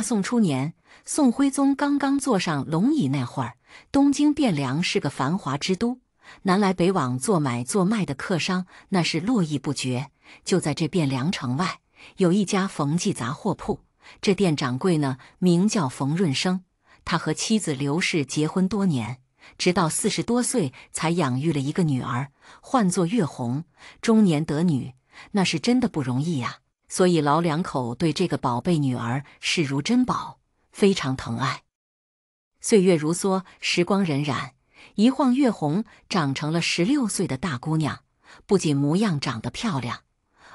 大宋初年，宋徽宗刚刚坐上龙椅那会儿，东京汴梁是个繁华之都，南来北往做买做卖的客商那是络绎不绝。就在这汴梁城外，有一家冯记杂货铺，这店掌柜呢名叫冯润生，他和妻子刘氏结婚多年，直到四十多岁才养育了一个女儿，唤作月红。中年得女，那是真的不容易呀。所以，老两口对这个宝贝女儿视如珍宝，非常疼爱。岁月如梭，时光荏苒，一晃月红长成了十六岁的大姑娘。不仅模样长得漂亮，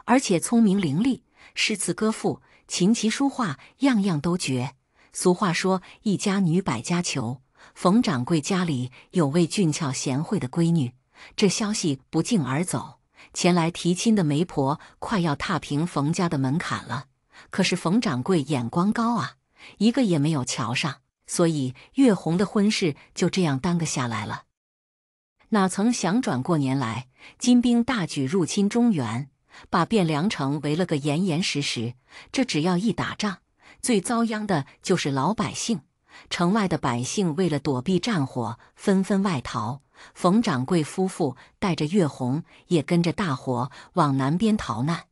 而且聪明伶俐，诗词歌赋、琴棋书画样样都绝。俗话说：“一家女，百家求。”冯掌柜家里有位俊俏贤惠的闺女，这消息不胫而走。前来提亲的媒婆快要踏平冯家的门槛了，可是冯掌柜眼光高啊，一个也没有瞧上，所以月红的婚事就这样耽搁下来了。哪曾想转过年来，金兵大举入侵中原，把汴梁城围了个严严实实。这只要一打仗，最遭殃的就是老百姓。城外的百姓为了躲避战火，纷纷外逃。冯掌柜夫妇带着月红，也跟着大伙往南边逃难。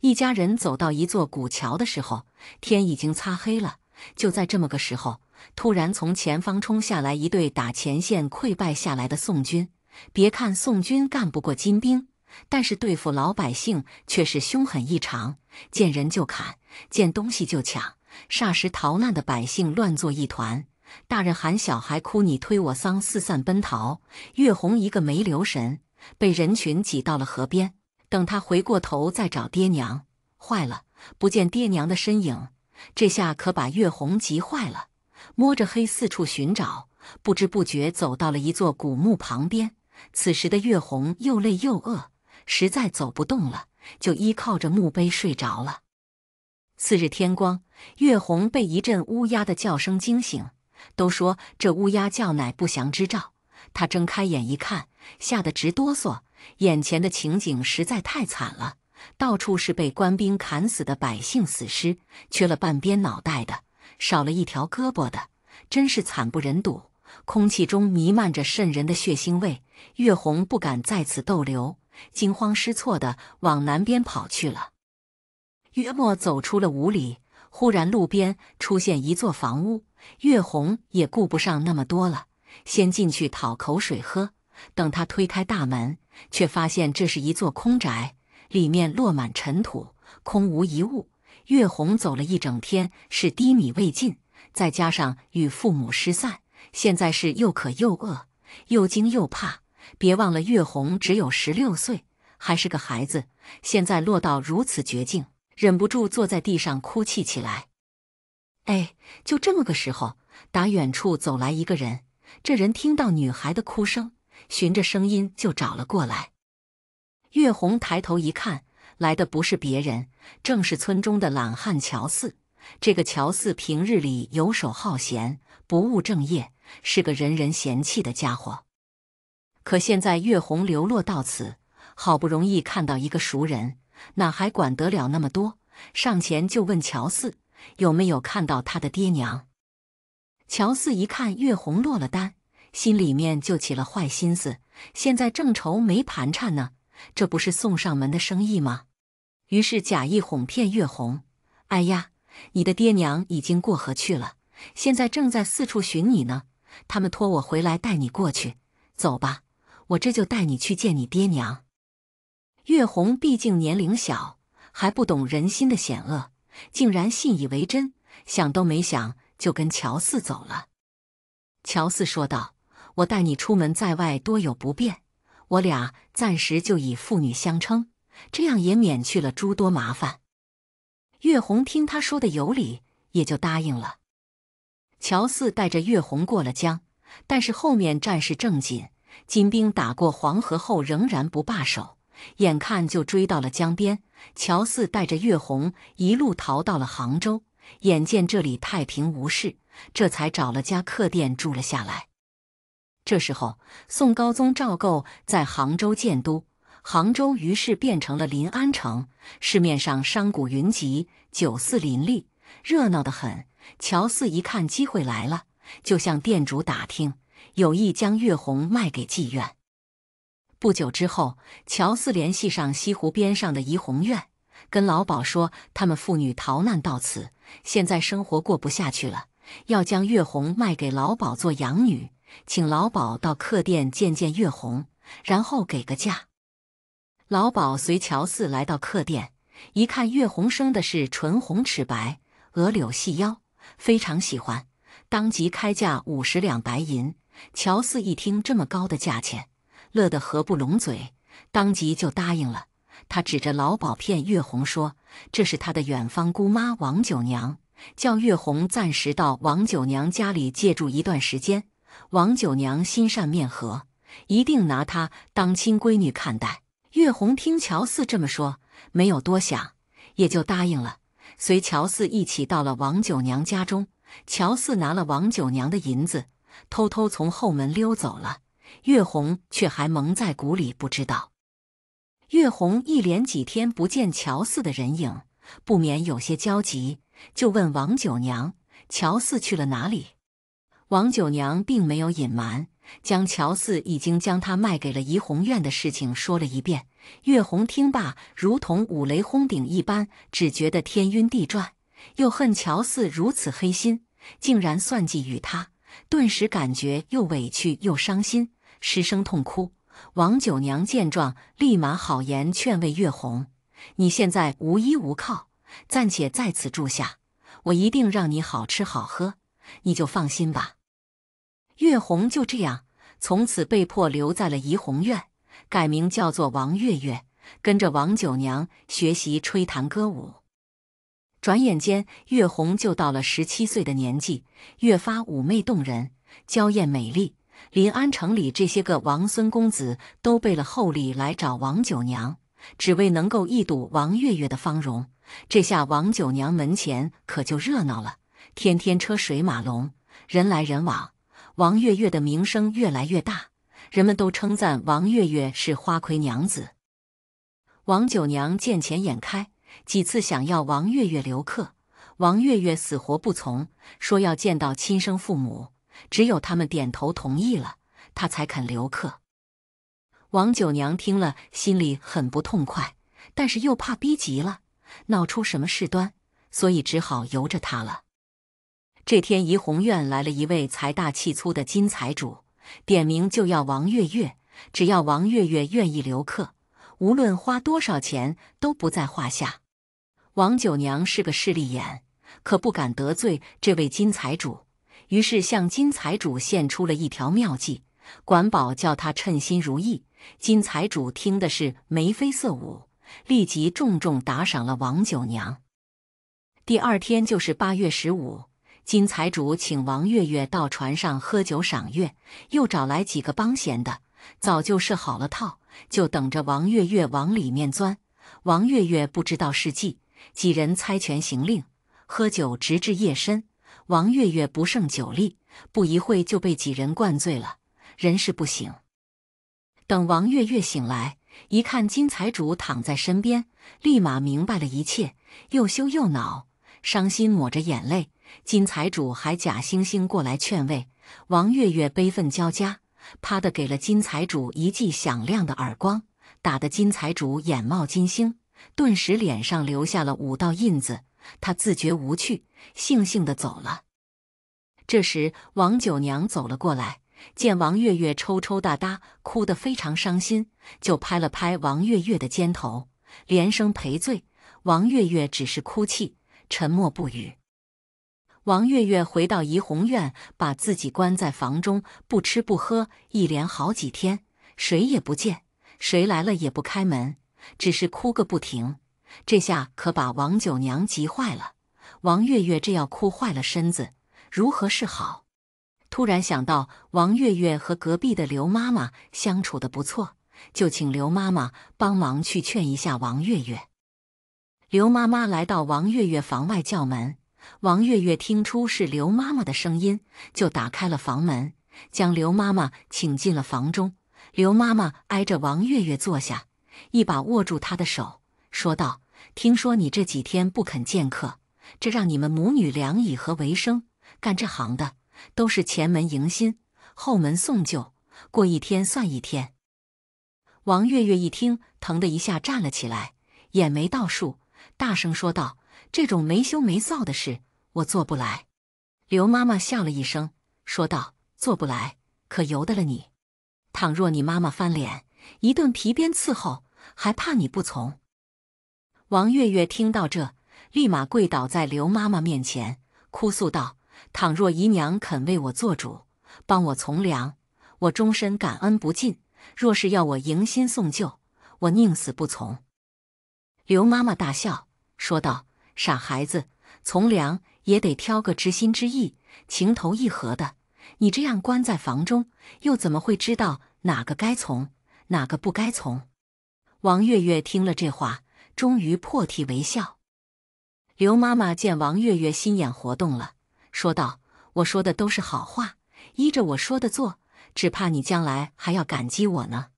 一家人走到一座古桥的时候，天已经擦黑了。就在这么个时候，突然从前方冲下来一队打前线溃败下来的宋军。别看宋军干不过金兵，但是对付老百姓却是凶狠异常，见人就砍，见东西就抢。霎时，逃难的百姓乱作一团，大人喊，小孩哭，你推我搡，四散奔逃。月红一个没留神，被人群挤到了河边。等他回过头再找爹娘，坏了，不见爹娘的身影。这下可把月红急坏了，摸着黑四处寻找，不知不觉走到了一座古墓旁边。此时的月红又累又饿，实在走不动了，就依靠着墓碑睡着了。次日天光。月红被一阵乌鸦的叫声惊醒，都说这乌鸦叫乃不祥之兆。他睁开眼一看，吓得直哆嗦。眼前的情景实在太惨了，到处是被官兵砍死的百姓死尸，缺了半边脑袋的，少了一条胳膊的，真是惨不忍睹。空气中弥漫着渗人的血腥味。月红不敢在此逗留，惊慌失措地往南边跑去了。约莫走出了五里。忽然，路边出现一座房屋。月红也顾不上那么多了，先进去讨口水喝。等他推开大门，却发现这是一座空宅，里面落满尘土，空无一物。月红走了一整天，是滴米未进，再加上与父母失散，现在是又渴又饿，又惊又怕。别忘了，月红只有十六岁，还是个孩子，现在落到如此绝境。忍不住坐在地上哭泣起来。哎，就这么个时候，打远处走来一个人。这人听到女孩的哭声，循着声音就找了过来。月红抬头一看，来的不是别人，正是村中的懒汉乔四。这个乔四平日里游手好闲，不务正业，是个人人嫌弃的家伙。可现在月红流落到此，好不容易看到一个熟人。哪还管得了那么多？上前就问乔四有没有看到他的爹娘。乔四一看月红落了单，心里面就起了坏心思。现在正愁没盘缠呢，这不是送上门的生意吗？于是假意哄骗月红：“哎呀，你的爹娘已经过河去了，现在正在四处寻你呢。他们托我回来带你过去，走吧，我这就带你去见你爹娘。”岳红毕竟年龄小，还不懂人心的险恶，竟然信以为真，想都没想就跟乔四走了。乔四说道：“我带你出门在外多有不便，我俩暂时就以父女相称，这样也免去了诸多麻烦。”岳红听他说的有理，也就答应了。乔四带着岳红过了江，但是后面战事正紧，金兵打过黄河后仍然不罢手。眼看就追到了江边，乔四带着月红一路逃到了杭州。眼见这里太平无事，这才找了家客店住了下来。这时候，宋高宗赵构在杭州建都，杭州于是变成了临安城。市面上商贾云集，酒肆林立，热闹得很。乔四一看机会来了，就向店主打听，有意将月红卖给妓院。不久之后，乔四联系上西湖边上的怡红院，跟老鸨说他们父女逃难到此，现在生活过不下去了，要将月红卖给老鸨做养女，请老鸨到客店见见月红，然后给个价。老鸨随乔四来到客店，一看月红生的是唇红齿白、额柳细腰，非常喜欢，当即开价五十两白银。乔四一听这么高的价钱。乐得合不拢嘴，当即就答应了。他指着老鸨骗月红说：“这是他的远方姑妈王九娘，叫月红暂时到王九娘家里借住一段时间。王九娘心善面和，一定拿她当亲闺女看待。”月红听乔四这么说，没有多想，也就答应了，随乔四一起到了王九娘家中。乔四拿了王九娘的银子，偷偷从后门溜走了。月红却还蒙在鼓里，不知道。月红一连几天不见乔四的人影，不免有些焦急，就问王九娘：“乔四去了哪里？”王九娘并没有隐瞒，将乔四已经将她卖给了怡红院的事情说了一遍。月红听罢，如同五雷轰顶一般，只觉得天晕地转，又恨乔四如此黑心，竟然算计于他，顿时感觉又委屈又伤心。失声痛哭，王九娘见状，立马好言劝慰月红：“你现在无依无靠，暂且在此住下，我一定让你好吃好喝，你就放心吧。”月红就这样，从此被迫留在了怡红院，改名叫做王月月，跟着王九娘学习吹弹歌舞。转眼间，月红就到了十七岁的年纪，越发妩媚动人，娇艳美丽。临安城里这些个王孙公子都备了厚礼来找王九娘，只为能够一睹王月月的芳容。这下王九娘门前可就热闹了，天天车水马龙，人来人往。王月月的名声越来越大，人们都称赞王月月是花魁娘子。王九娘见钱眼开，几次想要王月月留客，王月月死活不从，说要见到亲生父母。只有他们点头同意了，他才肯留客。王九娘听了，心里很不痛快，但是又怕逼急了，闹出什么事端，所以只好由着他了。这天，怡红院来了一位财大气粗的金财主，点名就要王月月，只要王月月愿意留客，无论花多少钱都不在话下。王九娘是个势利眼，可不敢得罪这位金财主。于是向金财主献出了一条妙计，管保叫他称心如意。金财主听的是眉飞色舞，立即重重打赏了王九娘。第二天就是八月十五，金财主请王月月到船上喝酒赏月，又找来几个帮闲的，早就设好了套，就等着王月月往里面钻。王月月不知道是计，几人猜拳行令，喝酒直至夜深。王月月不胜酒力，不一会就被几人灌醉了，人事不省。等王月月醒来，一看金财主躺在身边，立马明白了一切，又羞又恼，伤心抹着眼泪。金财主还假惺惺过来劝慰，王月月悲愤交加，啪的给了金财主一记响亮的耳光，打得金财主眼冒金星，顿时脸上留下了五道印子。他自觉无趣，悻悻的走了。这时，王九娘走了过来，见王月月抽抽搭搭，哭得非常伤心，就拍了拍王月月的肩头，连声赔罪。王月月只是哭泣，沉默不语。王月月回到怡红院，把自己关在房中，不吃不喝，一连好几天，谁也不见，谁来了也不开门，只是哭个不停。这下可把王九娘急坏了。王月月这要哭坏了身子，如何是好？突然想到，王月月和隔壁的刘妈妈相处的不错，就请刘妈妈帮忙去劝一下王月月。刘妈妈来到王月月房外叫门，王月月听出是刘妈妈的声音，就打开了房门，将刘妈妈请进了房中。刘妈妈挨着王月月坐下，一把握住她的手，说道。听说你这几天不肯见客，这让你们母女俩以何为生？干这行的都是前门迎新，后门送旧，过一天算一天。王月月一听，疼的一下站了起来，眼眉倒竖，大声说道：“这种没羞没臊的事，我做不来。”刘妈妈笑了一声，说道：“做不来可由得了你？倘若你妈妈翻脸，一顿皮鞭伺候，还怕你不从？”王月月听到这，立马跪倒在刘妈妈面前，哭诉道：“倘若姨娘肯为我做主，帮我从良，我终身感恩不尽；若是要我迎新送旧，我宁死不从。”刘妈妈大笑，说道：“傻孩子，从良也得挑个知心知义、情投意合的。你这样关在房中，又怎么会知道哪个该从，哪个不该从？”王月月听了这话。终于破涕为笑。刘妈妈见王月月心眼活动了，说道：“我说的都是好话，依着我说的做，只怕你将来还要感激我呢。”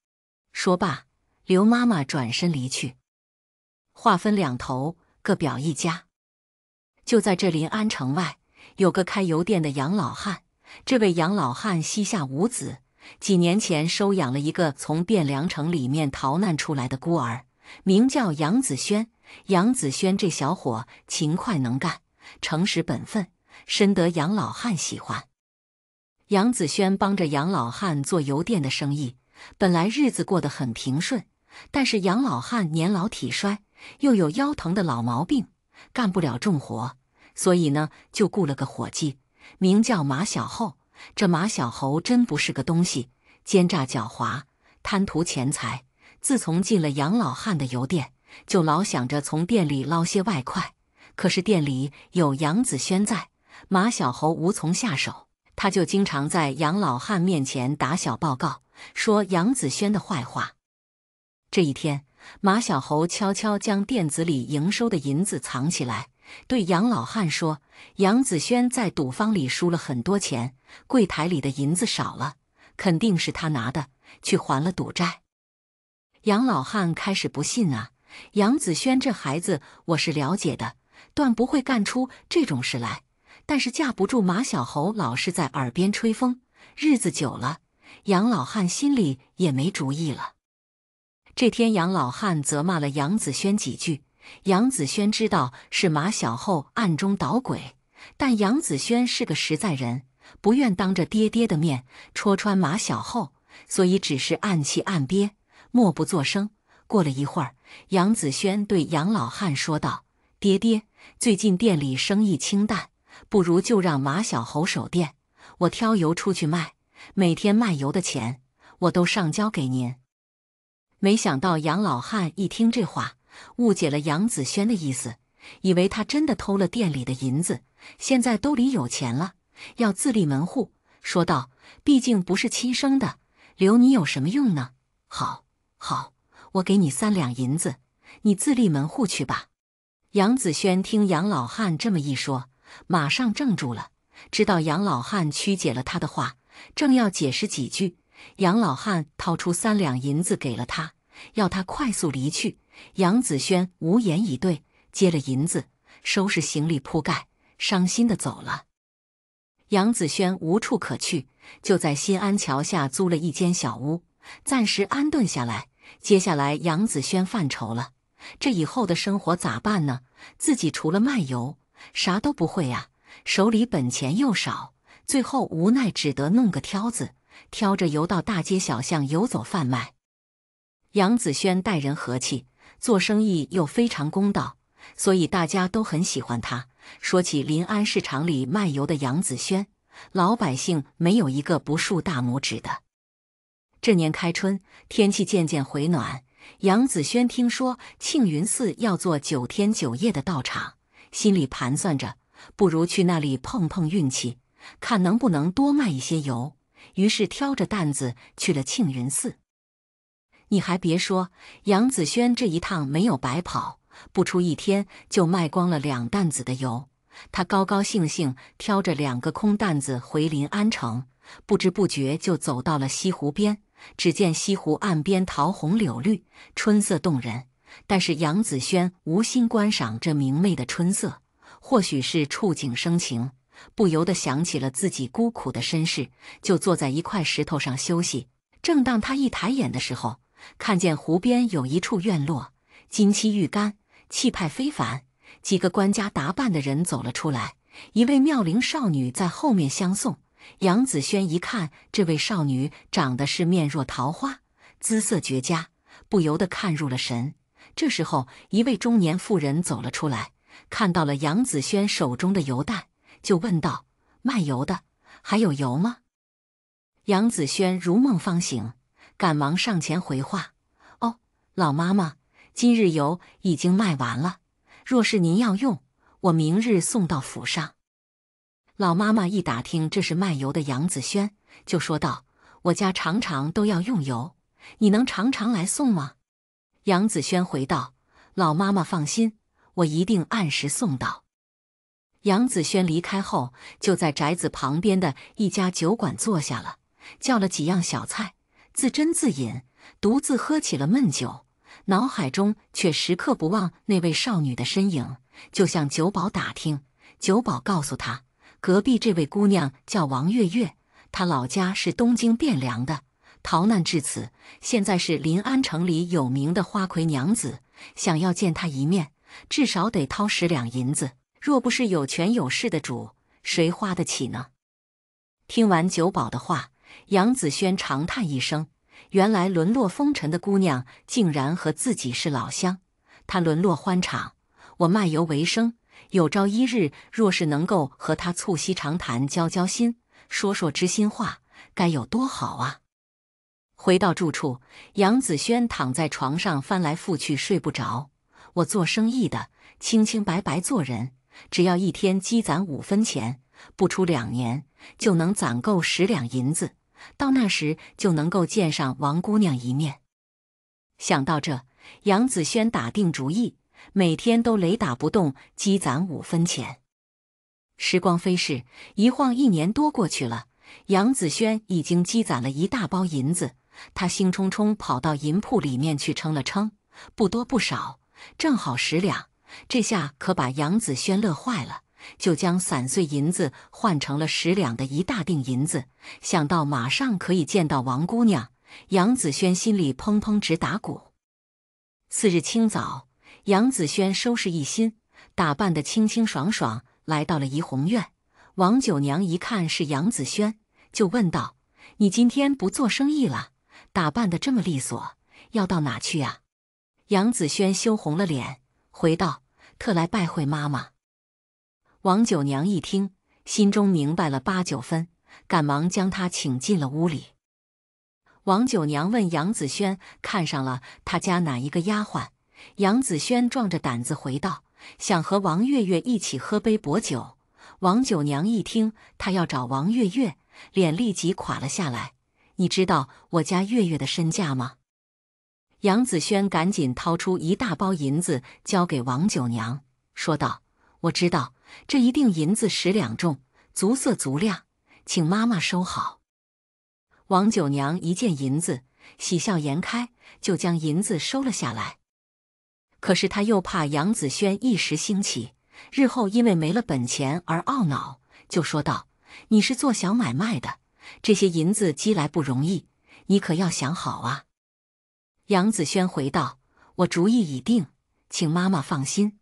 说罢，刘妈妈转身离去。话分两头，各表一家。就在这临安城外，有个开油店的杨老汉。这位杨老汉膝下无子，几年前收养了一个从汴梁城里面逃难出来的孤儿。名叫杨子轩，杨子轩这小伙勤快能干，诚实本分，深得杨老汉喜欢。杨子轩帮着杨老汉做油电的生意，本来日子过得很平顺。但是杨老汉年老体衰，又有腰疼的老毛病，干不了重活，所以呢，就雇了个伙计，名叫马小厚。这马小猴真不是个东西，奸诈狡猾，贪图钱财。自从进了杨老汉的油店，就老想着从店里捞些外快。可是店里有杨子轩在，马小猴无从下手。他就经常在杨老汉面前打小报告，说杨子轩的坏话。这一天，马小猴悄悄将店子里营收的银子藏起来，对杨老汉说：“杨子轩在赌坊里输了很多钱，柜台里的银子少了，肯定是他拿的去还了赌债。”杨老汉开始不信啊，杨子轩这孩子我是了解的，断不会干出这种事来。但是架不住马小猴老是在耳边吹风，日子久了，杨老汉心里也没主意了。这天，杨老汉责骂了杨子轩几句。杨子轩知道是马小后暗中捣鬼，但杨子轩是个实在人，不愿当着爹爹的面戳穿马小后，所以只是暗气暗憋。默不作声。过了一会儿，杨子轩对杨老汉说道：“爹爹，最近店里生意清淡，不如就让马小猴守店，我挑油出去卖。每天卖油的钱，我都上交给您。”没想到杨老汉一听这话，误解了杨子轩的意思，以为他真的偷了店里的银子，现在兜里有钱了，要自立门户，说道：“毕竟不是亲生的，留你有什么用呢？好。”好，我给你三两银子，你自立门户去吧。杨子轩听杨老汉这么一说，马上怔住了，知道杨老汉曲解了他的话，正要解释几句，杨老汉掏出三两银子给了他，要他快速离去。杨子轩无言以对，接了银子，收拾行李铺盖，伤心的走了。杨子轩无处可去，就在新安桥下租了一间小屋。暂时安顿下来，接下来杨子轩犯愁了：这以后的生活咋办呢？自己除了卖油，啥都不会啊，手里本钱又少，最后无奈只得弄个挑子，挑着油到大街小巷游走贩卖。杨子轩待人和气，做生意又非常公道，所以大家都很喜欢他。说起临安市场里卖油的杨子轩，老百姓没有一个不竖大拇指的。这年开春，天气渐渐回暖。杨子轩听说庆云寺要做九天九夜的道场，心里盘算着，不如去那里碰碰运气，看能不能多卖一些油。于是挑着担子去了庆云寺。你还别说，杨子轩这一趟没有白跑，不出一天就卖光了两担子的油。他高高兴兴挑着两个空担子回临安城。不知不觉就走到了西湖边，只见西湖岸边桃红柳绿，春色动人。但是杨子轩无心观赏这明媚的春色，或许是触景生情，不由得想起了自己孤苦的身世，就坐在一块石头上休息。正当他一抬眼的时候，看见湖边有一处院落，金漆玉干，气派非凡。几个官家打扮的人走了出来，一位妙龄少女在后面相送。杨子轩一看这位少女长得是面若桃花，姿色绝佳，不由得看入了神。这时候，一位中年妇人走了出来，看到了杨子轩手中的油蛋，就问道：“卖油的，还有油吗？”杨子轩如梦方醒，赶忙上前回话：“哦，老妈妈，今日油已经卖完了。若是您要用，我明日送到府上。”老妈妈一打听，这是卖油的杨子轩，就说道：“我家常常都要用油，你能常常来送吗？”杨子轩回道：“老妈妈放心，我一定按时送到。”杨子轩离开后，就在宅子旁边的一家酒馆坐下了，叫了几样小菜，自斟自饮，独自喝起了闷酒，脑海中却时刻不忘那位少女的身影，就向酒保打听。酒保告诉他。隔壁这位姑娘叫王月月，她老家是东京汴梁的，逃难至此，现在是临安城里有名的花魁娘子。想要见她一面，至少得掏十两银子。若不是有权有势的主，谁花得起呢？听完酒保的话，杨子轩长叹一声：原来沦落风尘的姑娘竟然和自己是老乡。他沦落欢场，我卖油为生。有朝一日，若是能够和他促膝长谈、交交心、说说知心话，该有多好啊！回到住处，杨子轩躺在床上翻来覆去，睡不着。我做生意的，清清白白做人，只要一天积攒五分钱，不出两年就能攒够十两银子。到那时就能够见上王姑娘一面。想到这，杨子轩打定主意。每天都雷打不动积攒五分钱。时光飞逝，一晃一年多过去了。杨子轩已经积攒了一大包银子。他兴冲冲跑到银铺里面去称了称，不多不少，正好十两。这下可把杨子轩乐坏了，就将散碎银子换成了十两的一大锭银子。想到马上可以见到王姑娘，杨子轩心里砰砰直打鼓。次日清早。杨子轩收拾一新，打扮的清清爽爽，来到了怡红院。王九娘一看是杨子轩，就问道：“你今天不做生意了，打扮的这么利索，要到哪去啊？”杨子轩羞红了脸，回道：“特来拜会妈妈。”王九娘一听，心中明白了八九分，赶忙将他请进了屋里。王九娘问杨子轩：“看上了他家哪一个丫鬟？”杨子轩壮着胆子回道：“想和王月月一起喝杯薄酒。”王九娘一听他要找王月月，脸立即垮了下来。你知道我家月月的身价吗？杨子轩赶紧掏出一大包银子交给王九娘，说道：“我知道，这一锭银子十两重，足色足量，请妈妈收好。”王九娘一见银子，喜笑颜开，就将银子收了下来。可是他又怕杨子轩一时兴起，日后因为没了本钱而懊恼，就说道：“你是做小买卖的，这些银子积来不容易，你可要想好啊。”杨子轩回道：“我主意已定，请妈妈放心。”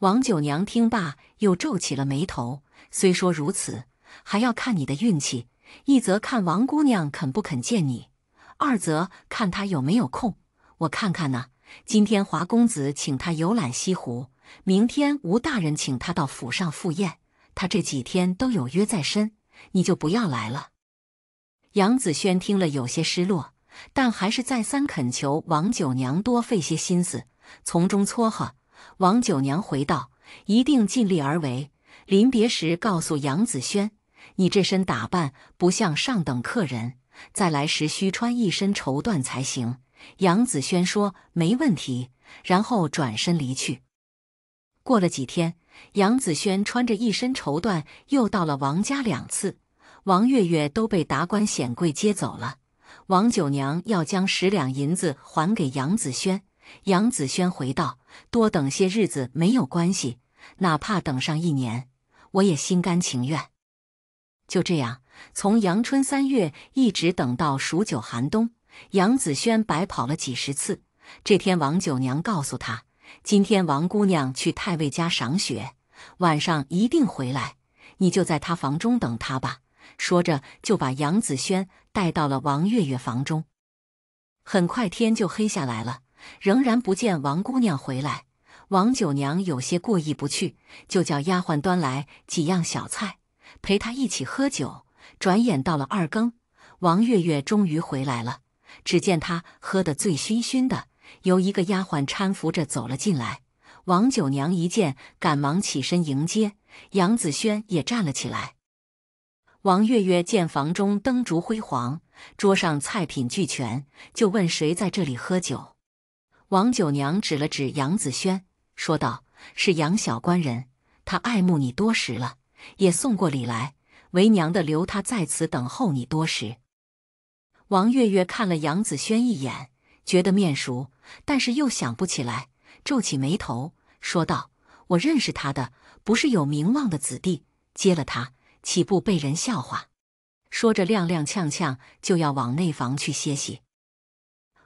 王九娘听罢又皱起了眉头。虽说如此，还要看你的运气：一则看王姑娘肯不肯见你，二则看她有没有空。我看看呢。今天华公子请他游览西湖，明天吴大人请他到府上赴宴，他这几天都有约在身，你就不要来了。杨子轩听了有些失落，但还是再三恳求王九娘多费些心思，从中撮合。王九娘回道：“一定尽力而为。”临别时告诉杨子轩：“你这身打扮不像上等客人，再来时需穿一身绸缎才行。”杨子轩说：“没问题。”然后转身离去。过了几天，杨子轩穿着一身绸缎，又到了王家两次。王月月都被达官显贵接走了。王九娘要将十两银子还给杨子轩，杨子轩回道：“多等些日子没有关系，哪怕等上一年，我也心甘情愿。”就这样，从阳春三月一直等到数九寒冬。杨子轩白跑了几十次。这天，王九娘告诉他：“今天王姑娘去太尉家赏雪，晚上一定回来，你就在她房中等她吧。”说着，就把杨子轩带到了王月月房中。很快天就黑下来了，仍然不见王姑娘回来。王九娘有些过意不去，就叫丫鬟端来几样小菜，陪她一起喝酒。转眼到了二更，王月月终于回来了。只见他喝得醉醺醺的，由一个丫鬟搀扶着走了进来。王九娘一见，赶忙起身迎接。杨子轩也站了起来。王月月见房中灯烛辉煌，桌上菜品俱全，就问谁在这里喝酒。王九娘指了指杨子轩，说道：“是杨小官人，他爱慕你多时了，也送过礼来。为娘的留他在此等候你多时。”王月月看了杨子轩一眼，觉得面熟，但是又想不起来，皱起眉头说道：“我认识他的，不是有名望的子弟，接了他，岂不被人笑话？”说着，踉踉跄跄就要往内房去歇息。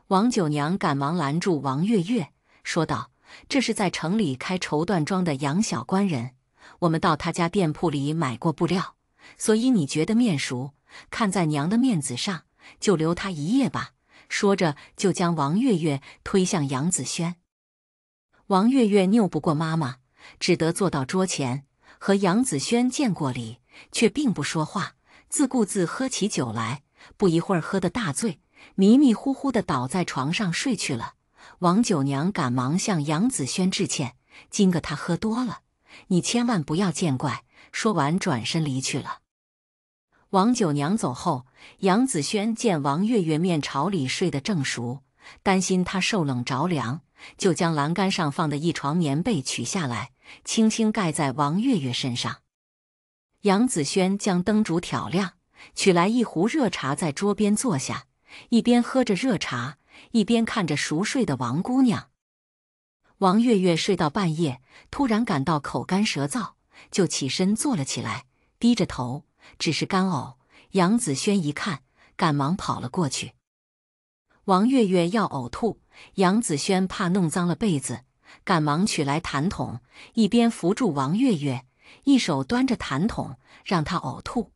王九娘赶忙拦住王月月，说道：“这是在城里开绸缎庄的杨小官人，我们到他家店铺里买过布料，所以你觉得面熟。看在娘的面子上。”就留他一夜吧。说着，就将王月月推向杨子轩。王月月拗不过妈妈，只得坐到桌前，和杨子轩见过礼，却并不说话，自顾自喝起酒来。不一会儿，喝得大醉，迷迷糊糊的倒在床上睡去了。王九娘赶忙向杨子轩致歉：“今个他喝多了，你千万不要见怪。”说完，转身离去了。王九娘走后，杨子轩见王月月面朝里睡得正熟，担心她受冷着凉，就将栏杆上放的一床棉被取下来，轻轻盖在王月月身上。杨子轩将灯烛挑亮，取来一壶热茶，在桌边坐下，一边喝着热茶，一边看着熟睡的王姑娘。王月月睡到半夜，突然感到口干舌燥，就起身坐了起来，低着头。只是干呕。杨子轩一看，赶忙跑了过去。王月月要呕吐，杨子轩怕弄脏了被子，赶忙取来痰桶，一边扶住王月月，一手端着痰桶让她呕吐。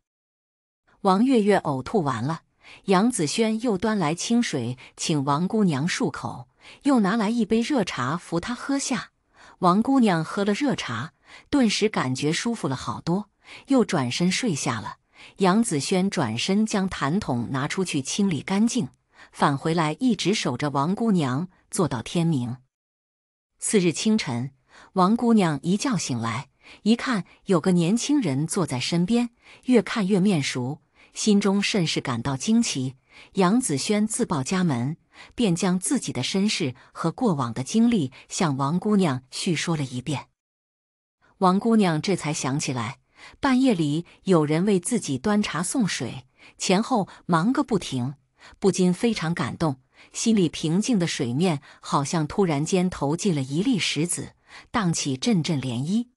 王月月呕吐完了，杨子轩又端来清水，请王姑娘漱口，又拿来一杯热茶扶她喝下。王姑娘喝了热茶，顿时感觉舒服了好多。又转身睡下了。杨子轩转身将痰桶拿出去清理干净，返回来一直守着王姑娘，坐到天明。次日清晨，王姑娘一觉醒来，一看有个年轻人坐在身边，越看越面熟，心中甚是感到惊奇。杨子轩自报家门，便将自己的身世和过往的经历向王姑娘叙说了一遍。王姑娘这才想起来。半夜里有人为自己端茶送水，前后忙个不停，不禁非常感动。心里平静的水面好像突然间投进了一粒石子，荡起阵阵涟漪。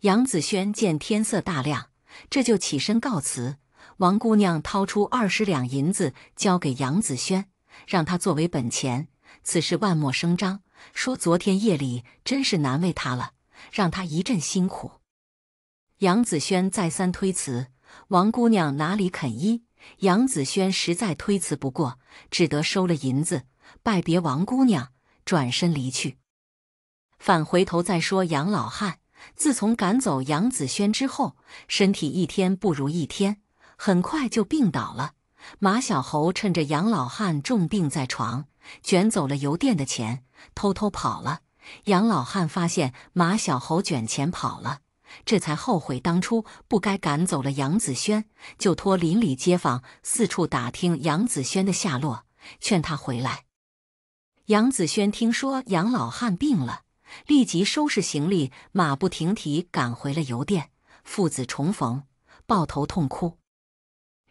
杨子轩见天色大亮，这就起身告辞。王姑娘掏出二十两银子交给杨子轩，让他作为本钱。此事万莫声张，说昨天夜里真是难为他了，让他一阵辛苦。杨子轩再三推辞，王姑娘哪里肯依？杨子轩实在推辞不过，只得收了银子，拜别王姑娘，转身离去。返回头再说，杨老汉自从赶走杨子轩之后，身体一天不如一天，很快就病倒了。马小猴趁着杨老汉重病在床，卷走了邮电的钱，偷偷跑了。杨老汉发现马小猴卷钱跑了。这才后悔当初不该赶走了杨子轩，就托邻里街坊四处打听杨子轩的下落，劝他回来。杨子轩听说杨老汉病了，立即收拾行李，马不停蹄赶回了油店。父子重逢，抱头痛哭。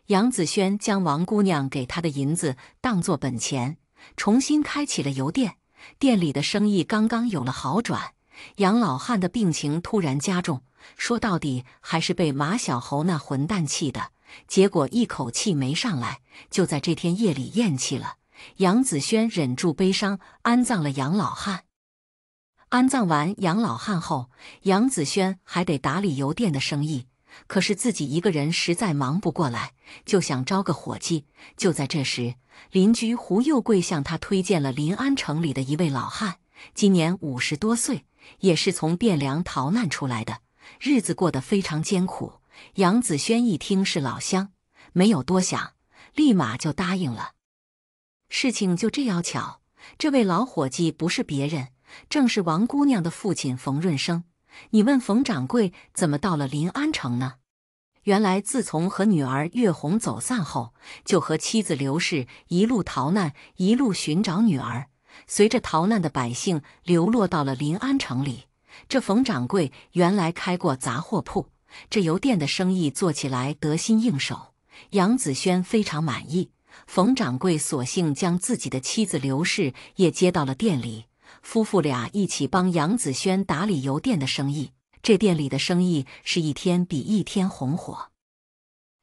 杨子轩将王姑娘给他的银子当作本钱，重新开起了油店。店里的生意刚刚有了好转，杨老汉的病情突然加重。说到底还是被马小猴那混蛋气的，结果一口气没上来，就在这天夜里咽气了。杨子轩忍住悲伤，安葬了杨老汉。安葬完杨老汉后，杨子轩还得打理邮电的生意，可是自己一个人实在忙不过来，就想招个伙计。就在这时，邻居胡又贵向他推荐了临安城里的一位老汉，今年五十多岁，也是从汴梁逃难出来的。日子过得非常艰苦。杨子轩一听是老乡，没有多想，立马就答应了。事情就这样巧，这位老伙计不是别人，正是王姑娘的父亲冯润生。你问冯掌柜怎么到了临安城呢？原来自从和女儿月红走散后，就和妻子刘氏一路逃难，一路寻找女儿。随着逃难的百姓流落到了临安城里。这冯掌柜原来开过杂货铺，这邮店的生意做起来得心应手，杨子轩非常满意。冯掌柜索性将自己的妻子刘氏也接到了店里，夫妇俩一起帮杨子轩打理邮店的生意。这店里的生意是一天比一天红火。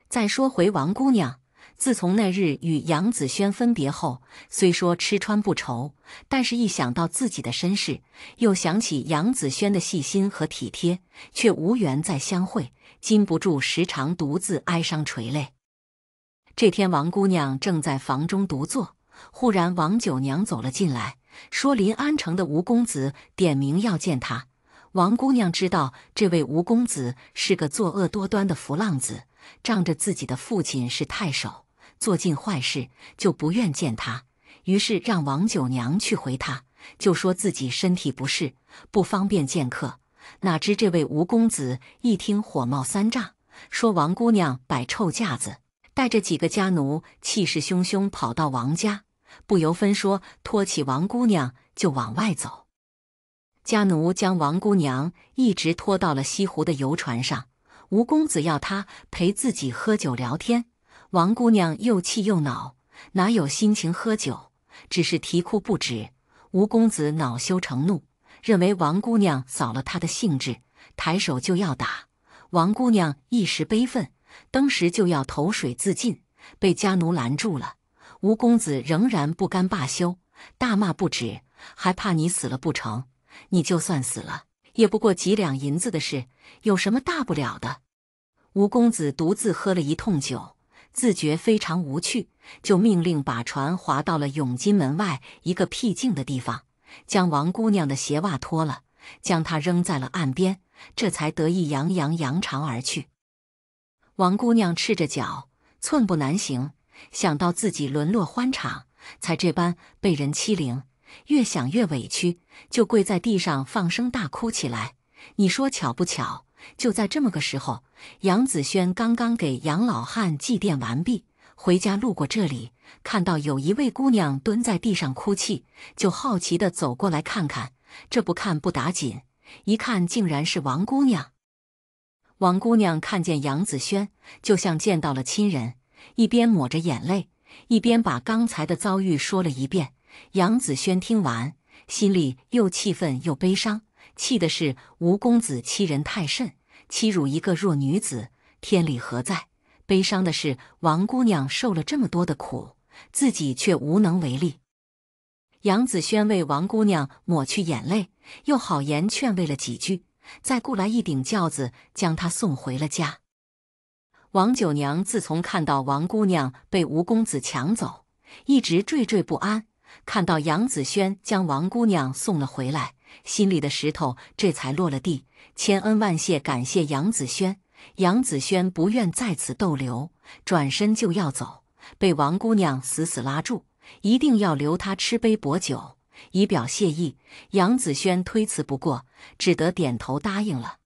再说回王姑娘。自从那日与杨子轩分别后，虽说吃穿不愁，但是一想到自己的身世，又想起杨子轩的细心和体贴，却无缘再相会，禁不住时常独自哀伤垂泪。这天，王姑娘正在房中独坐，忽然王九娘走了进来，说：“临安城的吴公子点名要见她。”王姑娘知道这位吴公子是个作恶多端的浮浪子，仗着自己的父亲是太守。做尽坏事就不愿见他，于是让王九娘去回他，就说自己身体不适，不方便见客。哪知这位吴公子一听火冒三丈，说王姑娘摆臭架子，带着几个家奴气势汹汹跑到王家，不由分说拖起王姑娘就往外走。家奴将王姑娘一直拖到了西湖的游船上，吴公子要她陪自己喝酒聊天。王姑娘又气又恼，哪有心情喝酒？只是啼哭不止。吴公子恼羞成怒，认为王姑娘扫了他的兴致，抬手就要打。王姑娘一时悲愤，当时就要投水自尽，被家奴拦住了。吴公子仍然不甘罢休，大骂不止，还怕你死了不成？你就算死了，也不过几两银子的事，有什么大不了的？吴公子独自喝了一通酒。自觉非常无趣，就命令把船划到了永金门外一个僻静的地方，将王姑娘的鞋袜脱了，将她扔在了岸边，这才得意洋洋扬长而去。王姑娘赤着脚，寸步难行，想到自己沦落欢场，才这般被人欺凌，越想越委屈，就跪在地上放声大哭起来。你说巧不巧？就在这么个时候，杨子轩刚刚给杨老汉祭奠完毕，回家路过这里，看到有一位姑娘蹲在地上哭泣，就好奇的走过来看看。这不看不打紧，一看竟然是王姑娘。王姑娘看见杨子轩，就像见到了亲人，一边抹着眼泪，一边把刚才的遭遇说了一遍。杨子轩听完，心里又气愤又悲伤。气的是吴公子欺人太甚，欺辱一个弱女子，天理何在？悲伤的是王姑娘受了这么多的苦，自己却无能为力。杨子轩为王姑娘抹去眼泪，又好言劝慰了几句，再雇来一顶轿子，将她送回了家。王九娘自从看到王姑娘被吴公子抢走，一直惴惴不安，看到杨子轩将王姑娘送了回来。心里的石头这才落了地，千恩万谢，感谢杨子轩。杨子轩不愿在此逗留，转身就要走，被王姑娘死死拉住，一定要留他吃杯薄酒，以表谢意。杨子轩推辞不过，只得点头答应了。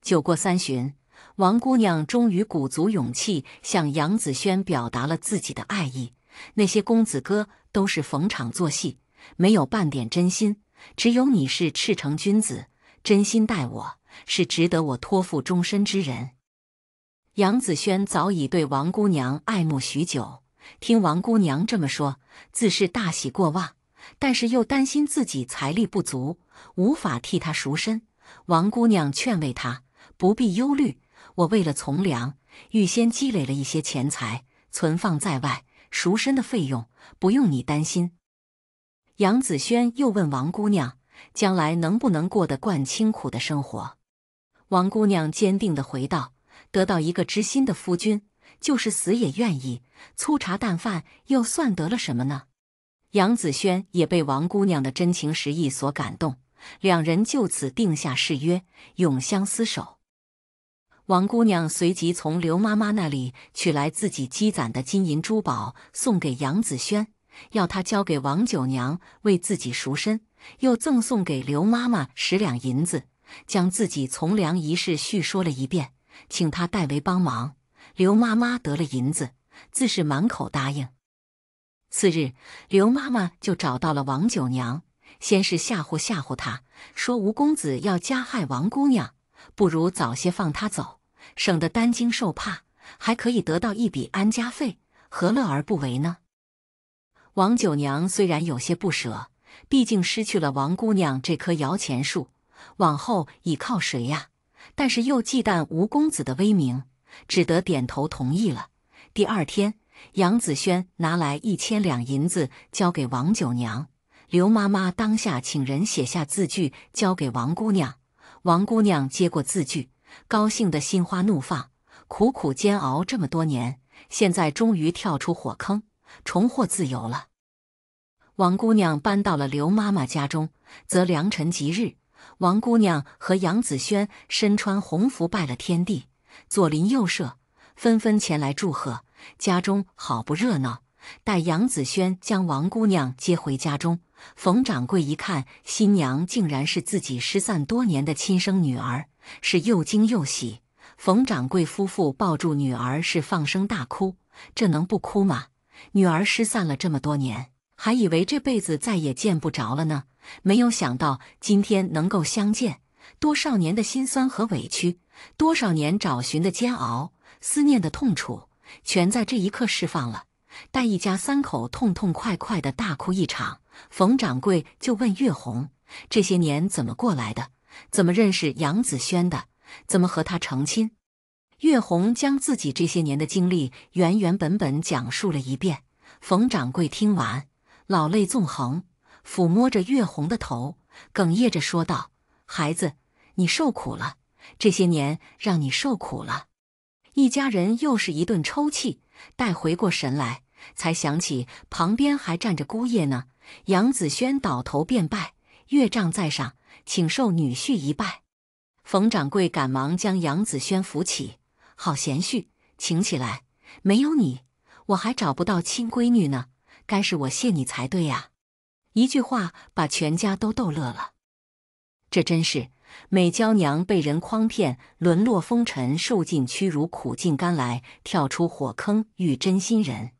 酒过三巡，王姑娘终于鼓足勇气向杨子轩表达了自己的爱意。那些公子哥都是逢场作戏，没有半点真心。只有你是赤诚君子，真心待我，是值得我托付终身之人。杨子轩早已对王姑娘爱慕许久，听王姑娘这么说，自是大喜过望，但是又担心自己财力不足，无法替她赎身。王姑娘劝慰他，不必忧虑，我为了从良，预先积累了一些钱财，存放在外，赎身的费用不用你担心。杨子轩又问王姑娘：“将来能不能过得惯清苦的生活？”王姑娘坚定地回道：“得到一个知心的夫君，就是死也愿意。粗茶淡饭又算得了什么呢？”杨子轩也被王姑娘的真情实意所感动，两人就此定下誓约，永相厮守。王姑娘随即从刘妈妈那里取来自己积攒的金银珠宝，送给杨子轩。要他交给王九娘为自己赎身，又赠送给刘妈妈十两银子，将自己从良一事叙说了一遍，请他代为帮忙。刘妈妈得了银子，自是满口答应。次日，刘妈妈就找到了王九娘，先是吓唬吓唬她，说吴公子要加害王姑娘，不如早些放她走，省得担惊受怕，还可以得到一笔安家费，何乐而不为呢？王九娘虽然有些不舍，毕竟失去了王姑娘这棵摇钱树，往后倚靠谁呀？但是又忌惮吴公子的威名，只得点头同意了。第二天，杨子轩拿来一千两银子交给王九娘，刘妈妈当下请人写下字据交给王姑娘。王姑娘接过字据，高兴的心花怒放，苦苦煎熬这么多年，现在终于跳出火坑。重获自由了，王姑娘搬到了刘妈妈家中，则良辰吉日，王姑娘和杨子轩身穿红服拜了天地，左邻右舍纷纷前来祝贺，家中好不热闹。待杨子轩将王姑娘接回家中，冯掌柜一看新娘竟然是自己失散多年的亲生女儿，是又惊又喜。冯掌柜夫妇抱住女儿是放声大哭，这能不哭吗？女儿失散了这么多年，还以为这辈子再也见不着了呢，没有想到今天能够相见。多少年的辛酸和委屈，多少年找寻的煎熬，思念的痛楚，全在这一刻释放了。待一家三口痛痛快快的大哭一场，冯掌柜就问月红：这些年怎么过来的？怎么认识杨子轩的？怎么和他成亲？月红将自己这些年的经历原原本本讲述了一遍。冯掌柜听完，老泪纵横，抚摸着月红的头，哽咽着说道：“孩子，你受苦了，这些年让你受苦了。”一家人又是一顿抽泣，待回过神来，才想起旁边还站着姑爷呢。杨子轩倒头便拜：“岳丈在上，请受女婿一拜。”冯掌柜赶忙将杨子轩扶起。好贤婿，请起来！没有你，我还找不到亲闺女呢。该是我谢你才对呀！一句话把全家都逗乐了。这真是美娇娘被人诓骗，沦落风尘，受尽屈辱，苦尽甘来，跳出火坑遇真心人。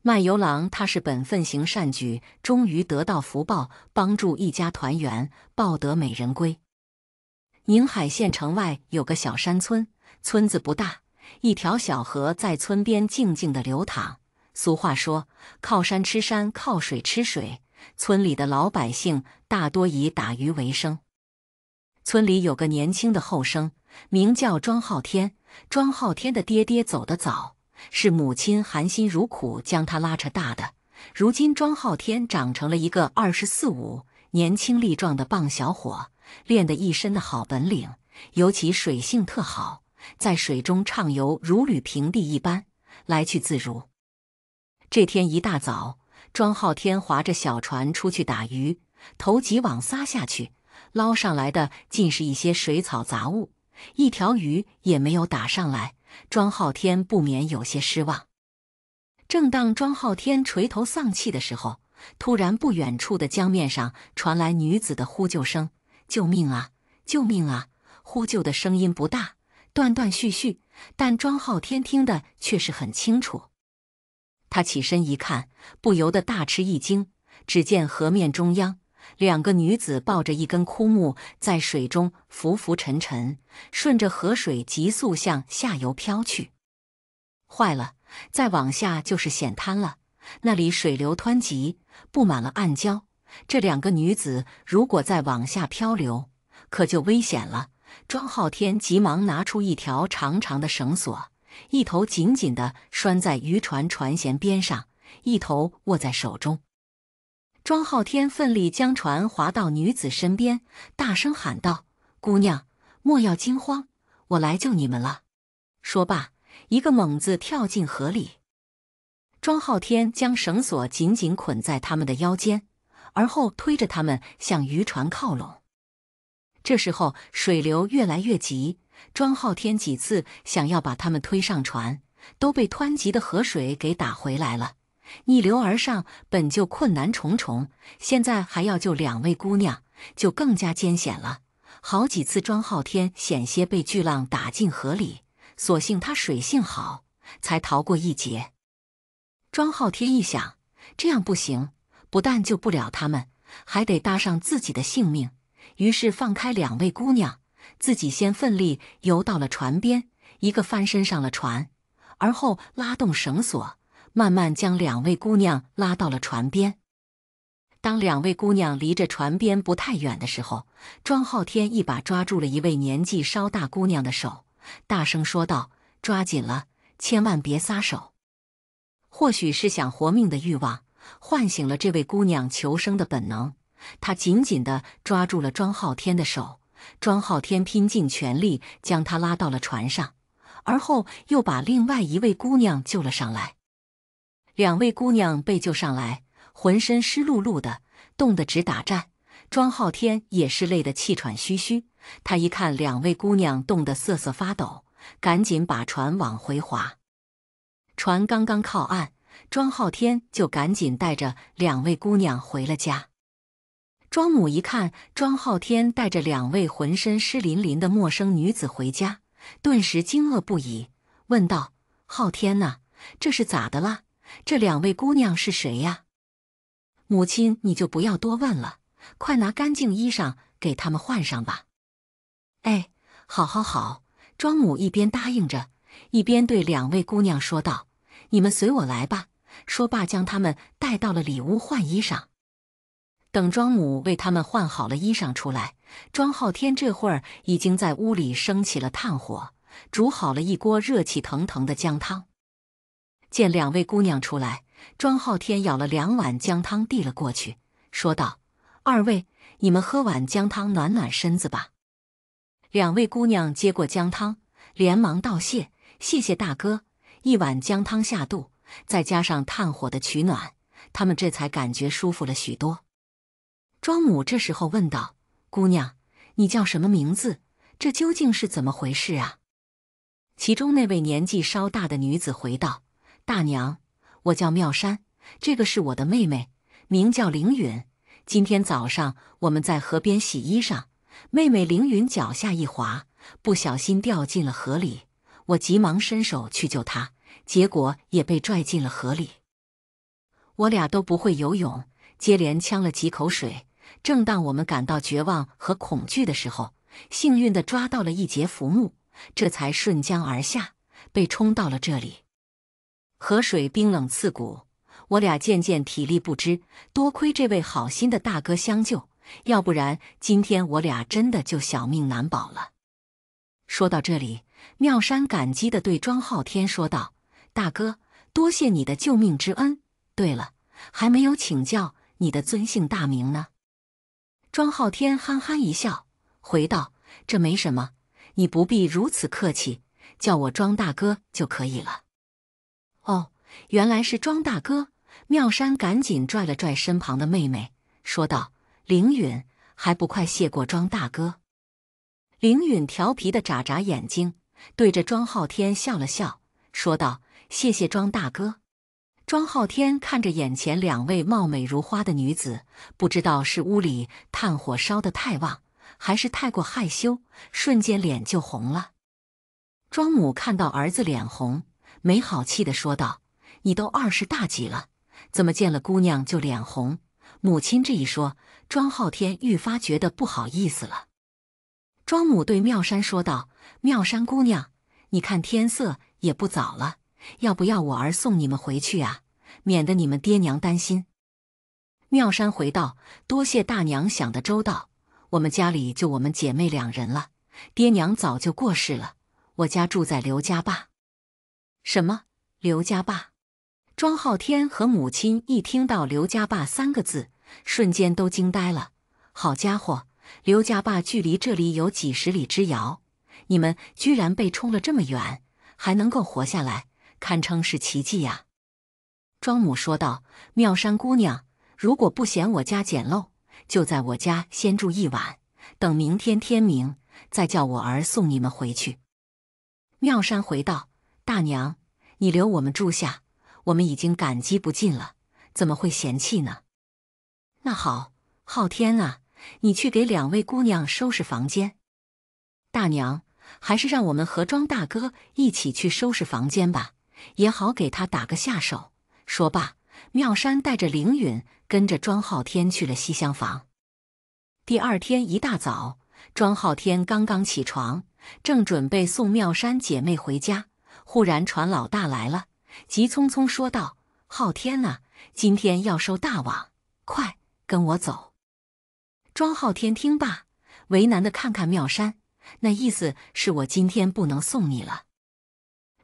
卖油郎他是本分行善举，终于得到福报，帮助一家团圆，抱得美人归。宁海县城外有个小山村。村子不大，一条小河在村边静静的流淌。俗话说：“靠山吃山，靠水吃水。”村里的老百姓大多以打鱼为生。村里有个年轻的后生，名叫庄浩天。庄浩天的爹爹走得早，是母亲含辛茹苦将他拉扯大的。如今，庄浩天长成了一个二十四五、年轻力壮的棒小伙，练得一身的好本领，尤其水性特好。在水中畅游，如履平地一般，来去自如。这天一大早，庄浩天划着小船出去打鱼，头几网撒下去，捞上来的尽是一些水草杂物，一条鱼也没有打上来。庄浩天不免有些失望。正当庄浩天垂头丧气的时候，突然不远处的江面上传来女子的呼救声：“救命啊！救命啊！”呼救的声音不大。断断续续，但庄浩天听的却是很清楚。他起身一看，不由得大吃一惊。只见河面中央，两个女子抱着一根枯木，在水中浮浮沉沉，顺着河水急速向下游飘去。坏了！再往下就是险滩了，那里水流湍急，布满了暗礁。这两个女子如果再往下漂流，可就危险了。庄浩天急忙拿出一条长长的绳索，一头紧紧的拴在渔船船舷边上，一头握在手中。庄浩天奋力将船划到女子身边，大声喊道：“姑娘，莫要惊慌，我来救你们了！”说罢，一个猛子跳进河里。庄浩天将绳索紧紧捆在他们的腰间，而后推着他们向渔船靠拢。这时候水流越来越急，庄浩天几次想要把他们推上船，都被湍急的河水给打回来了。逆流而上本就困难重重，现在还要救两位姑娘，就更加艰险了。好几次，庄浩天险些被巨浪打进河里，所幸他水性好，才逃过一劫。庄浩天一想，这样不行，不但救不了他们，还得搭上自己的性命。于是放开两位姑娘，自己先奋力游到了船边，一个翻身上了船，而后拉动绳索，慢慢将两位姑娘拉到了船边。当两位姑娘离着船边不太远的时候，庄浩天一把抓住了一位年纪稍大姑娘的手，大声说道：“抓紧了，千万别撒手！”或许是想活命的欲望唤醒了这位姑娘求生的本能。他紧紧地抓住了庄浩天的手，庄浩天拼尽全力将他拉到了船上，而后又把另外一位姑娘救了上来。两位姑娘被救上来，浑身湿漉漉的，冻得直打颤。庄浩天也是累得气喘吁吁。他一看两位姑娘冻得瑟瑟发抖，赶紧把船往回划。船刚刚靠岸，庄浩天就赶紧带着两位姑娘回了家。庄母一看庄浩天带着两位浑身湿淋淋的陌生女子回家，顿时惊愕不已，问道：“浩天呐，这是咋的了？这两位姑娘是谁呀？”母亲，你就不要多问了，快拿干净衣裳给他们换上吧。哎，好好好！庄母一边答应着，一边对两位姑娘说道：“你们随我来吧。”说罢，将他们带到了里屋换衣裳。等庄母为他们换好了衣裳出来，庄浩天这会儿已经在屋里升起了炭火，煮好了一锅热气腾腾的姜汤。见两位姑娘出来，庄浩天舀了两碗姜汤递了过去，说道：“二位，你们喝碗姜汤暖暖身子吧。”两位姑娘接过姜汤，连忙道谢：“谢谢大哥。”一碗姜汤下肚，再加上炭火的取暖，他们这才感觉舒服了许多。庄母这时候问道：“姑娘，你叫什么名字？这究竟是怎么回事啊？”其中那位年纪稍大的女子回道：“大娘，我叫妙山，这个是我的妹妹，名叫凌云。今天早上我们在河边洗衣裳，妹妹凌云脚下一滑，不小心掉进了河里。我急忙伸手去救她，结果也被拽进了河里。我俩都不会游泳，接连呛了几口水。”正当我们感到绝望和恐惧的时候，幸运的抓到了一截浮木，这才顺江而下，被冲到了这里。河水冰冷刺骨，我俩渐渐体力不支，多亏这位好心的大哥相救，要不然今天我俩真的就小命难保了。说到这里，妙山感激的对庄浩天说道：“大哥，多谢你的救命之恩。对了，还没有请教你的尊姓大名呢。”庄浩天憨憨一笑，回道：“这没什么，你不必如此客气，叫我庄大哥就可以了。”哦，原来是庄大哥！妙山赶紧拽了拽身旁的妹妹，说道：“凌允，还不快谢过庄大哥！”凌允调皮的眨眨眼睛，对着庄浩天笑了笑，说道：“谢谢庄大哥。”庄浩天看着眼前两位貌美如花的女子，不知道是屋里炭火烧得太旺，还是太过害羞，瞬间脸就红了。庄母看到儿子脸红，没好气的说道：“你都二十大几了，怎么见了姑娘就脸红？”母亲这一说，庄浩天愈发觉得不好意思了。庄母对妙山说道：“妙山姑娘，你看天色也不早了。”要不要我儿送你们回去啊？免得你们爹娘担心。妙山回道：“多谢大娘想得周到，我们家里就我们姐妹两人了，爹娘早就过世了。我家住在刘家坝。什么刘家坝？庄浩天和母亲一听到‘刘家坝’三个字，瞬间都惊呆了。好家伙，刘家坝距离这里有几十里之遥，你们居然被冲了这么远，还能够活下来？”堪称是奇迹呀！庄母说道：“妙山姑娘，如果不嫌我家简陋，就在我家先住一晚，等明天天明再叫我儿送你们回去。”妙山回道：“大娘，你留我们住下，我们已经感激不尽了，怎么会嫌弃呢？”那好，昊天啊，你去给两位姑娘收拾房间。大娘，还是让我们和庄大哥一起去收拾房间吧。也好给他打个下手。说罢，妙山带着凌允跟着庄浩天去了西厢房。第二天一大早，庄浩天刚刚起床，正准备送妙山姐妹回家，忽然船老大来了，急匆匆说道：“浩天啊，今天要收大网，快跟我走。”庄浩天听罢，为难的看看妙山，那意思是我今天不能送你了。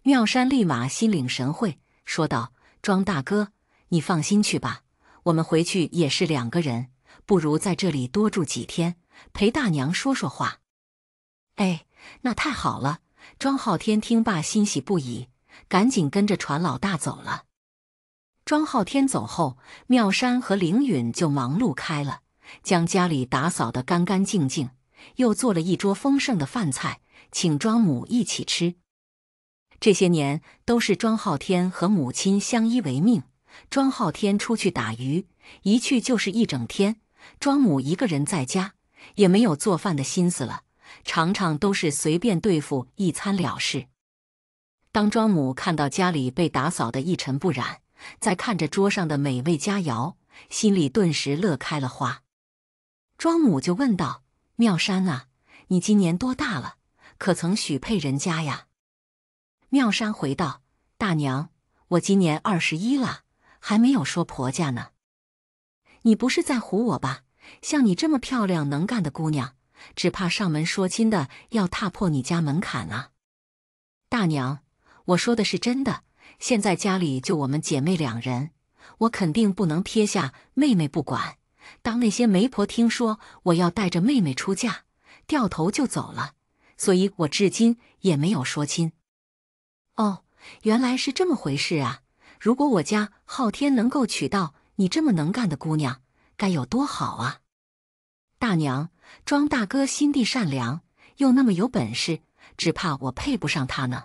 妙山立马心领神会，说道：“庄大哥，你放心去吧，我们回去也是两个人，不如在这里多住几天，陪大娘说说话。”哎，那太好了！庄浩天听罢欣喜不已，赶紧跟着船老大走了。庄浩天走后，妙山和凌允就忙碌开了，将家里打扫得干干净净，又做了一桌丰盛的饭菜，请庄母一起吃。这些年都是庄浩天和母亲相依为命。庄浩天出去打鱼，一去就是一整天。庄母一个人在家，也没有做饭的心思了，常常都是随便对付一餐了事。当庄母看到家里被打扫的一尘不染，再看着桌上的美味佳肴，心里顿时乐开了花。庄母就问道：“妙山啊，你今年多大了？可曾许配人家呀？”妙山回道：“大娘，我今年二十一了，还没有说婆家呢。你不是在唬我吧？像你这么漂亮能干的姑娘，只怕上门说亲的要踏破你家门槛啊！大娘，我说的是真的。现在家里就我们姐妹两人，我肯定不能撇下妹妹不管。当那些媒婆听说我要带着妹妹出嫁，掉头就走了。所以我至今也没有说亲。”哦，原来是这么回事啊！如果我家昊天能够娶到你这么能干的姑娘，该有多好啊！大娘，庄大哥心地善良，又那么有本事，只怕我配不上他呢。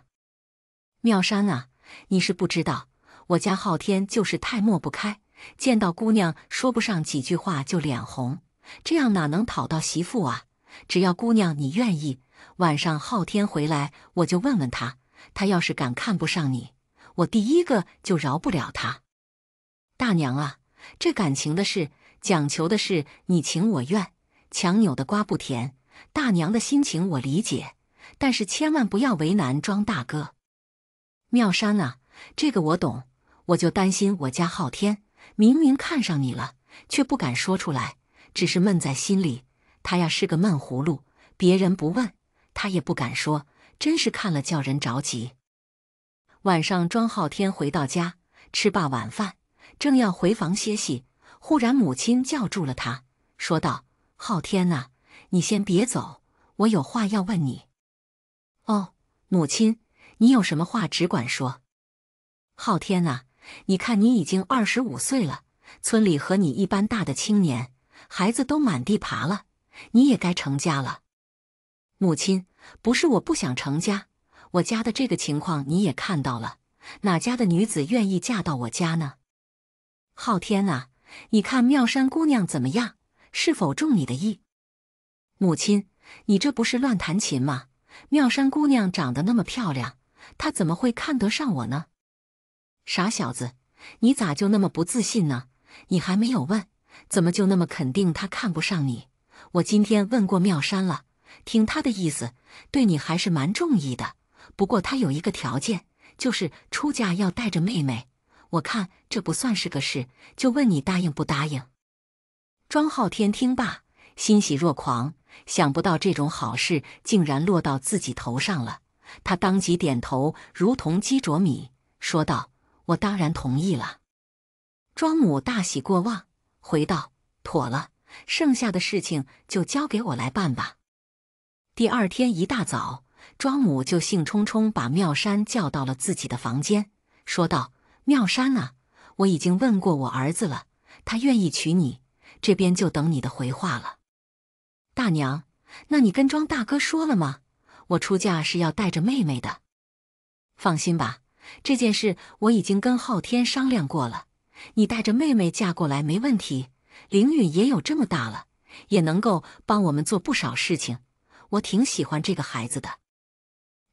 妙山啊，你是不知道，我家昊天就是太磨不开，见到姑娘说不上几句话就脸红，这样哪能讨到媳妇啊？只要姑娘你愿意，晚上昊天回来我就问问他。他要是敢看不上你，我第一个就饶不了他。大娘啊，这感情的事讲求的是你情我愿，强扭的瓜不甜。大娘的心情我理解，但是千万不要为难庄大哥。妙山啊，这个我懂，我就担心我家昊天明明看上你了，却不敢说出来，只是闷在心里。他呀是个闷葫芦，别人不问，他也不敢说。真是看了叫人着急。晚上，庄浩天回到家，吃罢晚饭，正要回房歇息，忽然母亲叫住了他，说道：“浩天呐，你先别走，我有话要问你。”“哦，母亲，你有什么话只管说。”“浩天啊，你看你已经二十五岁了，村里和你一般大的青年孩子都满地爬了，你也该成家了。”母亲，不是我不想成家，我家的这个情况你也看到了，哪家的女子愿意嫁到我家呢？昊天啊，你看妙山姑娘怎么样？是否中你的意？母亲，你这不是乱弹琴吗？妙山姑娘长得那么漂亮，她怎么会看得上我呢？傻小子，你咋就那么不自信呢？你还没有问，怎么就那么肯定她看不上你？我今天问过妙山了。听他的意思，对你还是蛮中意的。不过他有一个条件，就是出嫁要带着妹妹。我看这不算是个事，就问你答应不答应？庄浩天听罢，欣喜若狂，想不到这种好事竟然落到自己头上了。他当即点头，如同鸡啄米，说道：“我当然同意了。”庄母大喜过望，回道：“妥了，剩下的事情就交给我来办吧。”第二天一大早，庄母就兴冲冲把妙山叫到了自己的房间，说道：“妙山啊，我已经问过我儿子了，他愿意娶你，这边就等你的回话了。”大娘，那你跟庄大哥说了吗？我出嫁是要带着妹妹的。放心吧，这件事我已经跟昊天商量过了，你带着妹妹嫁过来没问题。凌允也有这么大了，也能够帮我们做不少事情。我挺喜欢这个孩子的。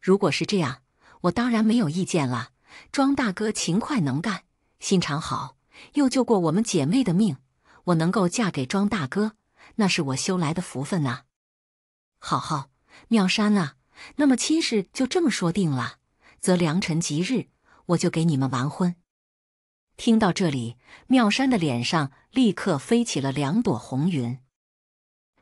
如果是这样，我当然没有意见了。庄大哥勤快能干，心肠好，又救过我们姐妹的命，我能够嫁给庄大哥，那是我修来的福分呐！好好，妙山啊，那么亲事就这么说定了，则良辰吉日，我就给你们完婚。听到这里，妙山的脸上立刻飞起了两朵红云。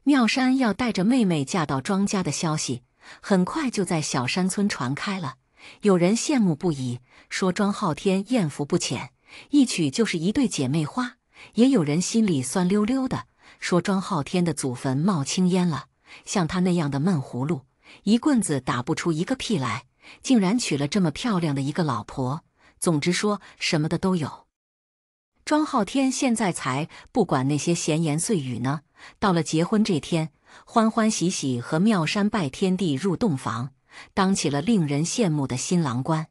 妙山要带着妹妹嫁到庄家的消息，很快就在小山村传开了。有人羡慕不已，说庄浩天艳福不浅，一娶就是一对姐妹花；也有人心里酸溜溜的，说庄浩天的祖坟冒青烟了。像他那样的闷葫芦，一棍子打不出一个屁来，竟然娶了这么漂亮的一个老婆。总之，说什么的都有。庄浩天现在才不管那些闲言碎语呢。到了结婚这天，欢欢喜喜和妙山拜天地入洞房，当起了令人羡慕的新郎官。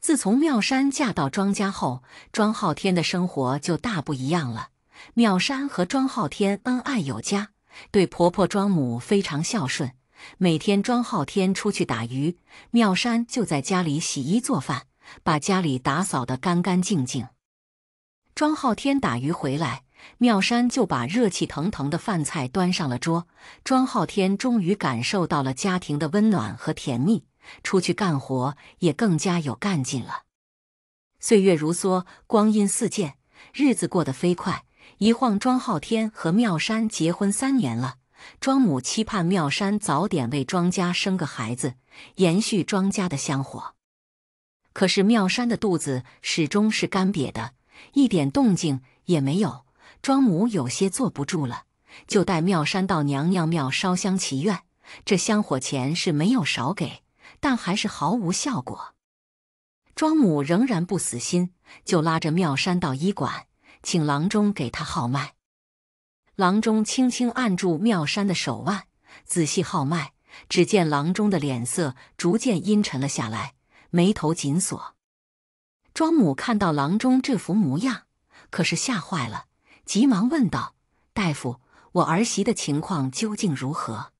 自从妙山嫁到庄家后，庄浩天的生活就大不一样了。妙山和庄浩天恩爱有加，对婆婆庄母非常孝顺。每天庄浩天出去打鱼，妙山就在家里洗衣做饭，把家里打扫得干干净净。庄浩天打鱼回来。妙山就把热气腾腾的饭菜端上了桌，庄浩天终于感受到了家庭的温暖和甜蜜，出去干活也更加有干劲了。岁月如梭，光阴似箭，日子过得飞快，一晃庄浩天和妙山结婚三年了。庄母期盼妙山早点为庄家生个孩子，延续庄家的香火，可是妙山的肚子始终是干瘪的，一点动静也没有。庄母有些坐不住了，就带妙山到娘娘庙烧香祈愿。这香火钱是没有少给，但还是毫无效果。庄母仍然不死心，就拉着妙山到医馆，请郎中给他号脉。郎中轻轻按住妙山的手腕，仔细号脉。只见郎中的脸色逐渐阴沉了下来，眉头紧锁。庄母看到郎中这副模样，可是吓坏了。急忙问道：“大夫，我儿媳的情况究竟如何？”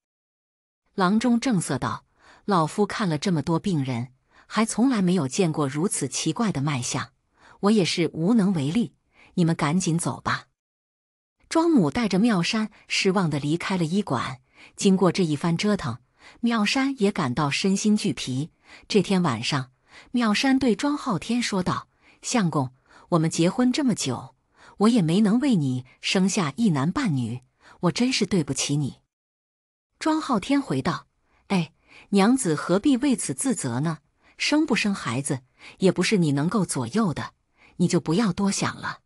郎中正色道：“老夫看了这么多病人，还从来没有见过如此奇怪的脉象，我也是无能为力。你们赶紧走吧。”庄母带着妙山失望的离开了医馆。经过这一番折腾，妙山也感到身心俱疲。这天晚上，妙山对庄浩天说道：“相公，我们结婚这么久。”我也没能为你生下一男半女，我真是对不起你。庄浩天回道：“哎，娘子何必为此自责呢？生不生孩子也不是你能够左右的，你就不要多想了。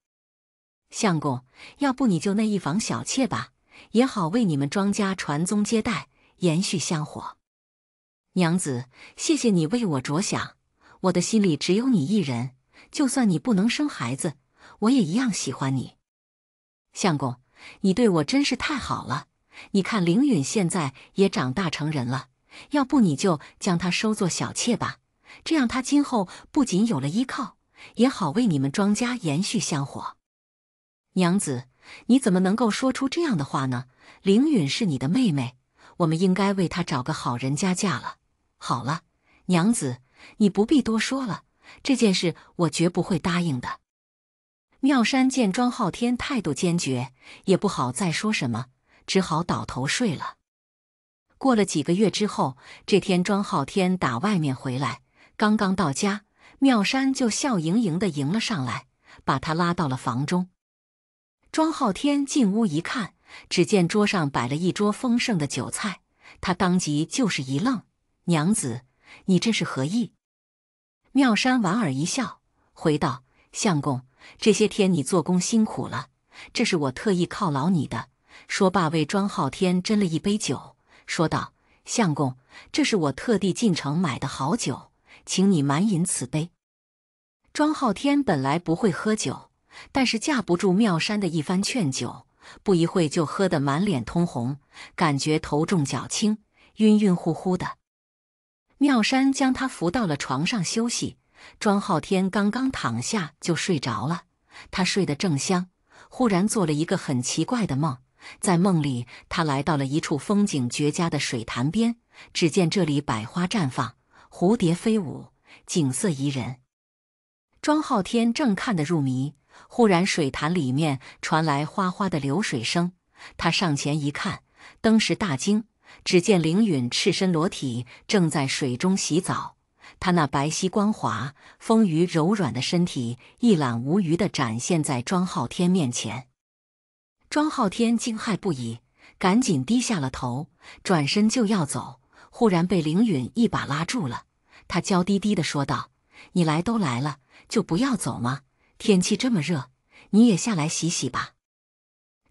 相公，要不你就那一房小妾吧，也好为你们庄家传宗接代，延续香火。娘子，谢谢你为我着想，我的心里只有你一人，就算你不能生孩子。”我也一样喜欢你，相公，你对我真是太好了。你看，凌允现在也长大成人了，要不你就将她收作小妾吧。这样，她今后不仅有了依靠，也好为你们庄家延续香火。娘子，你怎么能够说出这样的话呢？凌允是你的妹妹，我们应该为她找个好人家嫁了。好了，娘子，你不必多说了，这件事我绝不会答应的。妙山见庄浩天态度坚决，也不好再说什么，只好倒头睡了。过了几个月之后，这天庄浩天打外面回来，刚刚到家，妙山就笑盈盈的迎了上来，把他拉到了房中。庄浩天进屋一看，只见桌上摆了一桌丰盛的酒菜，他当即就是一愣：“娘子，你这是何意？”妙山莞尔一笑，回道：“相公。”这些天你做工辛苦了，这是我特意犒劳你的。说罢，为庄浩天斟了一杯酒，说道：“相公，这是我特地进城买的好酒，请你满饮此杯。”庄浩天本来不会喝酒，但是架不住妙山的一番劝酒，不一会就喝得满脸通红，感觉头重脚轻，晕晕乎乎的。妙山将他扶到了床上休息。庄浩天刚刚躺下就睡着了，他睡得正香，忽然做了一个很奇怪的梦。在梦里，他来到了一处风景绝佳的水潭边，只见这里百花绽放，蝴蝶飞舞，景色宜人。庄浩天正看得入迷，忽然水潭里面传来哗哗的流水声，他上前一看，登时大惊，只见凌允赤身裸体正在水中洗澡。他那白皙光滑、丰腴柔软的身体一览无余的展现在庄浩天面前，庄浩天惊骇不已，赶紧低下了头，转身就要走，忽然被凌允一把拉住了。他娇滴滴的说道：“你来都来了，就不要走吗？天气这么热，你也下来洗洗吧。”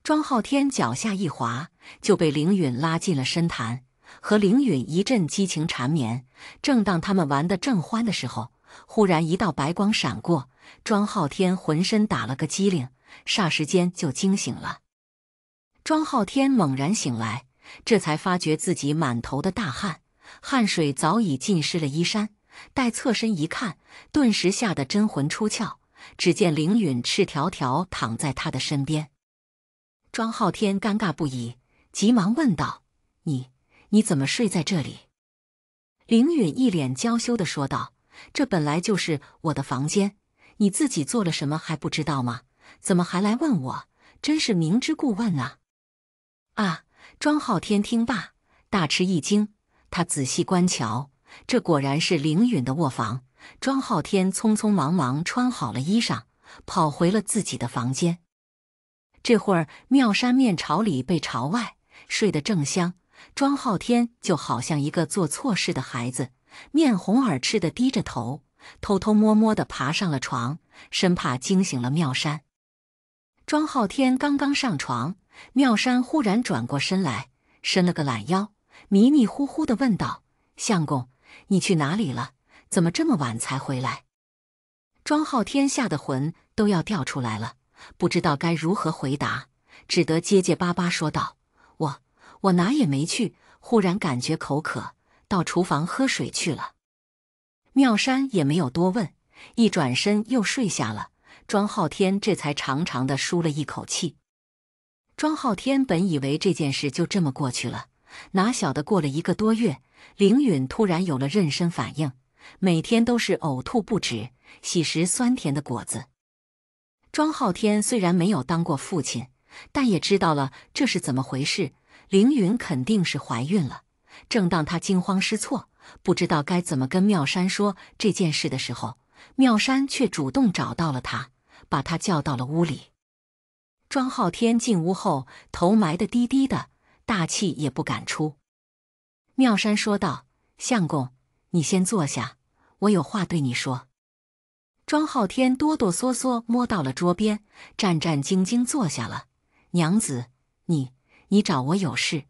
庄浩天脚下一滑，就被凌允拉进了深潭。和凌允一阵激情缠绵，正当他们玩得正欢的时候，忽然一道白光闪过，庄浩天浑身打了个激灵，霎时间就惊醒了。庄浩天猛然醒来，这才发觉自己满头的大汗，汗水早已浸湿了衣衫。待侧身一看，顿时吓得真魂出窍。只见凌允赤条条躺在他的身边，庄浩天尴尬不已，急忙问道：“你？”你怎么睡在这里？凌允一脸娇羞地说道：“这本来就是我的房间，你自己做了什么还不知道吗？怎么还来问我？真是明知故问啊！”啊！庄浩天听罢大吃一惊，他仔细观瞧，这果然是凌允的卧房。庄浩天匆匆忙忙穿好了衣裳，跑回了自己的房间。这会儿，妙山面朝里，背朝外，睡得正香。庄浩天就好像一个做错事的孩子，面红耳赤的低着头，偷偷摸摸的爬上了床，生怕惊醒了妙山。庄浩天刚刚上床，妙山忽然转过身来，伸了个懒腰，迷迷糊糊的问道：“相公，你去哪里了？怎么这么晚才回来？”庄浩天吓得魂都要掉出来了，不知道该如何回答，只得结结巴巴说道：“我……”我哪也没去，忽然感觉口渴，到厨房喝水去了。妙山也没有多问，一转身又睡下了。庄浩天这才长长的舒了一口气。庄浩天本以为这件事就这么过去了，哪晓得过了一个多月，凌允突然有了妊娠反应，每天都是呕吐不止，喜食酸甜的果子。庄浩天虽然没有当过父亲，但也知道了这是怎么回事。凌云肯定是怀孕了。正当她惊慌失措，不知道该怎么跟妙山说这件事的时候，妙山却主动找到了她，把她叫到了屋里。庄浩天进屋后，头埋得低低的，大气也不敢出。妙山说道：“相公，你先坐下，我有话对你说。”庄浩天哆哆嗦嗦摸到了桌边，战战兢兢坐下了。娘子，你……你找我有事，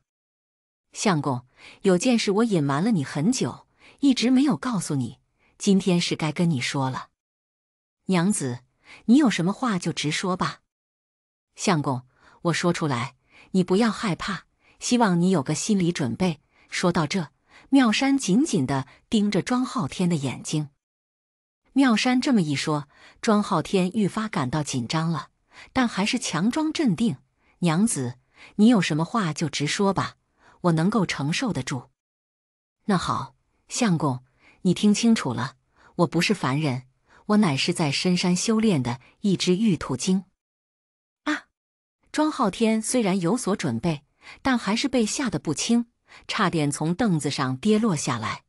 相公，有件事我隐瞒了你很久，一直没有告诉你，今天是该跟你说了。娘子，你有什么话就直说吧。相公，我说出来，你不要害怕，希望你有个心理准备。说到这，妙山紧紧的盯着庄浩天的眼睛。妙山这么一说，庄浩天愈发感到紧张了，但还是强装镇定。娘子。你有什么话就直说吧，我能够承受得住。那好，相公，你听清楚了，我不是凡人，我乃是在深山修炼的一只玉兔精。啊！庄浩天虽然有所准备，但还是被吓得不轻，差点从凳子上跌落下来。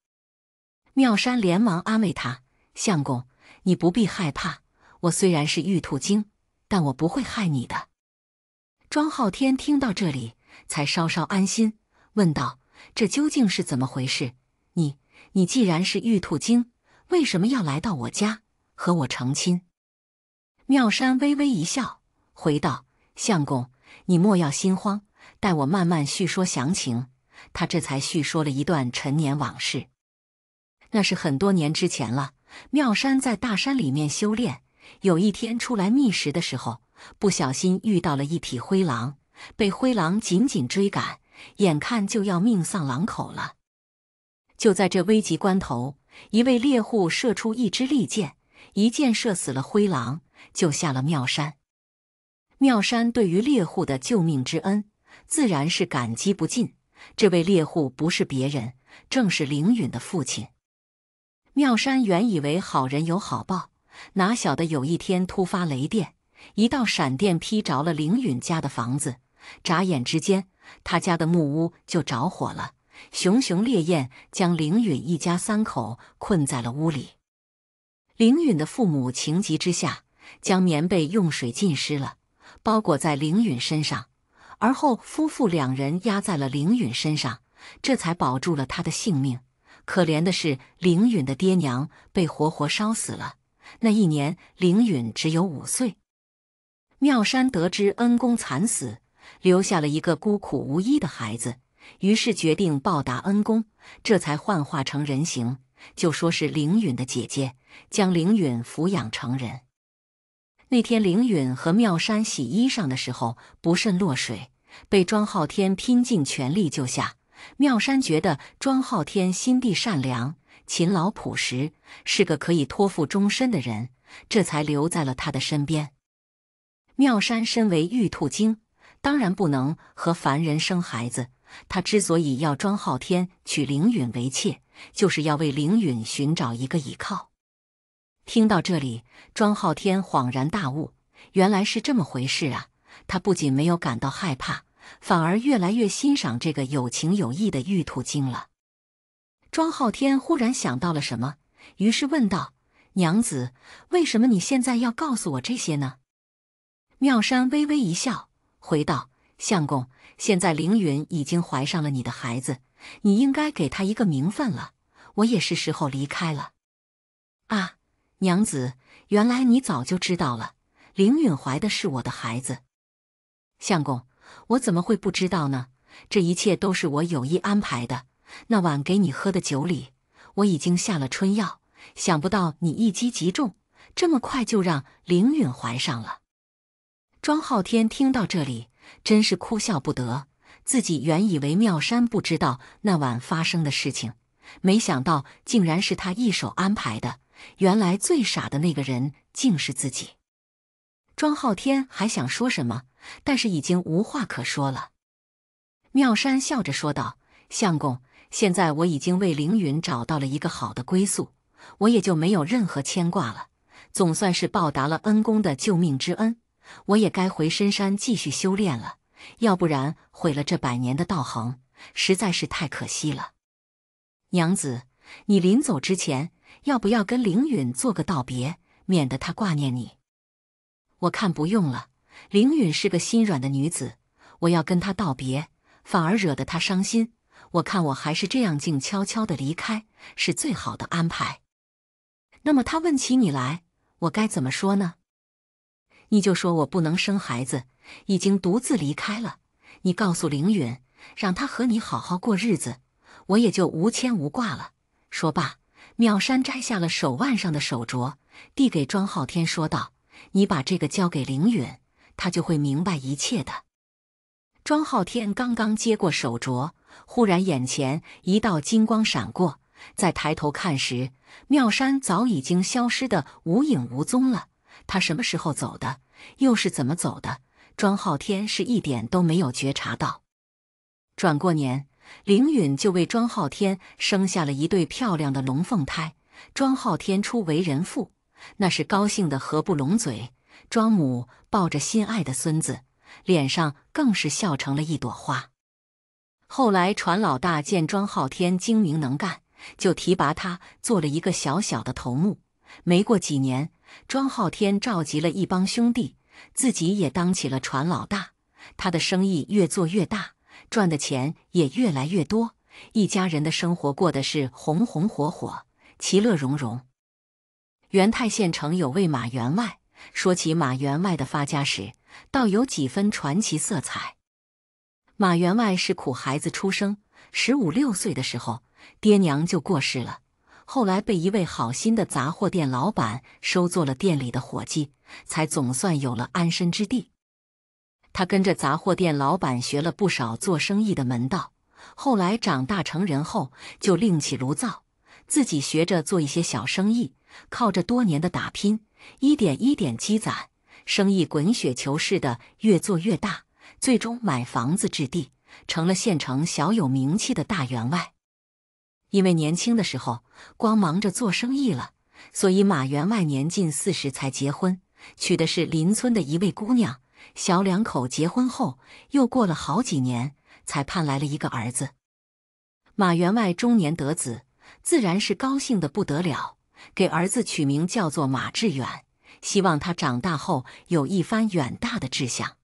妙山连忙安慰他：“相公，你不必害怕，我虽然是玉兔精，但我不会害你的。”庄浩天听到这里，才稍稍安心，问道：“这究竟是怎么回事？你……你既然是玉兔精，为什么要来到我家和我成亲？”妙山微微一笑，回道：“相公，你莫要心慌，待我慢慢叙说详情。”他这才叙说了一段陈年往事。那是很多年之前了。妙山在大山里面修炼，有一天出来觅食的时候。不小心遇到了一匹灰狼，被灰狼紧紧追赶，眼看就要命丧狼口了。就在这危急关头，一位猎户射出一支利箭，一箭射死了灰狼，救下了妙山。妙山对于猎户的救命之恩，自然是感激不尽。这位猎户不是别人，正是凌允的父亲。妙山原以为好人有好报，哪晓得有一天突发雷电。一道闪电劈着了凌允家的房子，眨眼之间，他家的木屋就着火了。熊熊烈焰将凌允一家三口困在了屋里。凌允的父母情急之下，将棉被用水浸湿了，包裹在凌允身上，而后夫妇两人压在了凌允身上，这才保住了他的性命。可怜的是，凌允的爹娘被活活烧死了。那一年，凌允只有五岁。妙山得知恩公惨死，留下了一个孤苦无依的孩子，于是决定报答恩公，这才幻化成人形，就说是凌允的姐姐，将凌允抚养成人。那天，凌允和妙山洗衣裳的时候，不慎落水，被庄浩天拼尽全力救下。妙山觉得庄浩天心地善良、勤劳朴实，是个可以托付终身的人，这才留在了他的身边。妙山身为玉兔精，当然不能和凡人生孩子。他之所以要庄浩天娶凌允为妾，就是要为凌允寻找一个依靠。听到这里，庄浩天恍然大悟，原来是这么回事啊！他不仅没有感到害怕，反而越来越欣赏这个有情有义的玉兔精了。庄浩天忽然想到了什么，于是问道：“娘子，为什么你现在要告诉我这些呢？”妙山微微一笑，回道：“相公，现在凌云已经怀上了你的孩子，你应该给他一个名分了。我也是时候离开了。”啊，娘子，原来你早就知道了，凌云怀的是我的孩子。相公，我怎么会不知道呢？这一切都是我有意安排的。那晚给你喝的酒里，我已经下了春药，想不到你一击即中，这么快就让凌云怀上了。庄浩天听到这里，真是哭笑不得。自己原以为妙山不知道那晚发生的事情，没想到竟然是他一手安排的。原来最傻的那个人竟是自己。庄浩天还想说什么，但是已经无话可说了。妙山笑着说道：“相公，现在我已经为凌云找到了一个好的归宿，我也就没有任何牵挂了。总算是报答了恩公的救命之恩。”我也该回深山继续修炼了，要不然毁了这百年的道行，实在是太可惜了。娘子，你临走之前要不要跟凌允做个道别，免得他挂念你？我看不用了。凌允是个心软的女子，我要跟她道别，反而惹得她伤心。我看我还是这样静悄悄的离开是最好的安排。那么他问起你来，我该怎么说呢？你就说我不能生孩子，已经独自离开了。你告诉凌云，让他和你好好过日子，我也就无牵无挂了。说罢，妙山摘下了手腕上的手镯，递给庄浩天，说道：“你把这个交给凌云，他就会明白一切的。”庄浩天刚刚接过手镯，忽然眼前一道金光闪过，在抬头看时，妙山早已经消失得无影无踪了。他什么时候走的，又是怎么走的？庄浩天是一点都没有觉察到。转过年，凌允就为庄浩天生下了一对漂亮的龙凤胎。庄浩天初为人父，那是高兴的合不拢嘴。庄母抱着心爱的孙子，脸上更是笑成了一朵花。后来，船老大见庄浩天精明能干，就提拔他做了一个小小的头目。没过几年。庄浩天召集了一帮兄弟，自己也当起了船老大。他的生意越做越大，赚的钱也越来越多，一家人的生活过得是红红火火，其乐融融。元泰县城有位马员外，说起马员外的发家史，倒有几分传奇色彩。马员外是苦孩子出生，十五六岁的时候，爹娘就过世了。后来被一位好心的杂货店老板收做了店里的伙计，才总算有了安身之地。他跟着杂货店老板学了不少做生意的门道，后来长大成人后就另起炉灶，自己学着做一些小生意。靠着多年的打拼，一点一点积攒，生意滚雪球似的越做越大，最终买房子置地，成了县城小有名气的大员外。因为年轻的时候光忙着做生意了，所以马员外年近四十才结婚，娶的是邻村的一位姑娘。小两口结婚后，又过了好几年才盼来了一个儿子。马员外中年得子，自然是高兴得不得了，给儿子取名叫做马致远，希望他长大后有一番远大的志向。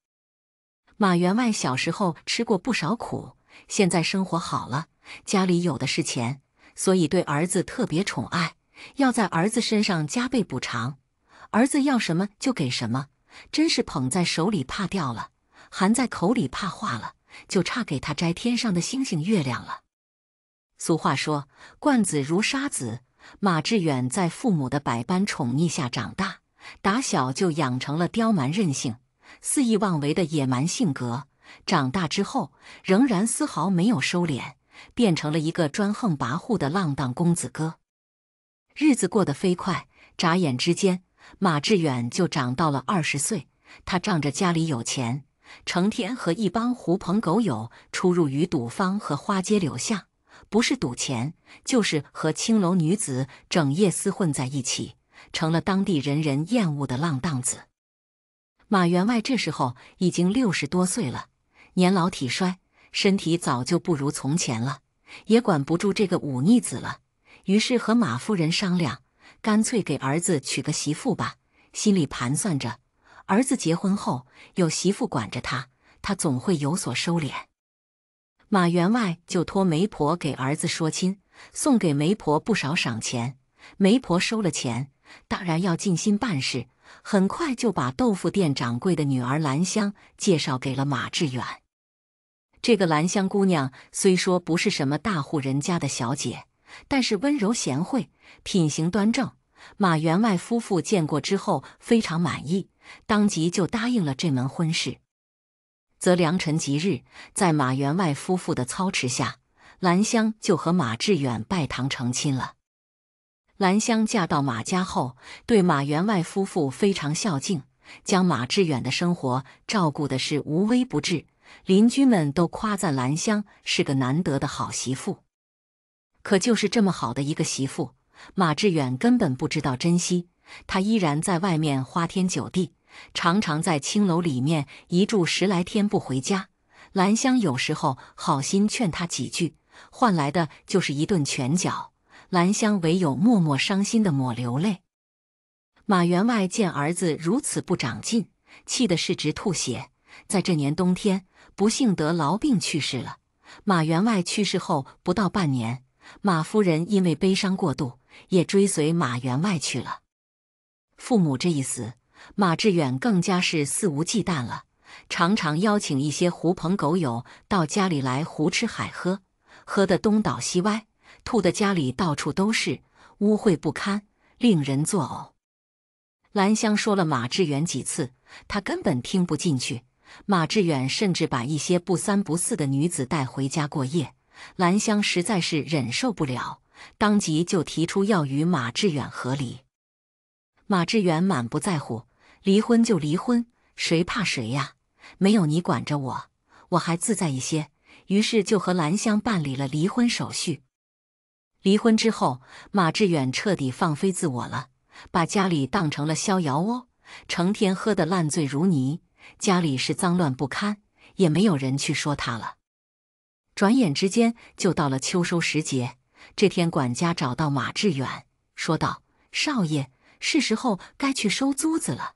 马员外小时候吃过不少苦，现在生活好了。家里有的是钱，所以对儿子特别宠爱，要在儿子身上加倍补偿。儿子要什么就给什么，真是捧在手里怕掉了，含在口里怕化了，就差给他摘天上的星星月亮了。俗话说“惯子如杀子”，马志远在父母的百般宠溺下长大，打小就养成了刁蛮任性、肆意妄为的野蛮性格，长大之后仍然丝毫没有收敛。变成了一个专横跋扈的浪荡公子哥，日子过得飞快，眨眼之间，马志远就长到了二十岁。他仗着家里有钱，成天和一帮狐朋狗友出入于赌坊和花街柳巷，不是赌钱，就是和青楼女子整夜厮混在一起，成了当地人人厌恶的浪荡子。马员外这时候已经六十多岁了，年老体衰。身体早就不如从前了，也管不住这个忤逆子了。于是和马夫人商量，干脆给儿子娶个媳妇吧。心里盘算着，儿子结婚后有媳妇管着他，他总会有所收敛。马员外就托媒婆给儿子说亲，送给媒婆不少赏钱。媒婆收了钱，当然要尽心办事，很快就把豆腐店掌柜的女儿兰香介绍给了马志远。这个兰香姑娘虽说不是什么大户人家的小姐，但是温柔贤惠，品行端正。马员外夫妇见过之后非常满意，当即就答应了这门婚事。择良辰吉日，在马员外夫妇的操持下，兰香就和马致远拜堂成亲了。兰香嫁到马家后，对马员外夫妇非常孝敬，将马致远的生活照顾的是无微不至。邻居们都夸赞兰香是个难得的好媳妇，可就是这么好的一个媳妇，马志远根本不知道珍惜。他依然在外面花天酒地，常常在青楼里面一住十来天不回家。兰香有时候好心劝他几句，换来的就是一顿拳脚。兰香唯有默默伤心的抹流泪。马员外见儿子如此不长进，气的是直吐血。在这年冬天。不幸得痨病去世了。马员外去世后不到半年，马夫人因为悲伤过度，也追随马员外去了。父母这一死，马致远更加是肆无忌惮了，常常邀请一些狐朋狗友到家里来胡吃海喝，喝得东倒西歪，吐得家里到处都是污秽不堪，令人作呕。兰香说了马致远几次，他根本听不进去。马志远甚至把一些不三不四的女子带回家过夜，兰香实在是忍受不了，当即就提出要与马志远和离。马志远满不在乎，离婚就离婚，谁怕谁呀？没有你管着我，我还自在一些。于是就和兰香办理了离婚手续。离婚之后，马志远彻底放飞自我了，把家里当成了逍遥窝，成天喝得烂醉如泥。家里是脏乱不堪，也没有人去说他了。转眼之间就到了秋收时节，这天管家找到马志远，说道：“少爷，是时候该去收租子了。”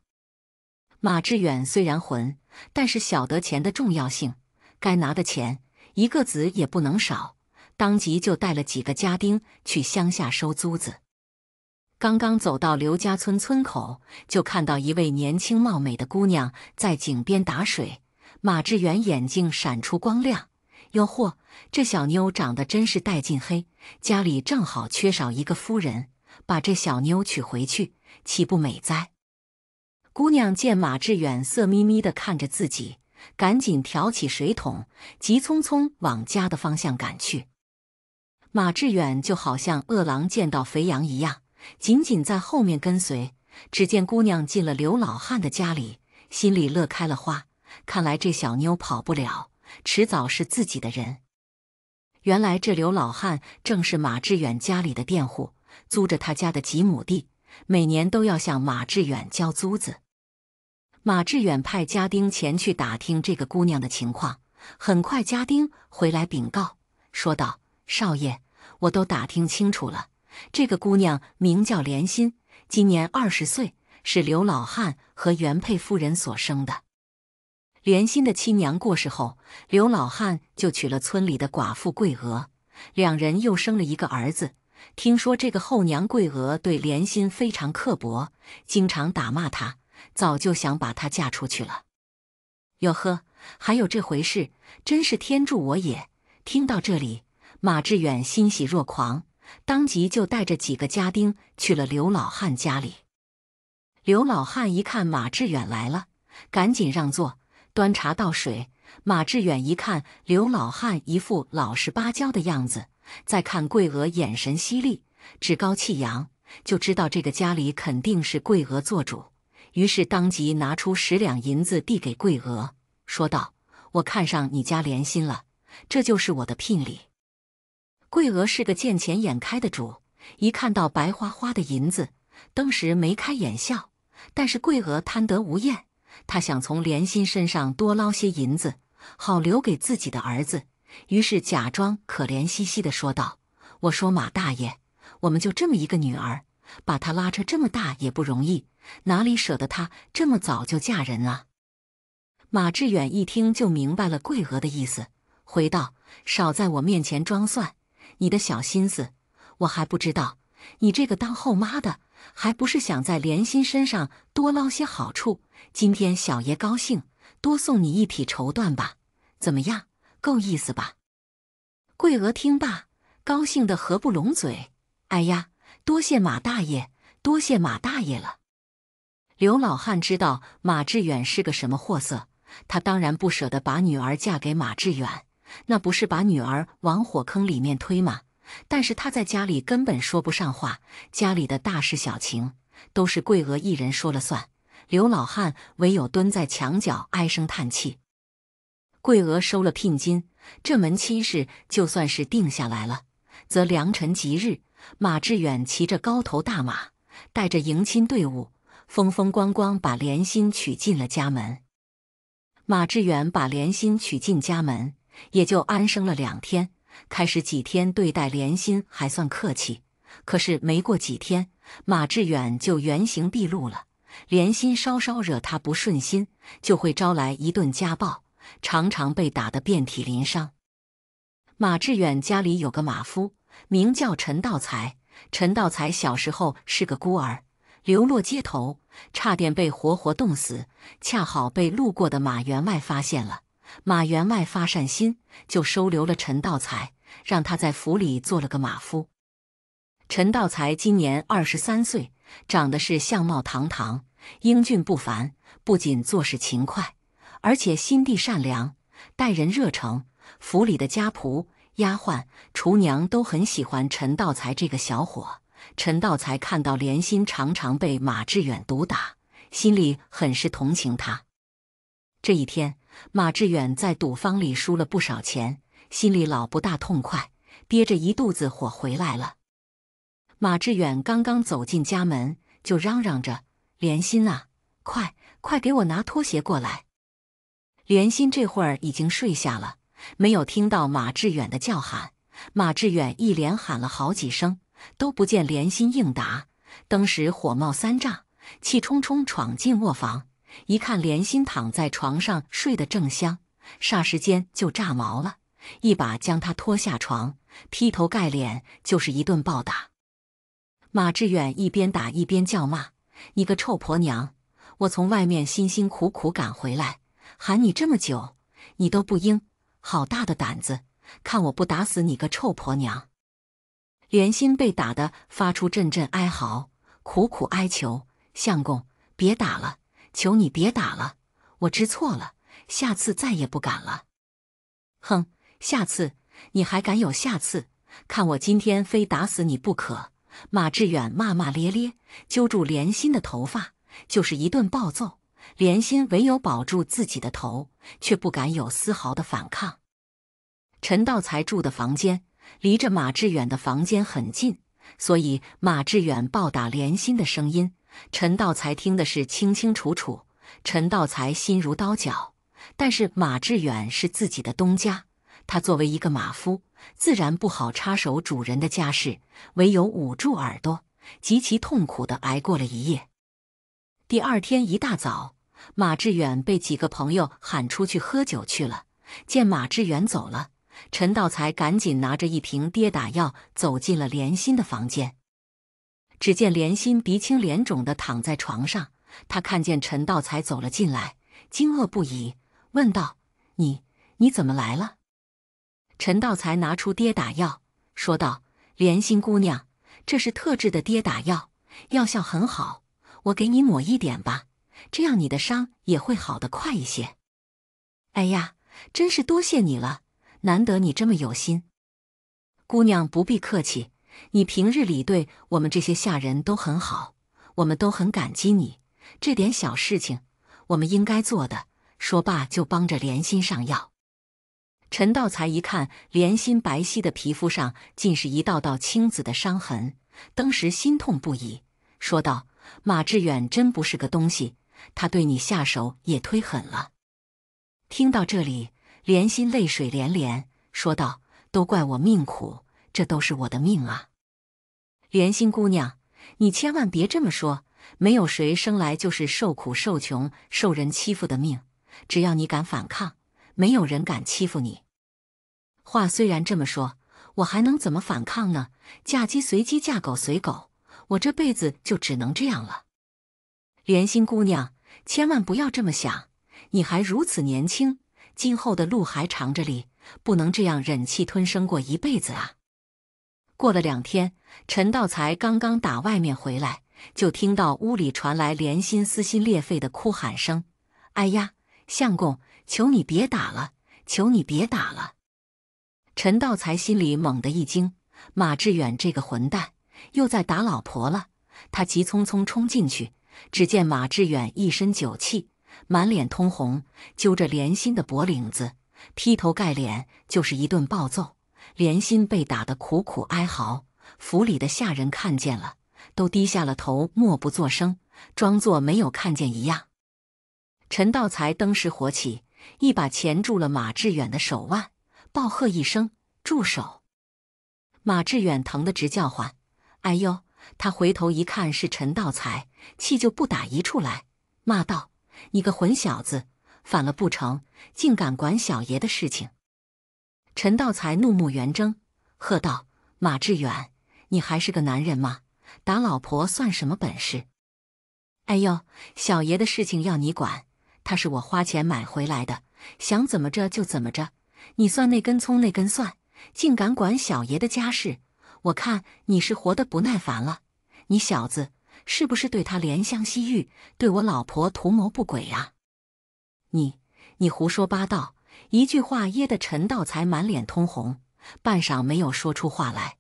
马志远虽然浑，但是晓得钱的重要性，该拿的钱一个子也不能少，当即就带了几个家丁去乡下收租子。刚刚走到刘家村村口，就看到一位年轻貌美的姑娘在井边打水。马志远眼睛闪出光亮：“哟嚯，这小妞长得真是带劲黑，家里正好缺少一个夫人，把这小妞娶回去，岂不美哉？”姑娘见马志远色眯眯地看着自己，赶紧挑起水桶，急匆匆往家的方向赶去。马志远就好像饿狼见到肥羊一样。紧紧在后面跟随，只见姑娘进了刘老汉的家里，心里乐开了花。看来这小妞跑不了，迟早是自己的人。原来这刘老汉正是马致远家里的佃户，租着他家的几亩地，每年都要向马致远交租子。马致远派家丁前去打听这个姑娘的情况，很快家丁回来禀告，说道：“少爷，我都打听清楚了。”这个姑娘名叫莲心，今年二十岁，是刘老汉和原配夫人所生的。莲心的亲娘过世后，刘老汉就娶了村里的寡妇桂娥，两人又生了一个儿子。听说这个后娘桂娥对莲心非常刻薄，经常打骂她，早就想把她嫁出去了。哟呵，还有这回事，真是天助我也！听到这里，马志远欣喜若狂。当即就带着几个家丁去了刘老汉家里。刘老汉一看马志远来了，赶紧让座、端茶倒水。马志远一看刘老汉一副老实巴交的样子，再看桂娥眼神犀利、趾高气扬，就知道这个家里肯定是桂娥做主。于是当即拿出十两银子递给桂娥，说道：“我看上你家莲心了，这就是我的聘礼。”桂娥是个见钱眼开的主，一看到白花花的银子，当时眉开眼笑。但是桂娥贪得无厌，她想从莲心身上多捞些银子，好留给自己的儿子。于是假装可怜兮兮地说道：“我说马大爷，我们就这么一个女儿，把她拉扯这么大也不容易，哪里舍得她这么早就嫁人啊？”马志远一听就明白了桂娥的意思，回道：“少在我面前装蒜。”你的小心思，我还不知道。你这个当后妈的，还不是想在莲心身上多捞些好处？今天小爷高兴，多送你一匹绸缎吧，怎么样？够意思吧？桂娥听罢，高兴得合不拢嘴。哎呀，多谢马大爷，多谢马大爷了。刘老汉知道马致远是个什么货色，他当然不舍得把女儿嫁给马致远。那不是把女儿往火坑里面推吗？但是他在家里根本说不上话，家里的大事小情都是桂娥一人说了算。刘老汉唯有蹲在墙角唉声叹气。桂娥收了聘金，这门亲事就算是定下来了。则良辰吉日，马致远骑着高头大马，带着迎亲队伍，风风光光把莲心娶进了家门。马致远把莲心娶进家门。也就安生了两天，开始几天对待莲心还算客气，可是没过几天，马志远就原形毕露了。莲心稍稍惹他不顺心，就会招来一顿家暴，常常被打得遍体鳞伤。马志远家里有个马夫，名叫陈道才。陈道才小时候是个孤儿，流落街头，差点被活活冻死，恰好被路过的马员外发现了。马员外发善心，就收留了陈道才，让他在府里做了个马夫。陈道才今年二十三岁，长得是相貌堂堂，英俊不凡。不仅做事勤快，而且心地善良，待人热诚。府里的家仆、丫鬟、厨娘都很喜欢陈道才这个小伙。陈道才看到莲心常常被马志远毒打，心里很是同情他。这一天。马志远在赌坊里输了不少钱，心里老不大痛快，憋着一肚子火回来了。马志远刚刚走进家门，就嚷嚷着：“莲心啊，快快给我拿拖鞋过来！”莲心这会儿已经睡下了，没有听到马志远的叫喊。马志远一连喊了好几声，都不见莲心应答，登时火冒三丈，气冲冲闯进卧房。一看，莲心躺在床上睡得正香，霎时间就炸毛了，一把将她拖下床，劈头盖脸就是一顿暴打。马志远一边打一边叫骂：“你个臭婆娘！我从外面辛辛苦苦赶回来，喊你这么久，你都不应，好大的胆子！看我不打死你个臭婆娘！”莲心被打得发出阵阵哀嚎，苦苦哀求：“相公，别打了。”求你别打了！我知错了，下次再也不敢了。哼，下次你还敢有下次？看我今天非打死你不可！马志远骂骂咧咧，揪住莲心的头发就是一顿暴揍。莲心唯有保住自己的头，却不敢有丝毫的反抗。陈道才住的房间离着马志远的房间很近，所以马志远暴打莲心的声音。陈道才听的是清清楚楚，陈道才心如刀绞，但是马志远是自己的东家，他作为一个马夫，自然不好插手主人的家事，唯有捂住耳朵，极其痛苦的挨过了一夜。第二天一大早，马志远被几个朋友喊出去喝酒去了。见马志远走了，陈道才赶紧拿着一瓶跌打药走进了莲心的房间。只见莲心鼻青脸肿的躺在床上，她看见陈道才走了进来，惊愕不已，问道：“你你怎么来了？”陈道才拿出跌打药，说道：“莲心姑娘，这是特制的跌打药，药效很好，我给你抹一点吧，这样你的伤也会好得快一些。”“哎呀，真是多谢你了，难得你这么有心。”“姑娘不必客气。”你平日里对我们这些下人都很好，我们都很感激你。这点小事情，我们应该做的。说罢就帮着莲心上药。陈道才一看莲心白皙的皮肤上尽是一道道青紫的伤痕，当时心痛不已，说道：“马志远真不是个东西，他对你下手也忒狠了。”听到这里，莲心泪水连连，说道：“都怪我命苦，这都是我的命啊！”莲心姑娘，你千万别这么说。没有谁生来就是受苦、受穷、受人欺负的命。只要你敢反抗，没有人敢欺负你。话虽然这么说，我还能怎么反抗呢？嫁鸡随鸡，嫁狗随狗，我这辈子就只能这样了。莲心姑娘，千万不要这么想。你还如此年轻，今后的路还长着哩，不能这样忍气吞声过一辈子啊。过了两天，陈道才刚刚打外面回来，就听到屋里传来连心撕心裂肺的哭喊声：“哎呀，相公，求你别打了，求你别打了！”陈道才心里猛地一惊，马志远这个混蛋又在打老婆了。他急匆匆冲进去，只见马志远一身酒气，满脸通红，揪着连心的脖领子，劈头盖脸就是一顿暴揍。莲心被打得苦苦哀嚎，府里的下人看见了，都低下了头，默不作声，装作没有看见一样。陈道才登时火起，一把钳住了马志远的手腕，暴喝一声：“住手！”马志远疼得直叫唤：“哎呦！”他回头一看是陈道才，气就不打一处来，骂道：“你个混小子，反了不成？竟敢管小爷的事情！”陈道才怒目圆睁，喝道：“马志远，你还是个男人吗？打老婆算什么本事？哎呦，小爷的事情要你管？他是我花钱买回来的，想怎么着就怎么着。你算那根葱那根蒜，竟敢管小爷的家事？我看你是活得不耐烦了。你小子是不是对他怜香惜玉，对我老婆图谋不轨呀？你你胡说八道！”一句话噎得陈道才满脸通红，半晌没有说出话来。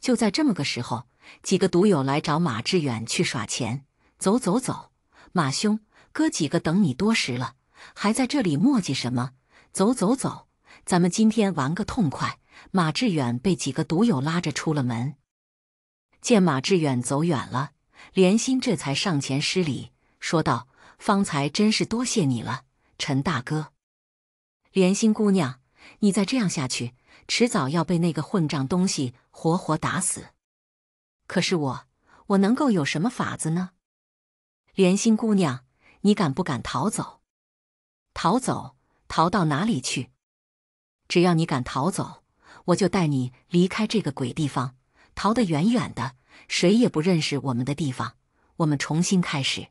就在这么个时候，几个赌友来找马志远去耍钱。走走走，马兄，哥几个等你多时了，还在这里磨叽什么？走走走，咱们今天玩个痛快！马志远被几个赌友拉着出了门。见马志远走远了，连心这才上前施礼，说道：“方才真是多谢你了，陈大哥。”莲心姑娘，你再这样下去，迟早要被那个混账东西活活打死。可是我，我能够有什么法子呢？莲心姑娘，你敢不敢逃走？逃走，逃到哪里去？只要你敢逃走，我就带你离开这个鬼地方，逃得远远的，谁也不认识我们的地方，我们重新开始。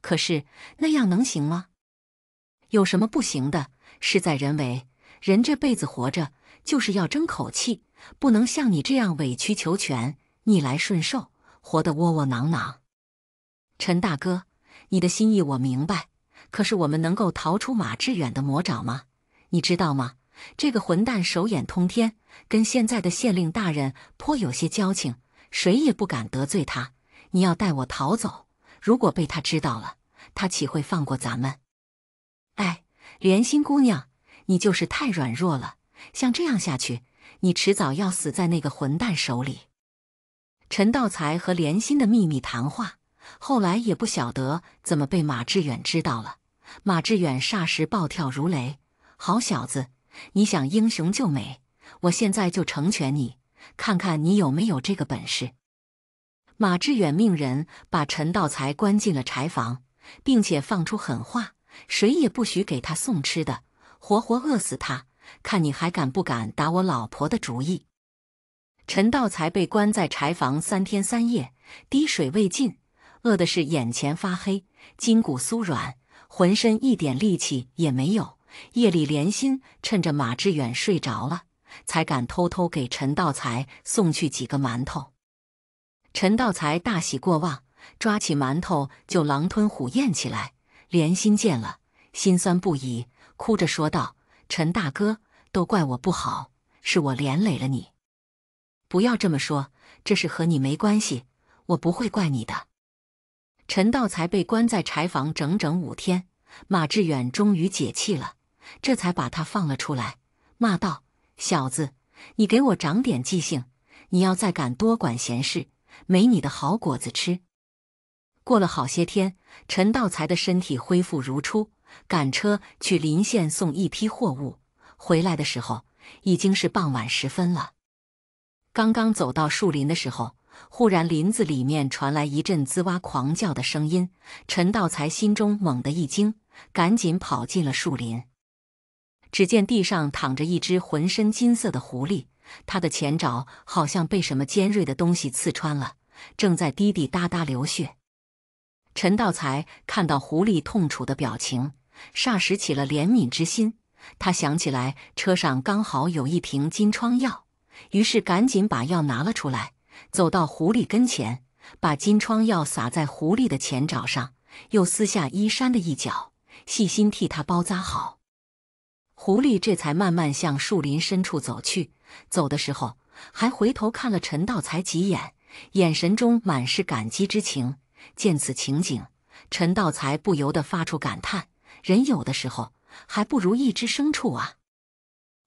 可是那样能行吗？有什么不行的？事在人为，人这辈子活着就是要争口气，不能像你这样委曲求全、逆来顺受，活得窝窝囊囊。陈大哥，你的心意我明白，可是我们能够逃出马致远的魔爪吗？你知道吗？这个混蛋手眼通天，跟现在的县令大人颇有些交情，谁也不敢得罪他。你要带我逃走，如果被他知道了，他岂会放过咱们？哎。莲心姑娘，你就是太软弱了，像这样下去，你迟早要死在那个混蛋手里。陈道才和莲心的秘密谈话，后来也不晓得怎么被马志远知道了。马志远霎时暴跳如雷：“好小子，你想英雄救美，我现在就成全你，看看你有没有这个本事！”马志远命人把陈道才关进了柴房，并且放出狠话。谁也不许给他送吃的，活活饿死他，看你还敢不敢打我老婆的主意！陈道才被关在柴房三天三夜，滴水未进，饿的是眼前发黑，筋骨酥软，浑身一点力气也没有。夜里，连心趁着马志远睡着了，才敢偷偷给陈道才送去几个馒头。陈道才大喜过望，抓起馒头就狼吞虎咽起来。莲心见了，心酸不已，哭着说道：“陈大哥，都怪我不好，是我连累了你。不要这么说，这是和你没关系，我不会怪你的。”陈道才被关在柴房整整五天，马志远终于解气了，这才把他放了出来，骂道：“小子，你给我长点记性！你要再敢多管闲事，没你的好果子吃。”过了好些天，陈道才的身体恢复如初，赶车去临县送一批货物。回来的时候已经是傍晚时分了。刚刚走到树林的时候，忽然林子里面传来一阵“滋哇”狂叫的声音。陈道才心中猛地一惊，赶紧跑进了树林。只见地上躺着一只浑身金色的狐狸，它的前爪好像被什么尖锐的东西刺穿了，正在滴滴答答流血。陈道才看到狐狸痛楚的表情，霎时起了怜悯之心。他想起来车上刚好有一瓶金疮药，于是赶紧把药拿了出来，走到狐狸跟前，把金疮药撒在狐狸的前爪上，又撕下衣衫的一角，细心替他包扎好。狐狸这才慢慢向树林深处走去，走的时候还回头看了陈道才几眼，眼神中满是感激之情。见此情景，陈道才不由得发出感叹：“人有的时候还不如一只牲畜啊！”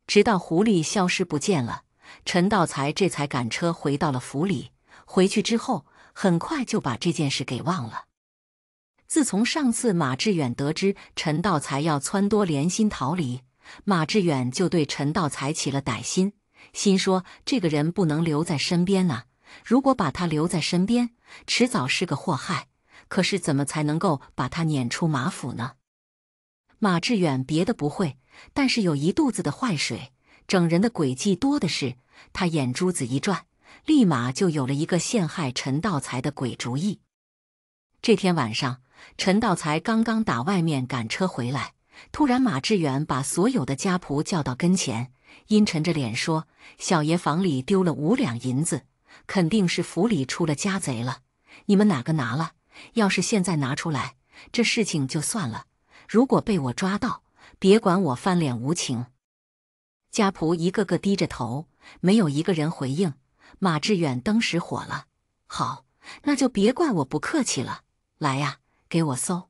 直到狐狸消失不见了，陈道才这才赶车回到了府里。回去之后，很快就把这件事给忘了。自从上次马志远得知陈道才要撺掇莲心逃离，马志远就对陈道才起了歹心，心说这个人不能留在身边啊！如果把他留在身边，迟早是个祸害，可是怎么才能够把他撵出马府呢？马志远别的不会，但是有一肚子的坏水，整人的诡计多的是。他眼珠子一转，立马就有了一个陷害陈道才的鬼主意。这天晚上，陈道才刚刚打外面赶车回来，突然马志远把所有的家仆叫到跟前，阴沉着脸说：“小爷房里丢了五两银子，肯定是府里出了家贼了。”你们哪个拿了？要是现在拿出来，这事情就算了。如果被我抓到，别管我翻脸无情。家仆一个个低着头，没有一个人回应。马志远当时火了：“好，那就别怪我不客气了！来呀，给我搜！”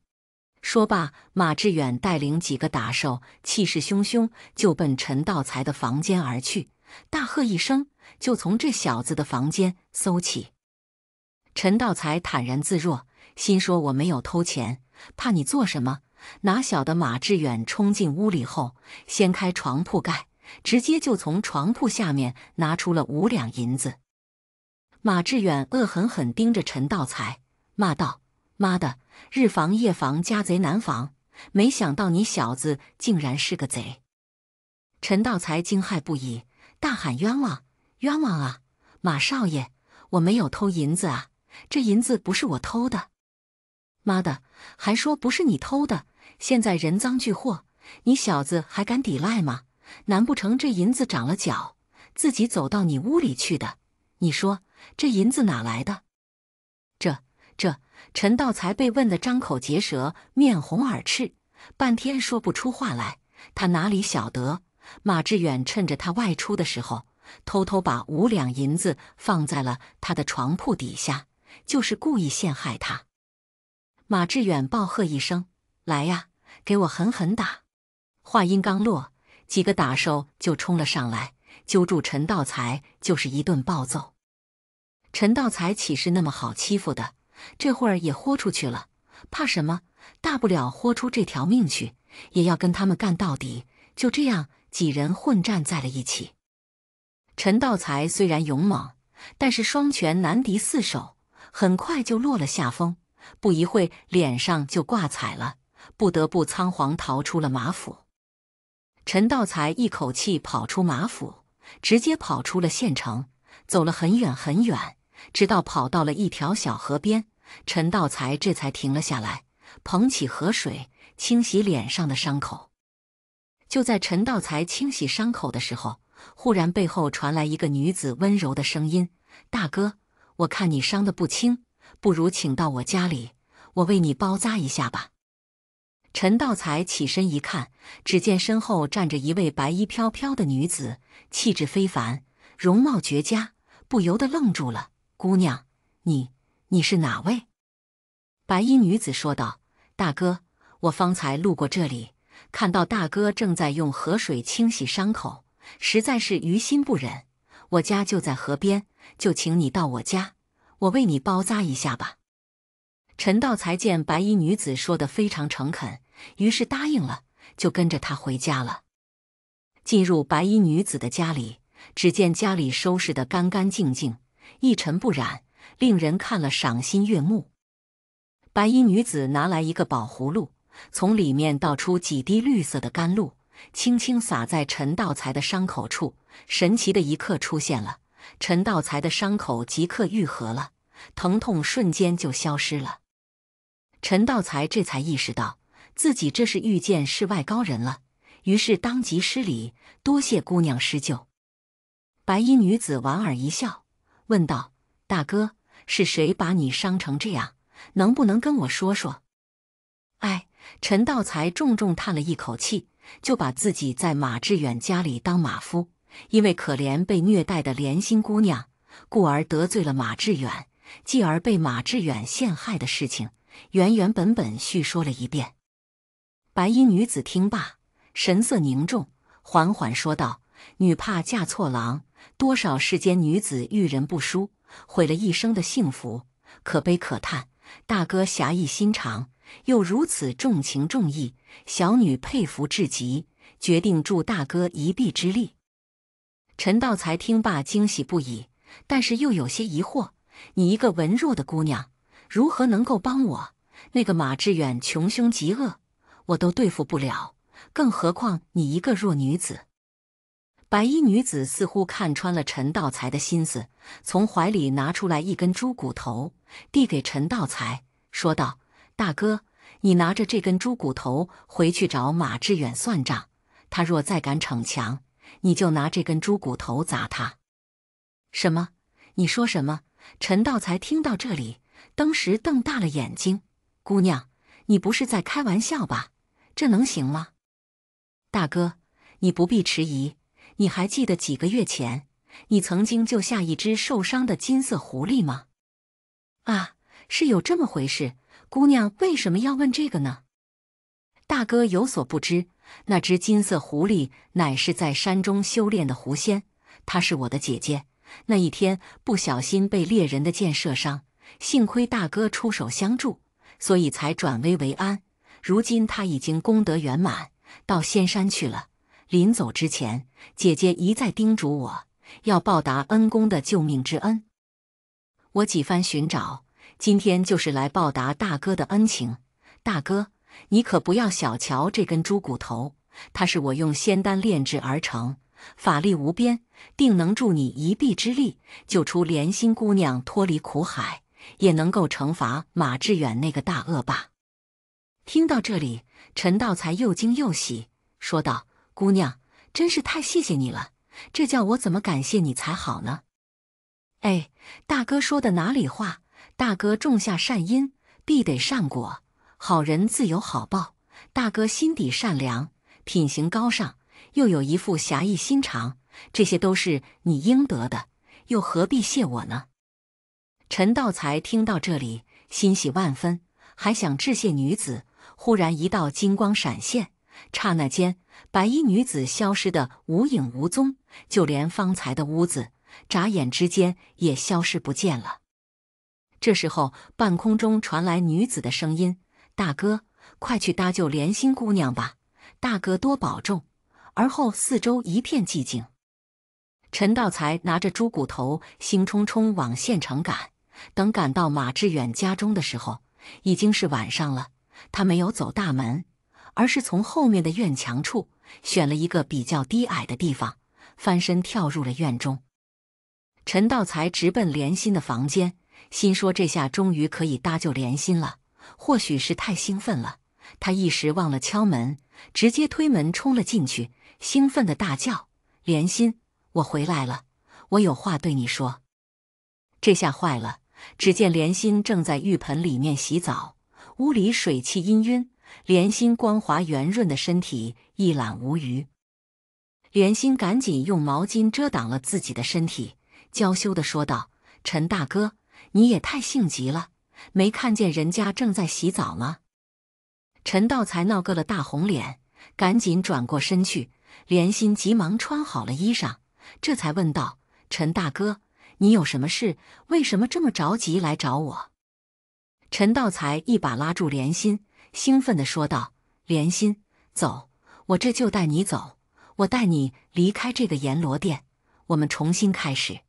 说罢，马志远带领几个打手，气势汹汹就奔陈道才的房间而去，大喝一声，就从这小子的房间搜起。陈道才坦然自若，心说我没有偷钱，怕你做什么？哪晓得马志远冲进屋里后，掀开床铺盖，直接就从床铺下面拿出了五两银子。马志远恶狠狠盯着陈道才，骂道：“妈的，日防夜防，家贼难防，没想到你小子竟然是个贼！”陈道才惊骇不已，大喊：“冤枉！冤枉啊，马少爷，我没有偷银子啊！”这银子不是我偷的，妈的，还说不是你偷的！现在人赃俱获，你小子还敢抵赖吗？难不成这银子长了脚，自己走到你屋里去的？你说这银子哪来的？这这……陈道才被问得张口结舌，面红耳赤，半天说不出话来。他哪里晓得，马志远趁着他外出的时候，偷偷把五两银子放在了他的床铺底下。就是故意陷害他！马志远暴喝一声：“来呀，给我狠狠打！”话音刚落，几个打手就冲了上来，揪住陈道才就是一顿暴揍。陈道才岂是那么好欺负的？这会儿也豁出去了，怕什么？大不了豁出这条命去，也要跟他们干到底。就这样，几人混战在了一起。陈道才虽然勇猛，但是双拳难敌四手。很快就落了下风，不一会脸上就挂彩了，不得不仓皇逃出了马府。陈道才一口气跑出马府，直接跑出了县城，走了很远很远，直到跑到了一条小河边，陈道才这才停了下来，捧起河水清洗脸上的伤口。就在陈道才清洗伤口的时候，忽然背后传来一个女子温柔的声音：“大哥。”我看你伤得不轻，不如请到我家里，我为你包扎一下吧。陈道才起身一看，只见身后站着一位白衣飘飘的女子，气质非凡，容貌绝佳，不由得愣住了。姑娘，你你是哪位？白衣女子说道：“大哥，我方才路过这里，看到大哥正在用河水清洗伤口，实在是于心不忍。我家就在河边。”就请你到我家，我为你包扎一下吧。陈道才见白衣女子说的非常诚恳，于是答应了，就跟着她回家了。进入白衣女子的家里，只见家里收拾的干干净净，一尘不染，令人看了赏心悦目。白衣女子拿来一个宝葫芦，从里面倒出几滴绿色的甘露，轻轻洒在陈道才的伤口处，神奇的一刻出现了。陈道才的伤口即刻愈合了，疼痛瞬间就消失了。陈道才这才意识到自己这是遇见世外高人了，于是当即施礼：“多谢姑娘施救。”白衣女子莞尔一笑，问道：“大哥，是谁把你伤成这样？能不能跟我说说？”哎，陈道才重重叹了一口气，就把自己在马志远家里当马夫。因为可怜被虐待的莲心姑娘，故而得罪了马致远，继而被马致远陷害的事情，原原本本叙说了一遍。白衣女子听罢，神色凝重，缓缓说道：“女怕嫁错郎，多少世间女子遇人不淑，毁了一生的幸福，可悲可叹。大哥侠义心肠，又如此重情重义，小女佩服至极，决定助大哥一臂之力。”陈道才听罢，惊喜不已，但是又有些疑惑：“你一个文弱的姑娘，如何能够帮我？那个马志远穷凶极恶，我都对付不了，更何况你一个弱女子？”白衣女子似乎看穿了陈道才的心思，从怀里拿出来一根猪骨头，递给陈道才，说道：“大哥，你拿着这根猪骨头回去找马志远算账，他若再敢逞强。”你就拿这根猪骨头砸他。什么？你说什么？陈道才听到这里，当时瞪大了眼睛。姑娘，你不是在开玩笑吧？这能行吗？大哥，你不必迟疑。你还记得几个月前，你曾经救下一只受伤的金色狐狸吗？啊，是有这么回事。姑娘，为什么要问这个呢？大哥有所不知。那只金色狐狸乃是在山中修炼的狐仙，她是我的姐姐。那一天不小心被猎人的箭射伤，幸亏大哥出手相助，所以才转危为安。如今她已经功德圆满，到仙山去了。临走之前，姐姐一再叮嘱我要报答恩公的救命之恩。我几番寻找，今天就是来报答大哥的恩情，大哥。你可不要小瞧这根猪骨头，它是我用仙丹炼制而成，法力无边，定能助你一臂之力，救出莲心姑娘脱离苦海，也能够惩罚马志远那个大恶霸。听到这里，陈道才又惊又喜，说道：“姑娘，真是太谢谢你了，这叫我怎么感谢你才好呢？”哎，大哥说的哪里话？大哥种下善因，必得善果。好人自有好报，大哥心底善良，品行高尚，又有一副侠义心肠，这些都是你应得的，又何必谢我呢？陈道才听到这里，欣喜万分，还想致谢女子，忽然一道金光闪现，刹那间，白衣女子消失得无影无踪，就连方才的屋子，眨眼之间也消失不见了。这时候，半空中传来女子的声音。大哥，快去搭救莲心姑娘吧！大哥多保重。而后四周一片寂静。陈道才拿着猪骨头，兴冲冲往县城赶。等赶到马志远家中的时候，已经是晚上了。他没有走大门，而是从后面的院墙处选了一个比较低矮的地方，翻身跳入了院中。陈道才直奔莲心的房间，心说这下终于可以搭救莲心了。或许是太兴奋了，他一时忘了敲门，直接推门冲了进去，兴奋的大叫：“莲心，我回来了，我有话对你说。”这下坏了，只见莲心正在浴盆里面洗澡，屋里水汽氤氲，莲心光滑圆润的身体一览无余。莲心赶紧用毛巾遮挡了自己的身体，娇羞的说道：“陈大哥，你也太性急了。”没看见人家正在洗澡吗？陈道才闹个了大红脸，赶紧转过身去。莲心急忙穿好了衣裳，这才问道：“陈大哥，你有什么事？为什么这么着急来找我？”陈道才一把拉住莲心，兴奋地说道：“莲心，走，我这就带你走，我带你离开这个阎罗殿，我们重新开始。”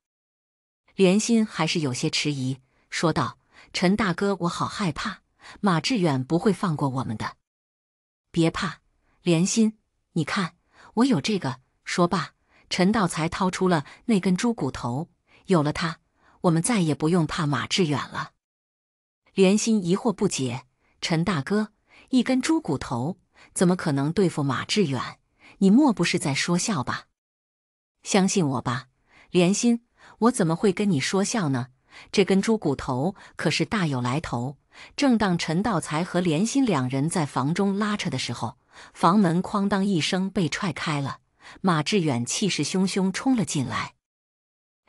莲心还是有些迟疑，说道。陈大哥，我好害怕，马志远不会放过我们的。别怕，莲心，你看，我有这个。说罢，陈道才掏出了那根猪骨头。有了它，我们再也不用怕马志远了。莲心疑惑不解：“陈大哥，一根猪骨头怎么可能对付马志远？你莫不是在说笑吧？”相信我吧，莲心，我怎么会跟你说笑呢？这根猪骨头可是大有来头。正当陈道才和莲心两人在房中拉扯的时候，房门哐当一声被踹开了，马志远气势汹汹冲了进来。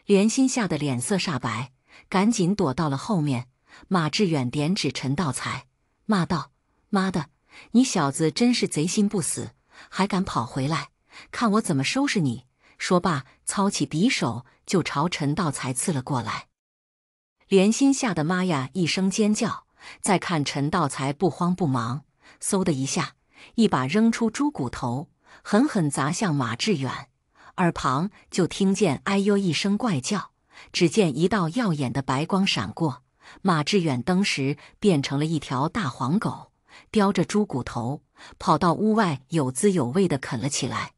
莲心吓得脸色煞白，赶紧躲到了后面。马志远点指陈道才，骂道：“妈的，你小子真是贼心不死，还敢跑回来！看我怎么收拾你！”说罢，操起匕首就朝陈道才刺了过来。莲心吓得妈呀一声尖叫，再看陈道才不慌不忙，嗖的一下，一把扔出猪骨头，狠狠砸向马志远。耳旁就听见哎呦一声怪叫，只见一道耀眼的白光闪过，马志远登时变成了一条大黄狗，叼着猪骨头跑到屋外，有滋有味地啃了起来。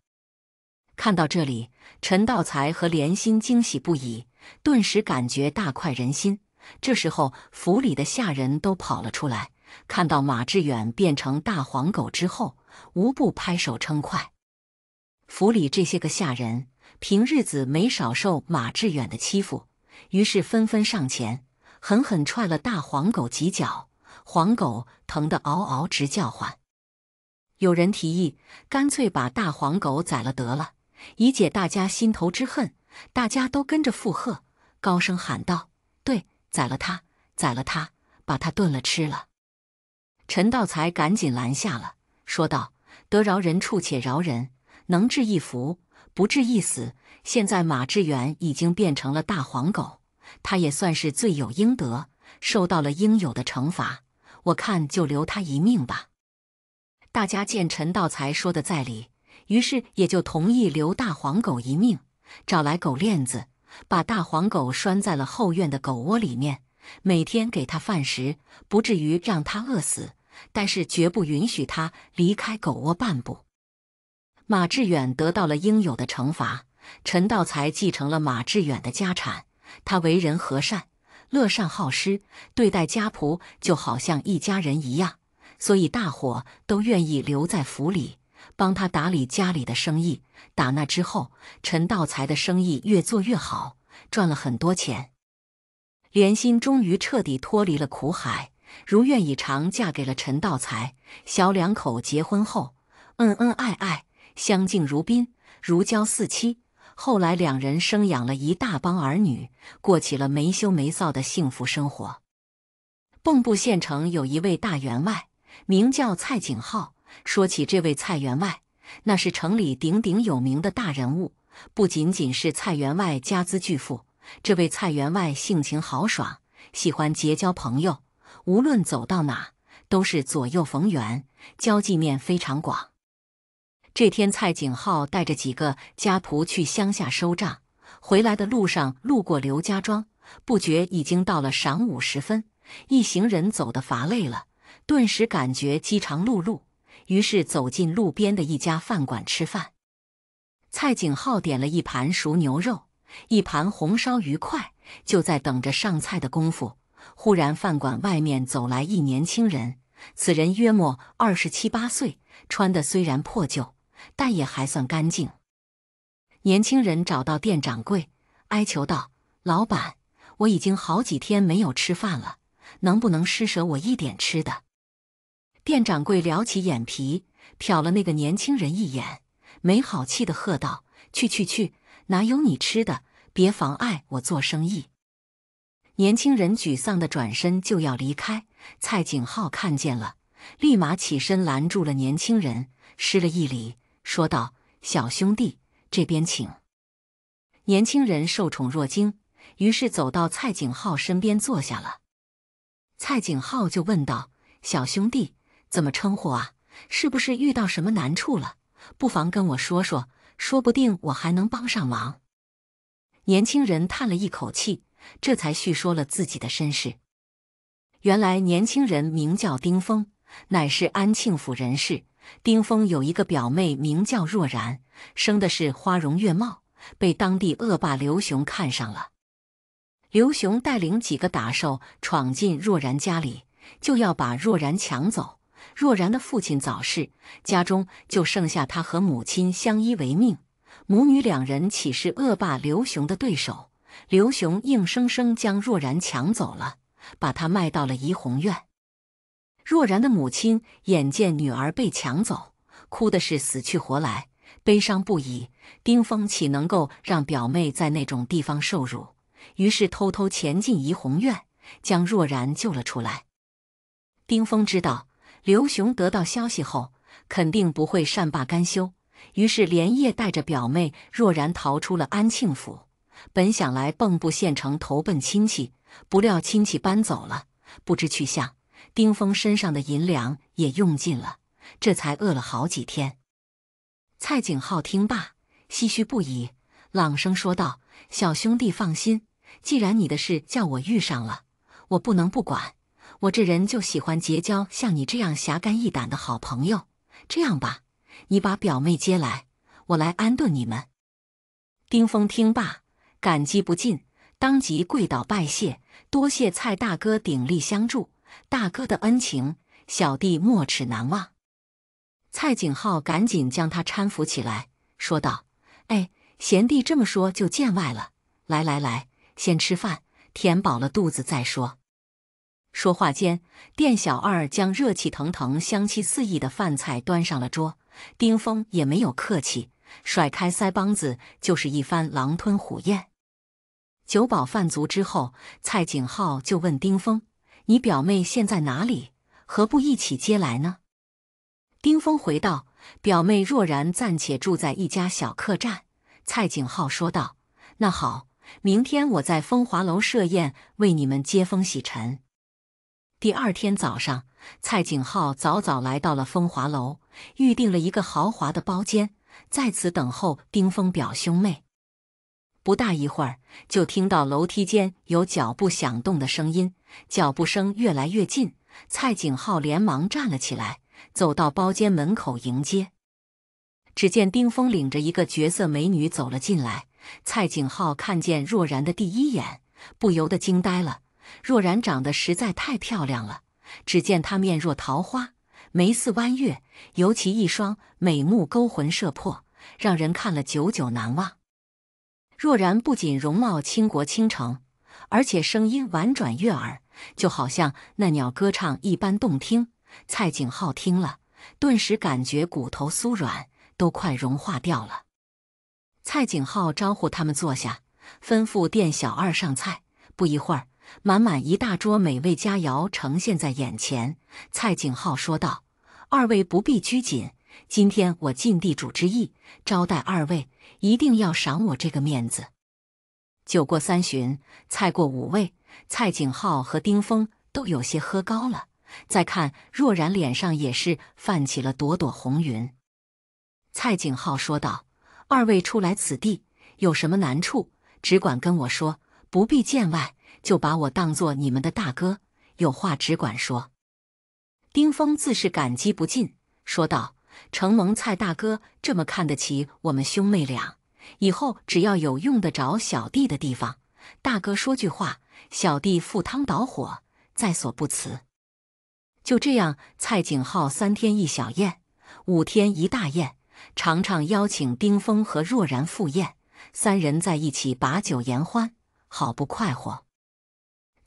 看到这里，陈道才和莲心惊喜不已。顿时感觉大快人心。这时候，府里的下人都跑了出来，看到马志远变成大黄狗之后，无不拍手称快。府里这些个下人平日子没少受马志远的欺负，于是纷纷上前狠狠踹了大黄狗几脚，黄狗疼得嗷嗷直叫唤。有人提议，干脆把大黄狗宰了得了，以解大家心头之恨。大家都跟着附和，高声喊道：“对，宰了他，宰了他，把他炖了吃了。”陈道才赶紧拦下了，说道：“得饶人处且饶人，能治一福不治一死。现在马志远已经变成了大黄狗，他也算是罪有应得，受到了应有的惩罚。我看就留他一命吧。”大家见陈道才说的在理，于是也就同意留大黄狗一命。找来狗链子，把大黄狗拴在了后院的狗窝里面，每天给它饭食，不至于让它饿死，但是绝不允许它离开狗窝半步。马志远得到了应有的惩罚，陈道才继承了马志远的家产。他为人和善，乐善好施，对待家仆就好像一家人一样，所以大伙都愿意留在府里。帮他打理家里的生意，打那之后，陈道才的生意越做越好，赚了很多钱。莲心终于彻底脱离了苦海，如愿以偿嫁给了陈道才。小两口结婚后，恩恩爱爱，相敬如宾，如胶似漆。后来，两人生养了一大帮儿女，过起了没羞没臊的幸福生活。蚌埠县城有一位大员外，名叫蔡景浩。说起这位蔡员外，那是城里鼎鼎有名的大人物。不仅仅是蔡员外家资巨富，这位蔡员外性情豪爽，喜欢结交朋友，无论走到哪都是左右逢源，交际面非常广。这天，蔡景浩带着几个家仆去乡下收账，回来的路上路过刘家庄，不觉已经到了晌午时分。一行人走得乏累了，顿时感觉饥肠辘辘。于是走进路边的一家饭馆吃饭，蔡景浩点了一盘熟牛肉，一盘红烧鱼块，就在等着上菜的功夫，忽然饭馆外面走来一年轻人，此人约莫二十七八岁，穿的虽然破旧，但也还算干净。年轻人找到店掌柜，哀求道：“老板，我已经好几天没有吃饭了，能不能施舍我一点吃的？”店掌柜撩起眼皮，瞟了那个年轻人一眼，没好气的喝道：“去去去，哪有你吃的？别妨碍我做生意。”年轻人沮丧的转身就要离开，蔡景浩看见了，立马起身拦住了年轻人，施了一礼，说道：“小兄弟，这边请。”年轻人受宠若惊，于是走到蔡景浩身边坐下了。蔡景浩就问道：“小兄弟。”怎么称呼啊？是不是遇到什么难处了？不妨跟我说说，说不定我还能帮上忙。年轻人叹了一口气，这才叙说了自己的身世。原来，年轻人名叫丁峰，乃是安庆府人士。丁峰有一个表妹，名叫若然，生的是花容月貌，被当地恶霸刘雄看上了。刘雄带领几个打手闯进若然家里，就要把若然抢走。若然的父亲早逝，家中就剩下他和母亲相依为命。母女两人岂是恶霸刘雄的对手？刘雄硬生生将若然抢走了，把他卖到了怡红院。若然的母亲眼见女儿被抢走，哭的是死去活来，悲伤不已。丁峰岂能够让表妹在那种地方受辱？于是偷偷潜进怡红院，将若然救了出来。丁峰知道。刘雄得到消息后，肯定不会善罢甘休，于是连夜带着表妹若然逃出了安庆府。本想来蚌埠县城投奔亲戚，不料亲戚搬走了，不知去向。丁峰身上的银两也用尽了，这才饿了好几天。蔡景浩听罢，唏嘘不已，朗声说道：“小兄弟，放心，既然你的事叫我遇上了，我不能不管。”我这人就喜欢结交像你这样侠肝义胆的好朋友。这样吧，你把表妹接来，我来安顿你们。丁峰听罢，感激不尽，当即跪倒拜谢，多谢蔡大哥鼎力相助，大哥的恩情，小弟没齿难忘。蔡景浩赶紧将他搀扶起来，说道：“哎，贤弟这么说就见外了。来来来，先吃饭，填饱了肚子再说。”说话间，店小二将热气腾腾、香气四溢的饭菜端上了桌。丁峰也没有客气，甩开腮帮子就是一番狼吞虎咽。酒饱饭足之后，蔡景浩就问丁峰：“你表妹现在哪里？何不一起接来呢？”丁峰回道：“表妹若然暂且住在一家小客栈。”蔡景浩说道：“那好，明天我在风华楼设宴为你们接风洗尘。”第二天早上，蔡景浩早早来到了风华楼，预定了一个豪华的包间，在此等候丁峰表兄妹。不大一会儿，就听到楼梯间有脚步响动的声音，脚步声越来越近。蔡景浩连忙站了起来，走到包间门口迎接。只见丁峰领着一个绝色美女走了进来。蔡景浩看见若然的第一眼，不由得惊呆了。若然长得实在太漂亮了，只见她面若桃花，眉似弯月，尤其一双美目勾魂摄魄，让人看了久久难忘。若然不仅容貌倾国倾城，而且声音婉转悦耳，就好像那鸟歌唱一般动听。蔡景浩听了，顿时感觉骨头酥软，都快融化掉了。蔡景浩招呼他们坐下，吩咐店小二上菜，不一会儿。满满一大桌美味佳肴呈现在眼前，蔡景浩说道：“二位不必拘谨，今天我尽地主之谊招待二位，一定要赏我这个面子。”酒过三巡，菜过五味，蔡景浩和丁峰都有些喝高了。再看若然脸上也是泛起了朵朵红云。蔡景浩说道：“二位初来此地，有什么难处，只管跟我说，不必见外。”就把我当做你们的大哥，有话只管说。丁峰自是感激不尽，说道：“承蒙蔡大哥这么看得起我们兄妹俩，以后只要有用得着小弟的地方，大哥说句话，小弟赴汤蹈火，在所不辞。”就这样，蔡景浩三天一小宴，五天一大宴，常常邀请丁峰和若然赴宴，三人在一起把酒言欢，好不快活。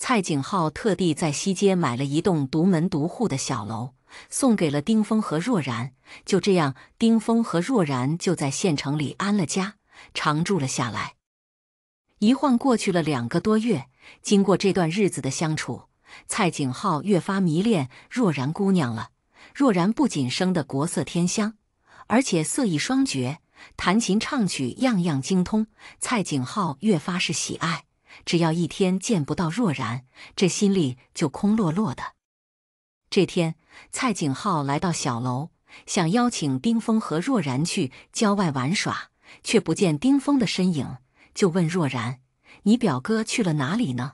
蔡景浩特地在西街买了一栋独门独户的小楼，送给了丁峰和若然。就这样，丁峰和若然就在县城里安了家，常住了下来。一晃过去了两个多月，经过这段日子的相处，蔡景浩越发迷恋若然姑娘了。若然不仅生得国色天香，而且色艺双绝，弹琴唱曲样样精通。蔡景浩越发是喜爱。只要一天见不到若然，这心里就空落落的。这天，蔡景浩来到小楼，想邀请丁峰和若然去郊外玩耍，却不见丁峰的身影，就问若然：“你表哥去了哪里呢？”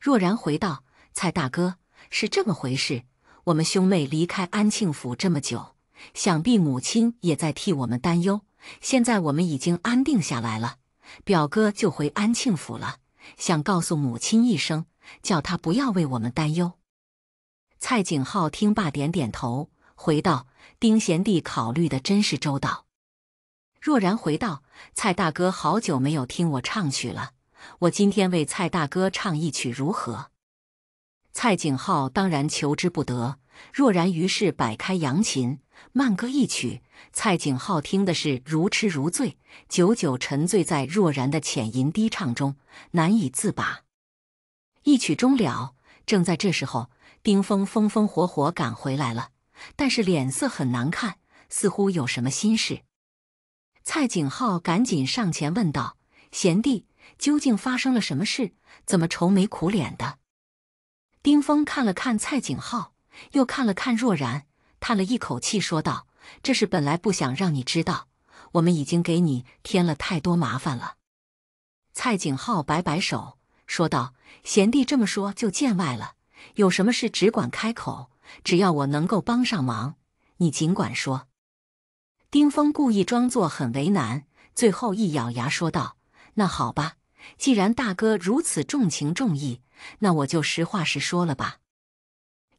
若然回道：“蔡大哥，是这么回事。我们兄妹离开安庆府这么久，想必母亲也在替我们担忧。现在我们已经安定下来了。”表哥就回安庆府了，想告诉母亲一声，叫他不要为我们担忧。蔡景浩听罢点点头，回道：“丁贤弟考虑的真是周到。”若然回道：“蔡大哥好久没有听我唱曲了，我今天为蔡大哥唱一曲如何？”蔡景浩当然求之不得。若然于是摆开扬琴。慢歌一曲，蔡景浩听的是如痴如醉，久久沉醉在若然的浅吟低唱中，难以自拔。一曲终了，正在这时候，丁峰风风火火赶回来了，但是脸色很难看，似乎有什么心事。蔡景浩赶紧上前问道：“贤弟，究竟发生了什么事？怎么愁眉苦脸的？”丁峰看了看蔡景浩，又看了看若然。叹了一口气，说道：“这是本来不想让你知道，我们已经给你添了太多麻烦了。”蔡景浩摆摆手，说道：“贤弟这么说就见外了，有什么事只管开口，只要我能够帮上忙，你尽管说。”丁峰故意装作很为难，最后一咬牙说道：“那好吧，既然大哥如此重情重义，那我就实话实说了吧。”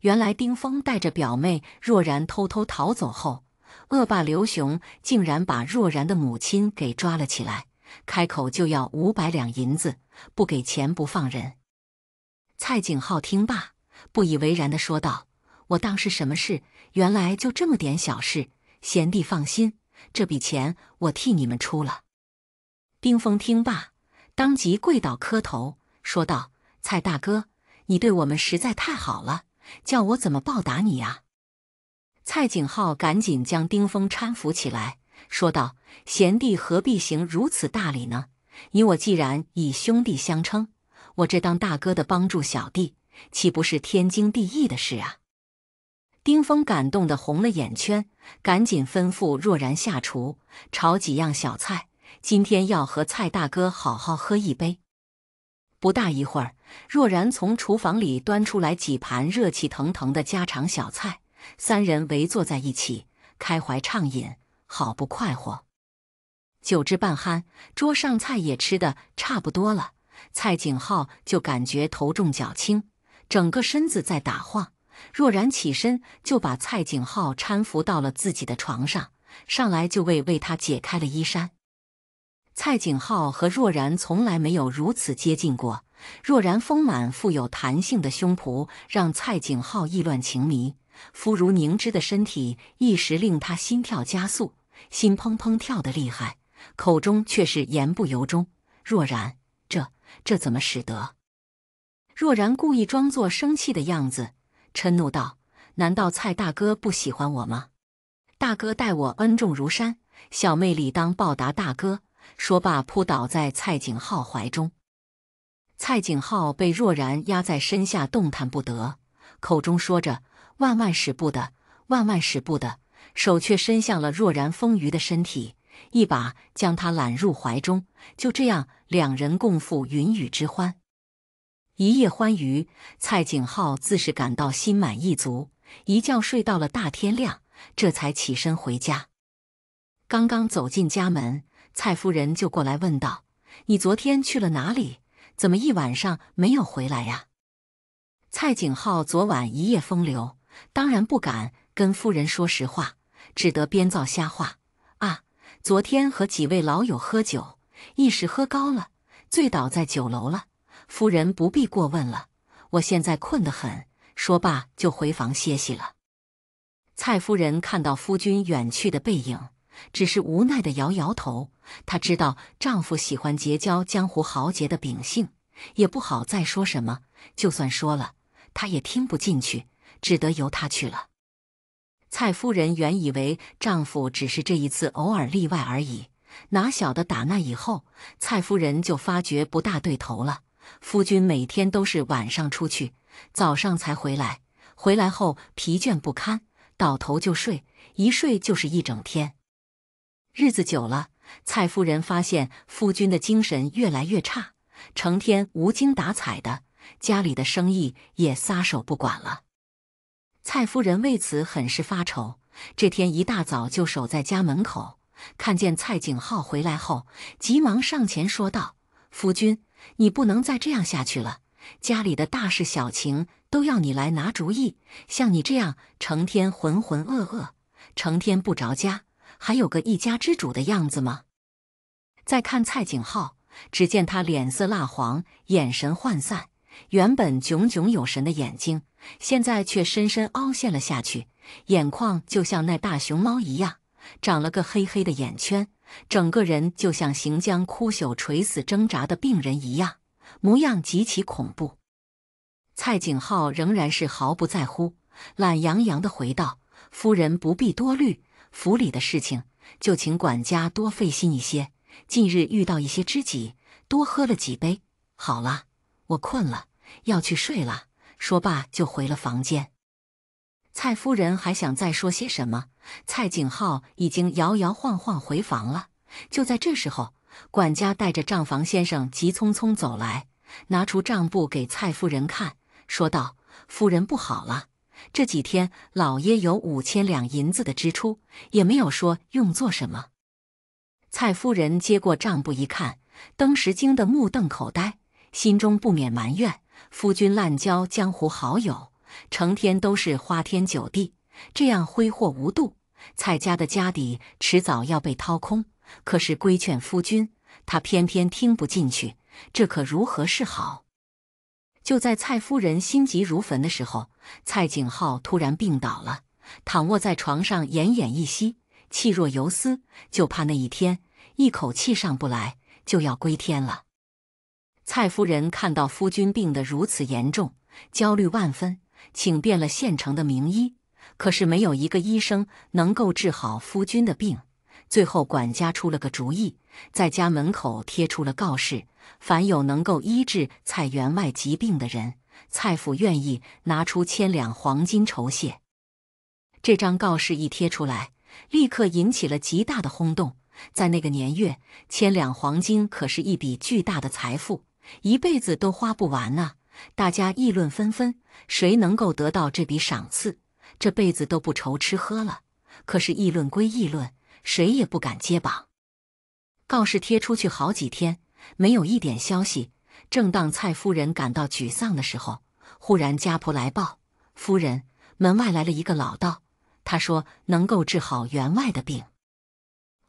原来丁峰带着表妹若然偷偷逃走后，恶霸刘雄竟然把若然的母亲给抓了起来，开口就要五百两银子，不给钱不放人。蔡景浩听罢，不以为然地说道：“我当是什么事，原来就这么点小事。贤弟放心，这笔钱我替你们出了。”丁峰听罢，当即跪倒磕头，说道：“蔡大哥，你对我们实在太好了。”叫我怎么报答你啊！蔡景浩赶紧将丁峰搀扶起来，说道：“贤弟何必行如此大礼呢？你我既然以兄弟相称，我这当大哥的帮助小弟，岂不是天经地义的事啊？”丁峰感动的红了眼圈，赶紧吩咐若然下厨炒几样小菜。今天要和蔡大哥好好喝一杯。不大一会儿，若然从厨房里端出来几盘热气腾腾的家常小菜，三人围坐在一起，开怀畅饮，好不快活。酒至半酣，桌上菜也吃的差不多了，蔡景浩就感觉头重脚轻，整个身子在打晃。若然起身就把蔡景浩搀扶到了自己的床上，上来就为为他解开了衣衫。蔡景浩和若然从来没有如此接近过。若然丰满、富有弹性的胸脯让蔡景浩意乱情迷，肤如凝脂的身体一时令他心跳加速，心砰砰跳得厉害，口中却是言不由衷。若然，这这怎么使得？若然故意装作生气的样子，嗔怒道：“难道蔡大哥不喜欢我吗？大哥待我恩重如山，小妹理当报答大哥。”说罢，扑倒在蔡景浩怀中。蔡景浩被若然压在身下，动弹不得，口中说着“万万使不得，万万使不得”，手却伸向了若然丰腴的身体，一把将他揽入怀中。就这样，两人共赴云雨之欢。一夜欢愉，蔡景浩自是感到心满意足，一觉睡到了大天亮，这才起身回家。刚刚走进家门。蔡夫人就过来问道：“你昨天去了哪里？怎么一晚上没有回来呀？”蔡景浩昨晚一夜风流，当然不敢跟夫人说实话，只得编造瞎话：“啊，昨天和几位老友喝酒，一时喝高了，醉倒在酒楼了。夫人不必过问了，我现在困得很。”说罢就回房歇息了。蔡夫人看到夫君远去的背影。只是无奈的摇摇头，她知道丈夫喜欢结交江湖豪杰的秉性，也不好再说什么。就算说了，她也听不进去，只得由他去了。蔡夫人原以为丈夫只是这一次偶尔例外而已，哪晓得打那以后，蔡夫人就发觉不大对头了。夫君每天都是晚上出去，早上才回来，回来后疲倦不堪，倒头就睡，一睡就是一整天。日子久了，蔡夫人发现夫君的精神越来越差，成天无精打采的，家里的生意也撒手不管了。蔡夫人为此很是发愁。这天一大早就守在家门口，看见蔡景浩回来后，急忙上前说道：“夫君，你不能再这样下去了。家里的大事小情都要你来拿主意，像你这样成天浑浑噩噩，成天不着家。”还有个一家之主的样子吗？再看蔡景浩，只见他脸色蜡黄，眼神涣散，原本炯炯有神的眼睛，现在却深深凹陷了下去，眼眶就像那大熊猫一样，长了个黑黑的眼圈，整个人就像行将枯朽、垂死挣扎的病人一样，模样极其恐怖。蔡景浩仍然是毫不在乎，懒洋洋地回道：“夫人不必多虑。”府里的事情，就请管家多费心一些。近日遇到一些知己，多喝了几杯。好了，我困了，要去睡了。说罢，就回了房间。蔡夫人还想再说些什么，蔡景浩已经摇摇晃晃回房了。就在这时候，管家带着账房先生急匆匆走来，拿出账簿给蔡夫人看，说道：“夫人不好了。”这几天老爷有五千两银子的支出，也没有说用做什么。蔡夫人接过账簿一看，当时惊得目瞪口呆，心中不免埋怨夫君滥交江湖好友，成天都是花天酒地，这样挥霍无度，蔡家的家底迟早要被掏空。可是规劝夫君，他偏偏听不进去，这可如何是好？就在蔡夫人心急如焚的时候，蔡景浩突然病倒了，躺卧在床上，奄奄一息，气若游丝，就怕那一天一口气上不来，就要归天了。蔡夫人看到夫君病得如此严重，焦虑万分，请遍了县城的名医，可是没有一个医生能够治好夫君的病。最后，管家出了个主意，在家门口贴出了告示：凡有能够医治蔡员外疾病的人，蔡府愿意拿出千两黄金酬谢。这张告示一贴出来，立刻引起了极大的轰动。在那个年月，千两黄金可是一笔巨大的财富，一辈子都花不完啊！大家议论纷纷：谁能够得到这笔赏赐，这辈子都不愁吃喝了？可是议论归议论。谁也不敢揭榜。告示贴出去好几天，没有一点消息。正当蔡夫人感到沮丧的时候，忽然家仆来报：“夫人，门外来了一个老道，他说能够治好员外的病。”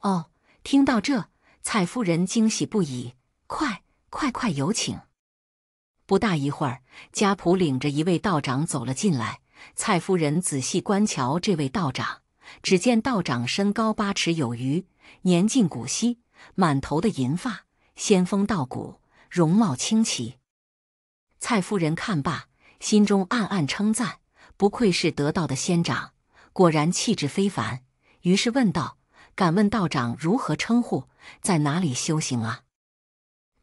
哦，听到这，蔡夫人惊喜不已：“快，快，快，有请！”不大一会儿，家仆领着一位道长走了进来。蔡夫人仔细观瞧这位道长。只见道长身高八尺有余，年近古稀，满头的银发，仙风道骨，容貌清奇。蔡夫人看罢，心中暗暗称赞，不愧是得道的仙长，果然气质非凡。于是问道：“敢问道长如何称呼？在哪里修行啊？”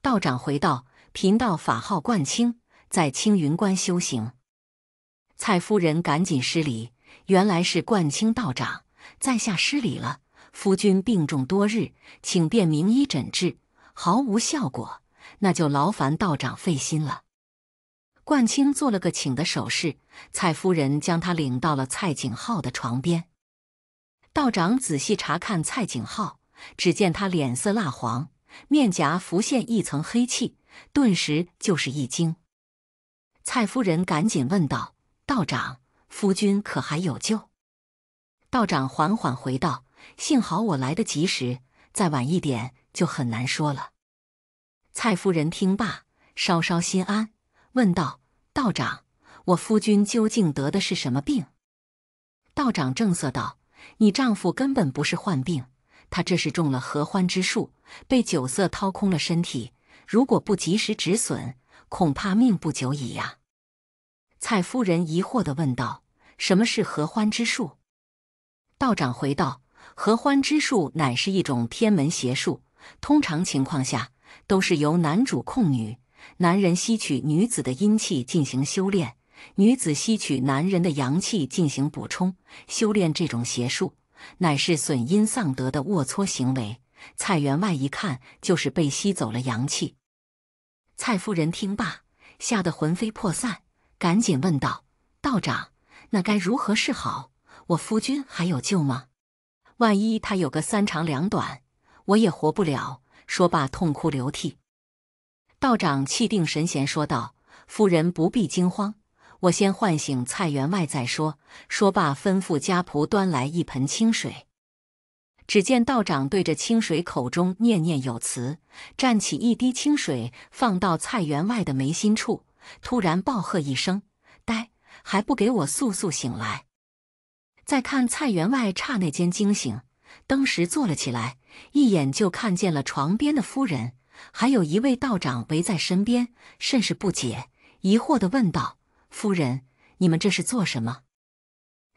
道长回道：“贫道法号冠清，在青云关修行。”蔡夫人赶紧施礼。原来是冠清道长，在下失礼了。夫君病重多日，请便名医诊治，毫无效果，那就劳烦道长费心了。冠清做了个请的手势，蔡夫人将他领到了蔡景浩的床边。道长仔细查看蔡景浩，只见他脸色蜡黄，面颊浮现一层黑气，顿时就是一惊。蔡夫人赶紧问道：“道长。”夫君可还有救？道长缓缓回道：“幸好我来得及时，再晚一点就很难说了。”蔡夫人听罢，稍稍心安，问道：“道长，我夫君究竟得的是什么病？”道长正色道：“你丈夫根本不是患病，他这是中了合欢之术，被酒色掏空了身体。如果不及时止损，恐怕命不久矣呀。”蔡夫人疑惑地问道。什么是合欢之术？道长回道：“合欢之术乃是一种天门邪术，通常情况下都是由男主控女，男人吸取女子的阴气进行修炼，女子吸取男人的阳气进行补充。修炼这种邪术，乃是损阴丧德的龌龊行为。”蔡员外一看，就是被吸走了阳气。蔡夫人听罢，吓得魂飞魄散，赶紧问道：“道长。”那该如何是好？我夫君还有救吗？万一他有个三长两短，我也活不了。说罢，痛哭流涕。道长气定神闲说道：“夫人不必惊慌，我先唤醒蔡员外再说。”说罢，吩咐家仆端来一盆清水。只见道长对着清水口中念念有词，蘸起一滴清水放到蔡员外的眉心处，突然暴喝一声。还不给我速速醒来！再看蔡员外，刹那间惊醒，当时坐了起来，一眼就看见了床边的夫人，还有一位道长围在身边，甚是不解，疑惑的问道：“夫人，你们这是做什么？”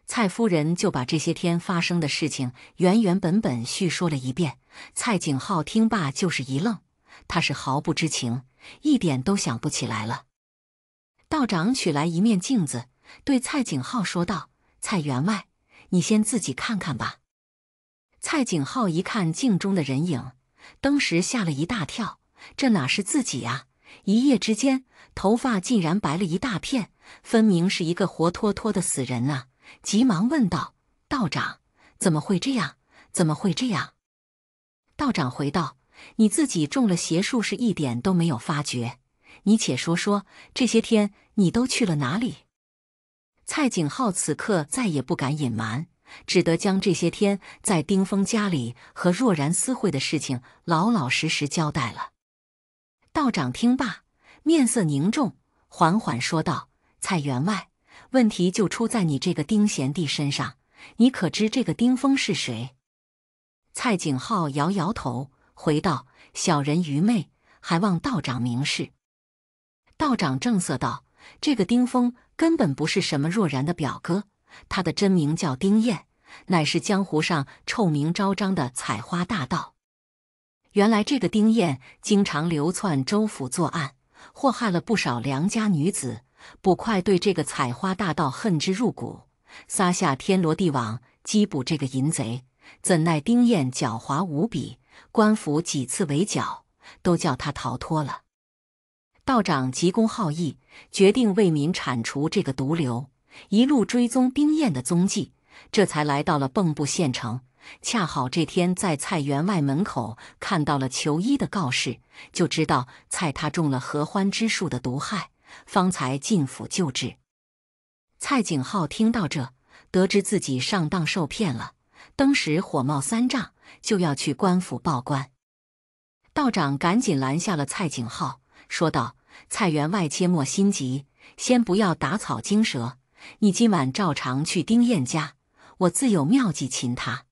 蔡夫人就把这些天发生的事情原原本本叙说了一遍。蔡景浩听罢就是一愣，他是毫不知情，一点都想不起来了。道长取来一面镜子。对蔡景浩说道：“蔡员外，你先自己看看吧。”蔡景浩一看镜中的人影，当时吓了一大跳：“这哪是自己啊！一夜之间，头发竟然白了一大片，分明是一个活脱脱的死人啊！”急忙问道：“道长，怎么会这样？怎么会这样？”道长回道：“你自己中了邪术，是一点都没有发觉。你且说说，这些天你都去了哪里？”蔡景浩此刻再也不敢隐瞒，只得将这些天在丁峰家里和若然私会的事情老老实实交代了。道长听罢，面色凝重，缓缓说道：“蔡员外，问题就出在你这个丁贤弟身上。你可知这个丁峰是谁？”蔡景浩摇摇头，回道：“小人愚昧，还望道长明示。”道长正色道。这个丁峰根本不是什么若然的表哥，他的真名叫丁燕，乃是江湖上臭名昭彰的采花大盗。原来这个丁燕经常流窜州府作案，祸害了不少良家女子。捕快对这个采花大盗恨之入骨，撒下天罗地网缉捕这个淫贼。怎奈丁燕狡猾无比，官府几次围剿都叫他逃脱了。道长急公好义。决定为民铲除这个毒瘤，一路追踪冰燕的踪迹，这才来到了蚌埠县城。恰好这天在菜园外门口看到了求医的告示，就知道蔡他中了合欢之术的毒害，方才进府救治。蔡景浩听到这，得知自己上当受骗了，当时火冒三丈，就要去官府报官。道长赶紧拦下了蔡景浩，说道。菜园外切莫心急，先不要打草惊蛇。你今晚照常去丁燕家，我自有妙计擒他。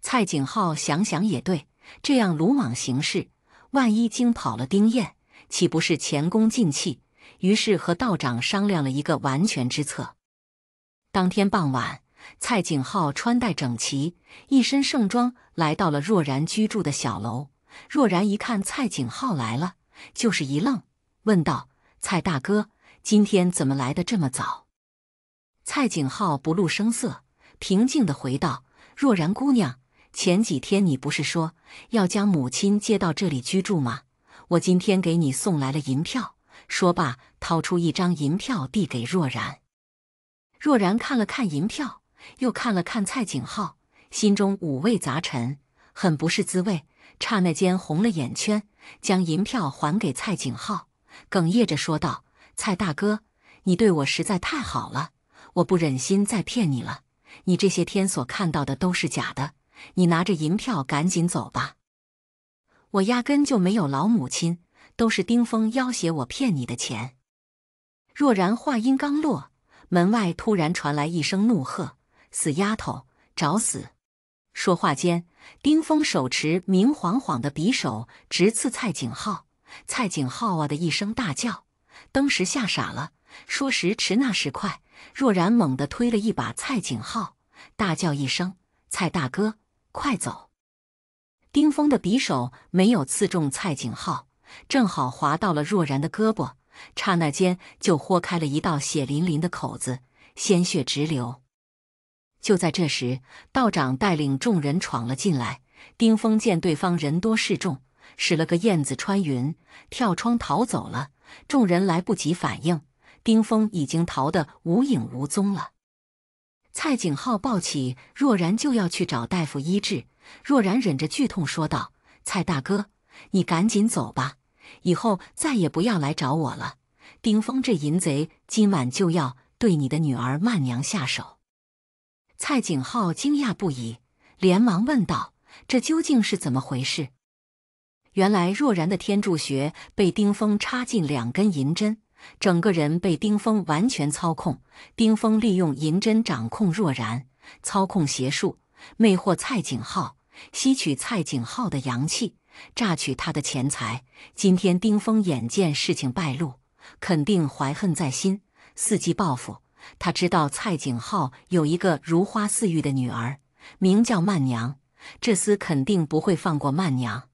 蔡景浩想想也对，这样鲁莽行事，万一惊跑了丁燕，岂不是前功尽弃？于是和道长商量了一个完全之策。当天傍晚，蔡景浩穿戴整齐，一身盛装来到了若然居住的小楼。若然一看蔡景浩来了，就是一愣。问道：“蔡大哥，今天怎么来的这么早？”蔡景浩不露声色，平静地回道：“若然姑娘，前几天你不是说要将母亲接到这里居住吗？我今天给你送来了银票。”说罢，掏出一张银票递给若然。若然看了看银票，又看了看蔡景浩，心中五味杂陈，很不是滋味，刹那间红了眼圈，将银票还给蔡景浩。哽咽着说道：“蔡大哥，你对我实在太好了，我不忍心再骗你了。你这些天所看到的都是假的，你拿着银票赶紧走吧。我压根就没有老母亲，都是丁峰要挟我骗你的钱。”若然话音刚落，门外突然传来一声怒喝：“死丫头，找死！”说话间，丁峰手持明晃晃的匕首直刺蔡景浩。蔡景浩啊的一声大叫，当时吓傻了。说时迟，那时快，若然猛地推了一把蔡景浩，大叫一声：“蔡大哥，快走！”丁峰的匕首没有刺中蔡景浩，正好划到了若然的胳膊，刹那间就豁开了一道血淋淋的口子，鲜血直流。就在这时，道长带领众人闯了进来。丁峰见对方人多势众。使了个燕子穿云，跳窗逃走了。众人来不及反应，丁峰已经逃得无影无踪了。蔡景浩抱起若然就要去找大夫医治，若然忍着剧痛说道：“蔡大哥，你赶紧走吧，以后再也不要来找我了。丁峰这淫贼今晚就要对你的女儿曼娘下手。”蔡景浩惊讶不已，连忙问道：“这究竟是怎么回事？”原来若然的天柱穴被丁峰插进两根银针，整个人被丁峰完全操控。丁峰利用银针掌控若然，操控邪术，魅惑蔡景浩，吸取蔡景浩的阳气，榨取他的钱财。今天丁峰眼见事情败露，肯定怀恨在心，伺机报复。他知道蔡景浩有一个如花似玉的女儿，名叫曼娘，这厮肯定不会放过曼娘。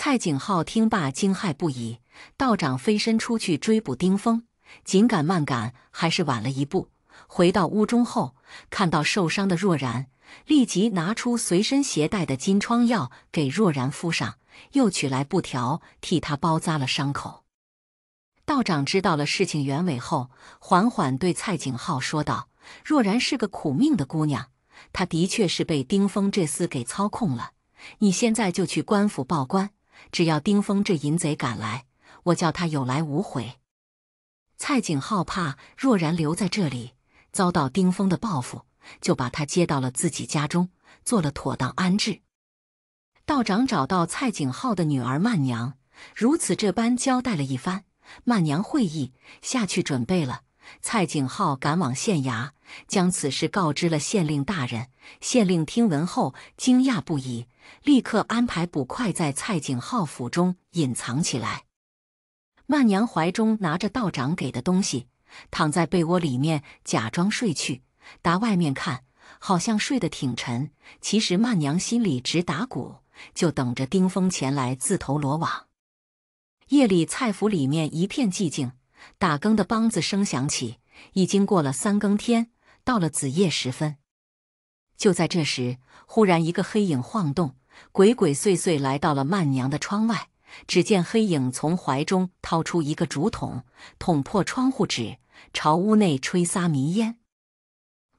蔡景浩听罢惊骇不已，道长飞身出去追捕丁峰，紧赶慢赶还是晚了一步。回到屋中后，看到受伤的若然，立即拿出随身携带的金疮药给若然敷上，又取来布条替他包扎了伤口。道长知道了事情原委后，缓缓对蔡景浩说道：“若然是个苦命的姑娘，她的确是被丁峰这厮给操控了。你现在就去官府报官。”只要丁峰这淫贼敢来，我叫他有来无回。蔡景浩怕若然留在这里遭到丁峰的报复，就把他接到了自己家中，做了妥当安置。道长找到蔡景浩的女儿曼娘，如此这般交代了一番，曼娘会意，下去准备了。蔡景浩赶往县衙，将此事告知了县令大人。县令听闻后，惊讶不已。立刻安排捕快在蔡景浩府中隐藏起来。曼娘怀中拿着道长给的东西，躺在被窝里面假装睡去。打外面看，好像睡得挺沉，其实曼娘心里直打鼓，就等着丁峰前来自投罗网。夜里，蔡府里面一片寂静，打更的梆子声响起，已经过了三更天，到了子夜时分。就在这时，忽然一个黑影晃动，鬼鬼祟祟来到了曼娘的窗外。只见黑影从怀中掏出一个竹筒，捅破窗户纸，朝屋内吹撒迷烟。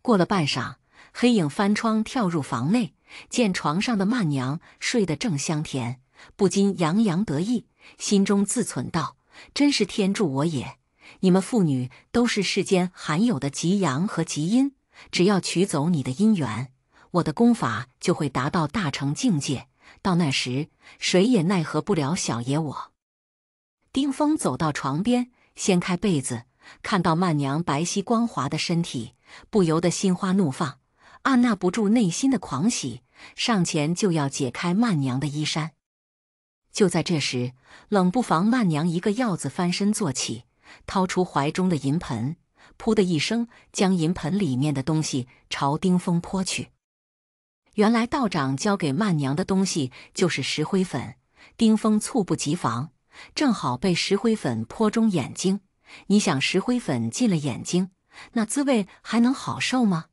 过了半晌，黑影翻窗跳入房内，见床上的曼娘睡得正香甜，不禁洋洋得意，心中自忖道：“真是天助我也！你们妇女都是世间罕有的极阳和极阴。”只要取走你的姻缘，我的功法就会达到大成境界。到那时，谁也奈何不了小爷我。丁峰走到床边，掀开被子，看到曼娘白皙光滑的身体，不由得心花怒放，按捺不住内心的狂喜，上前就要解开曼娘的衣衫。就在这时，冷不防曼娘一个鹞子翻身坐起，掏出怀中的银盆。“噗”的一声，将银盆里面的东西朝丁峰泼去。原来道长交给曼娘的东西就是石灰粉。丁峰猝不及防，正好被石灰粉泼中眼睛。你想，石灰粉进了眼睛，那滋味还能好受吗？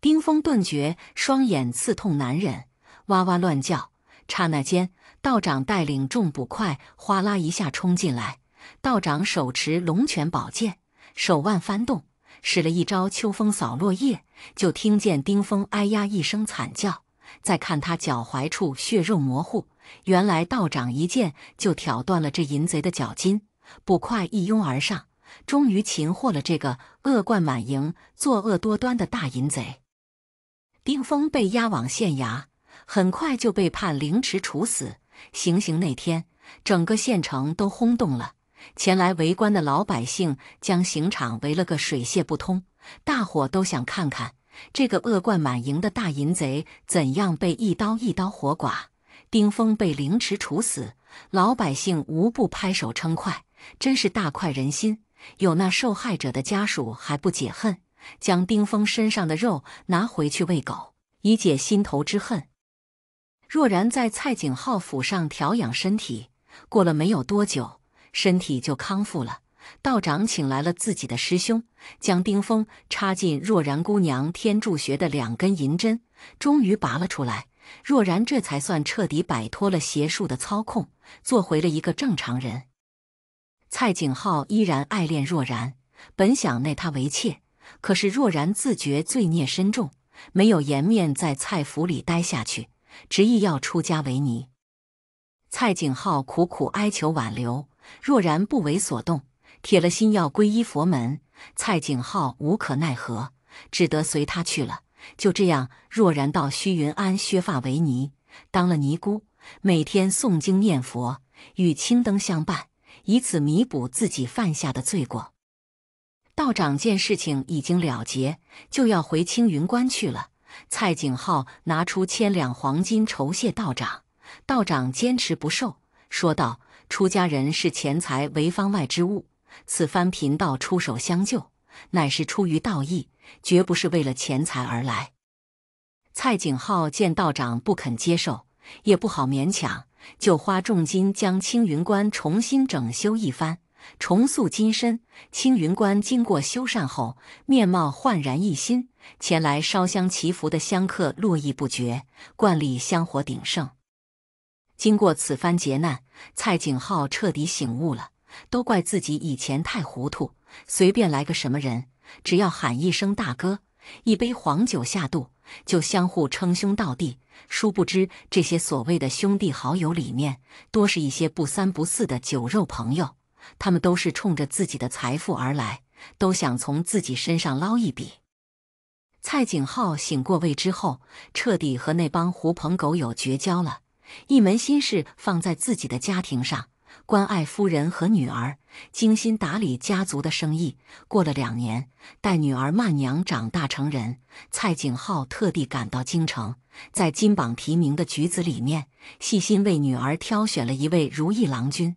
丁峰顿觉双眼刺痛难忍，哇哇乱叫。刹那间，道长带领众捕快哗啦一下冲进来。道长手持龙泉宝剑。手腕翻动，使了一招“秋风扫落叶”，就听见丁峰“哎呀”一声惨叫。再看他脚踝处血肉模糊，原来道长一剑就挑断了这淫贼的脚筋。捕快一拥而上，终于擒获了这个恶贯满盈、作恶多端的大淫贼。丁峰被押往县衙，很快就被判凌迟处死。行刑那天，整个县城都轰动了。前来围观的老百姓将刑场围了个水泄不通，大伙都想看看这个恶贯满盈的大淫贼怎样被一刀一刀活剐。丁峰被凌迟处死，老百姓无不拍手称快，真是大快人心。有那受害者的家属还不解恨，将丁峰身上的肉拿回去喂狗，以解心头之恨。若然在蔡景浩府上调养身体，过了没有多久。身体就康复了。道长请来了自己的师兄，将丁峰插进若然姑娘天柱穴的两根银针，终于拔了出来。若然这才算彻底摆脱了邪术的操控，做回了一个正常人。蔡景浩依然爱恋若然，本想纳她为妾，可是若然自觉罪孽深重，没有颜面在蔡府里待下去，执意要出家为尼。蔡景浩苦苦哀求挽留。若然不为所动，铁了心要皈依佛门，蔡景浩无可奈何，只得随他去了。就这样，若然到虚云庵削发为尼，当了尼姑，每天诵经念佛，与青灯相伴，以此弥补自己犯下的罪过。道长见事情已经了结，就要回青云关去了。蔡景浩拿出千两黄金酬谢道长，道长坚持不受，说道。出家人视钱财为方外之物，此番贫道出手相救，乃是出于道义，绝不是为了钱财而来。蔡景浩见道长不肯接受，也不好勉强，就花重金将青云观重新整修一番，重塑金身。青云观经过修缮后，面貌焕然一新，前来烧香祈福的香客络绎不绝，惯例香火鼎盛。经过此番劫难，蔡景浩彻底醒悟了，都怪自己以前太糊涂，随便来个什么人，只要喊一声大哥，一杯黄酒下肚，就相互称兄道弟。殊不知，这些所谓的兄弟好友里面，多是一些不三不四的酒肉朋友，他们都是冲着自己的财富而来，都想从自己身上捞一笔。蔡景浩醒过味之后，彻底和那帮狐朋狗友绝交了。一门心事放在自己的家庭上，关爱夫人和女儿，精心打理家族的生意。过了两年，待女儿曼娘长大成人，蔡景浩特地赶到京城，在金榜题名的举子里面，细心为女儿挑选了一位如意郎君。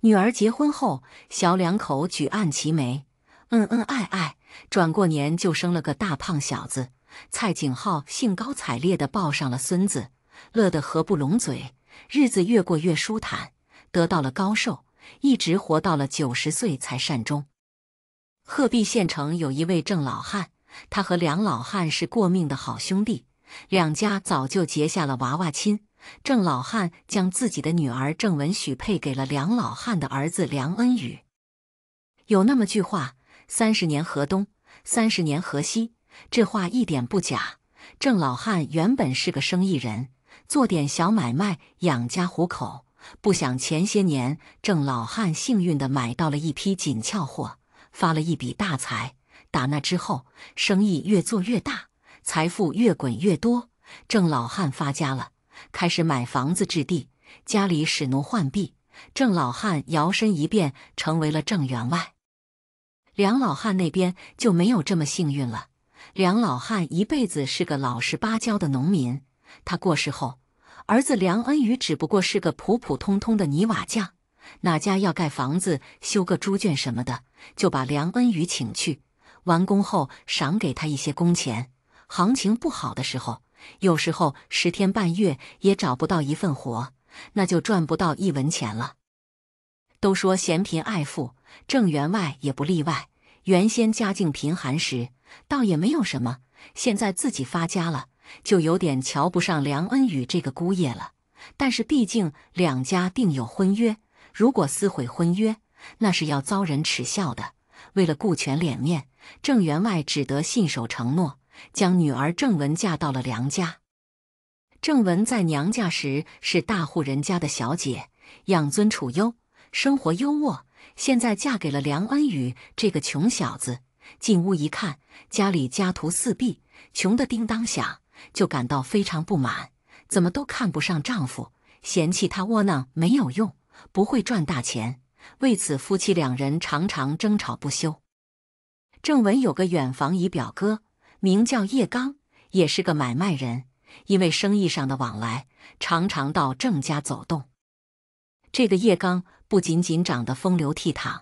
女儿结婚后，小两口举案齐眉，恩恩爱爱。转过年就生了个大胖小子，蔡景浩兴高采烈地抱上了孙子。乐得合不拢嘴，日子越过越舒坦，得到了高寿，一直活到了九十岁才善终。鹤壁县城有一位郑老汉，他和梁老汉是过命的好兄弟，两家早就结下了娃娃亲。郑老汉将自己的女儿郑文许配给了梁老汉的儿子梁恩宇。有那么句话：“三十年河东，三十年河西。”这话一点不假。郑老汉原本是个生意人。做点小买卖养家糊口，不想前些年郑老汉幸运地买到了一批紧俏货，发了一笔大财。打那之后，生意越做越大，财富越滚越多，郑老汉发家了，开始买房子置地，家里使奴换婢，郑老汉摇身一变成为了郑员外。梁老汉那边就没有这么幸运了，梁老汉一辈子是个老实巴交的农民。他过世后，儿子梁恩宇只不过是个普普通通的泥瓦匠。哪家要盖房子、修个猪圈什么的，就把梁恩宇请去。完工后赏给他一些工钱。行情不好的时候，有时候十天半月也找不到一份活，那就赚不到一文钱了。都说嫌贫爱富，郑员外也不例外。原先家境贫寒时，倒也没有什么；现在自己发家了。就有点瞧不上梁恩宇这个姑爷了，但是毕竟两家定有婚约，如果撕毁婚约，那是要遭人耻笑的。为了顾全脸面，郑员外只得信守承诺，将女儿郑文嫁到了梁家。郑文在娘家时是大户人家的小姐，养尊处优，生活优渥。现在嫁给了梁恩宇这个穷小子，进屋一看，家里家徒四壁，穷得叮当响。就感到非常不满，怎么都看不上丈夫，嫌弃他窝囊没有用，不会赚大钱。为此，夫妻两人常常争吵不休。郑文有个远房姨表哥，名叫叶刚，也是个买卖人。因为生意上的往来，常常到郑家走动。这个叶刚不仅仅长得风流倜傥，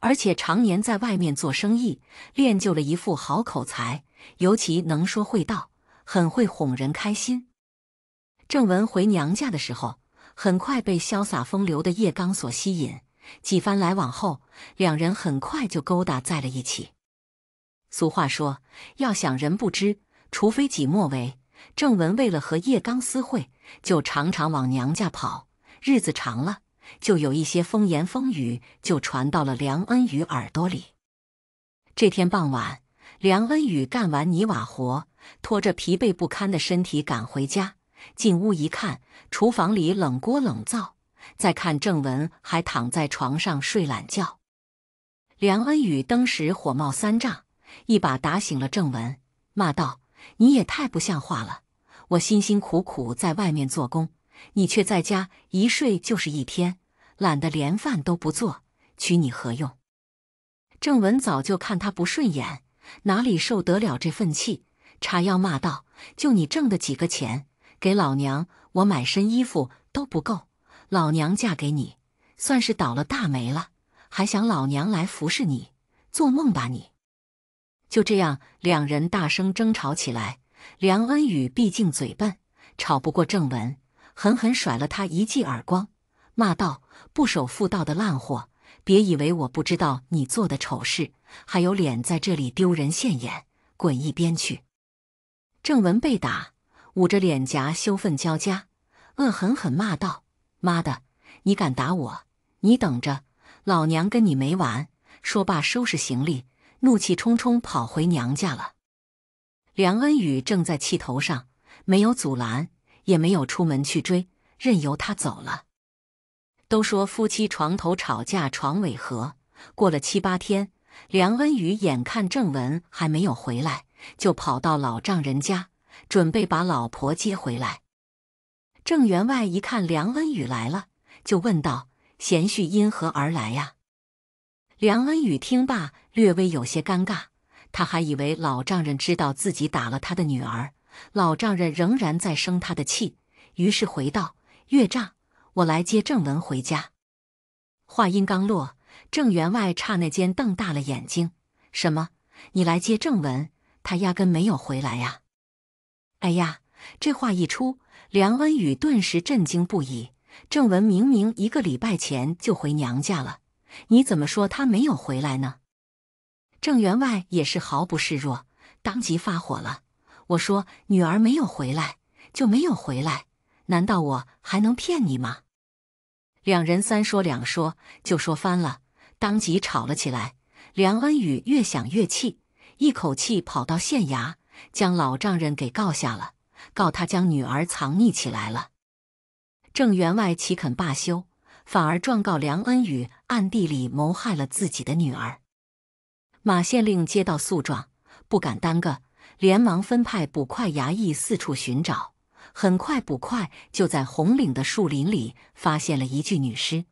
而且常年在外面做生意，练就了一副好口才，尤其能说会道。很会哄人开心。郑文回娘家的时候，很快被潇洒风流的叶刚所吸引。几番来往后，两人很快就勾搭在了一起。俗话说：“要想人不知，除非己莫为。”郑文为了和叶刚私会，就常常往娘家跑。日子长了，就有一些风言风语就传到了梁恩宇耳朵里。这天傍晚，梁恩宇干完泥瓦活。拖着疲惫不堪的身体赶回家，进屋一看，厨房里冷锅冷灶；再看正文还躺在床上睡懒觉，梁恩宇登时火冒三丈，一把打醒了正文，骂道：“你也太不像话了！我辛辛苦苦在外面做工，你却在家一睡就是一天，懒得连饭都不做，娶你何用？”正文早就看他不顺眼，哪里受得了这份气？叉腰骂道：“就你挣的几个钱，给老娘我买身衣服都不够。老娘嫁给你，算是倒了大霉了。还想老娘来服侍你，做梦吧你！”就这样，两人大声争吵起来。梁恩宇毕竟嘴笨，吵不过郑文，狠狠甩了他一记耳光，骂道：“不守妇道的烂货！别以为我不知道你做的丑事，还有脸在这里丢人现眼，滚一边去！”郑文被打，捂着脸颊，羞愤交加，恶狠狠骂道：“妈的，你敢打我！你等着，老娘跟你没完！”说罢，收拾行李，怒气冲冲跑回娘家了。梁恩宇正在气头上，没有阻拦，也没有出门去追，任由他走了。都说夫妻床头吵架，床尾和。过了七八天，梁恩宇眼看郑文还没有回来。就跑到老丈人家，准备把老婆接回来。郑员外一看梁恩宇来了，就问道：“贤婿因何而来呀？”梁恩宇听罢，略微有些尴尬，他还以为老丈人知道自己打了他的女儿，老丈人仍然在生他的气，于是回道：“岳丈，我来接郑文回家。”话音刚落，郑员外刹那间瞪大了眼睛：“什么？你来接郑文？”他压根没有回来呀！哎呀，这话一出，梁恩宇顿时震惊不已。郑文明明一个礼拜前就回娘家了，你怎么说他没有回来呢？郑员外也是毫不示弱，当即发火了：“我说女儿没有回来，就没有回来，难道我还能骗你吗？”两人三说两说，就说翻了，当即吵了起来。梁恩宇越想越气。一口气跑到县衙，将老丈人给告下了，告他将女儿藏匿起来了。郑员外岂肯罢休，反而状告梁恩宇暗地里谋害了自己的女儿。马县令接到诉状，不敢耽搁，连忙分派捕快衙役四处寻找。很快，捕快就在红岭的树林里发现了一具女尸。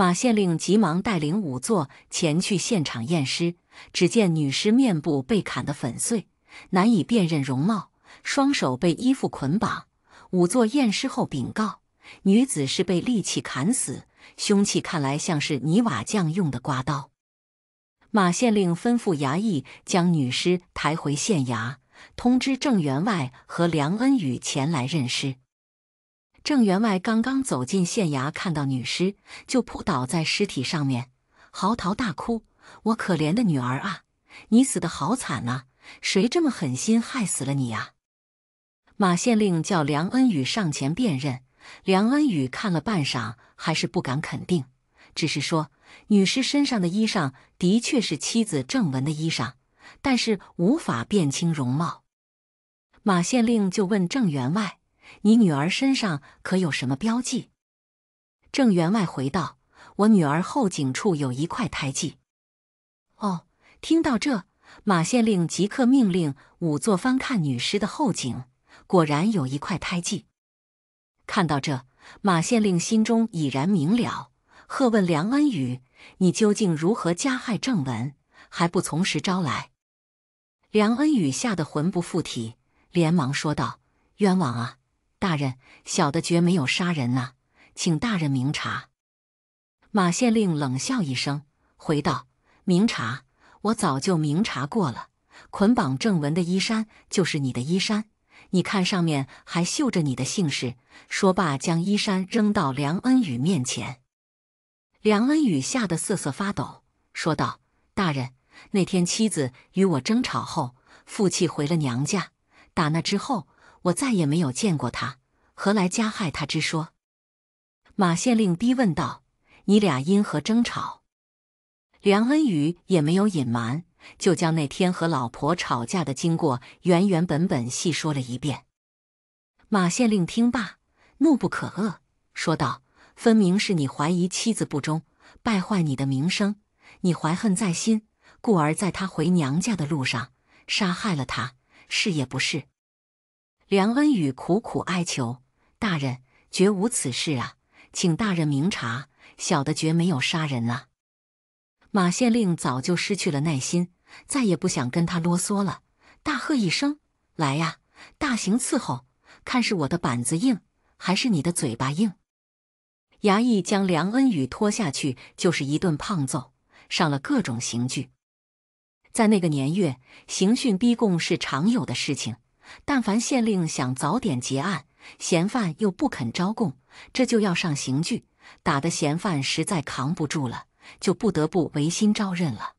马县令急忙带领仵作前去现场验尸，只见女尸面部被砍得粉碎，难以辨认容貌，双手被衣服捆绑。仵作验尸后禀告，女子是被利器砍死，凶器看来像是泥瓦匠用的刮刀。马县令吩咐衙役将女尸抬回县衙，通知郑员外和梁恩宇前来认尸。郑员外刚刚走进县衙，看到女尸就扑倒在尸体上面，嚎啕大哭：“我可怜的女儿啊，你死得好惨啊！谁这么狠心害死了你啊？”马县令叫梁恩宇上前辨认，梁恩宇看了半晌，还是不敢肯定，只是说：“女尸身上的衣裳的确是妻子郑文的衣裳，但是无法辨清容貌。”马县令就问郑员外。你女儿身上可有什么标记？郑员外回道：“我女儿后颈处有一块胎记。”哦，听到这，马县令即刻命令仵作翻看女尸的后颈，果然有一块胎记。看到这，马县令心中已然明了，喝问梁恩宇：“你究竟如何加害郑文？还不从实招来？”梁恩宇吓得魂不附体，连忙说道：“冤枉啊！”大人，小的绝没有杀人呐，请大人明察。马县令冷笑一声，回道：“明察，我早就明察过了。捆绑正文的衣衫就是你的衣衫，你看上面还绣着你的姓氏。”说罢，将衣衫扔到梁恩宇面前。梁恩宇吓得瑟瑟发抖，说道：“大人，那天妻子与我争吵后，负气回了娘家。打那之后……”我再也没有见过他，何来加害他之说？马县令逼问道：“你俩因何争吵？”梁恩宇也没有隐瞒，就将那天和老婆吵架的经过原原本本细说了一遍。马县令听罢，怒不可遏，说道：“分明是你怀疑妻子不忠，败坏你的名声，你怀恨在心，故而在她回娘家的路上杀害了她，是也不是？”梁恩宇苦苦哀求：“大人，绝无此事啊，请大人明察，小的绝没有杀人啊！”马县令早就失去了耐心，再也不想跟他啰嗦了，大喝一声：“来呀，大刑伺候！看是我的板子硬，还是你的嘴巴硬！”衙役将梁恩宇拖下去，就是一顿胖揍，上了各种刑具。在那个年月，刑讯逼供是常有的事情。但凡县令想早点结案，嫌犯又不肯招供，这就要上刑具，打得嫌犯实在扛不住了，就不得不违心招认了。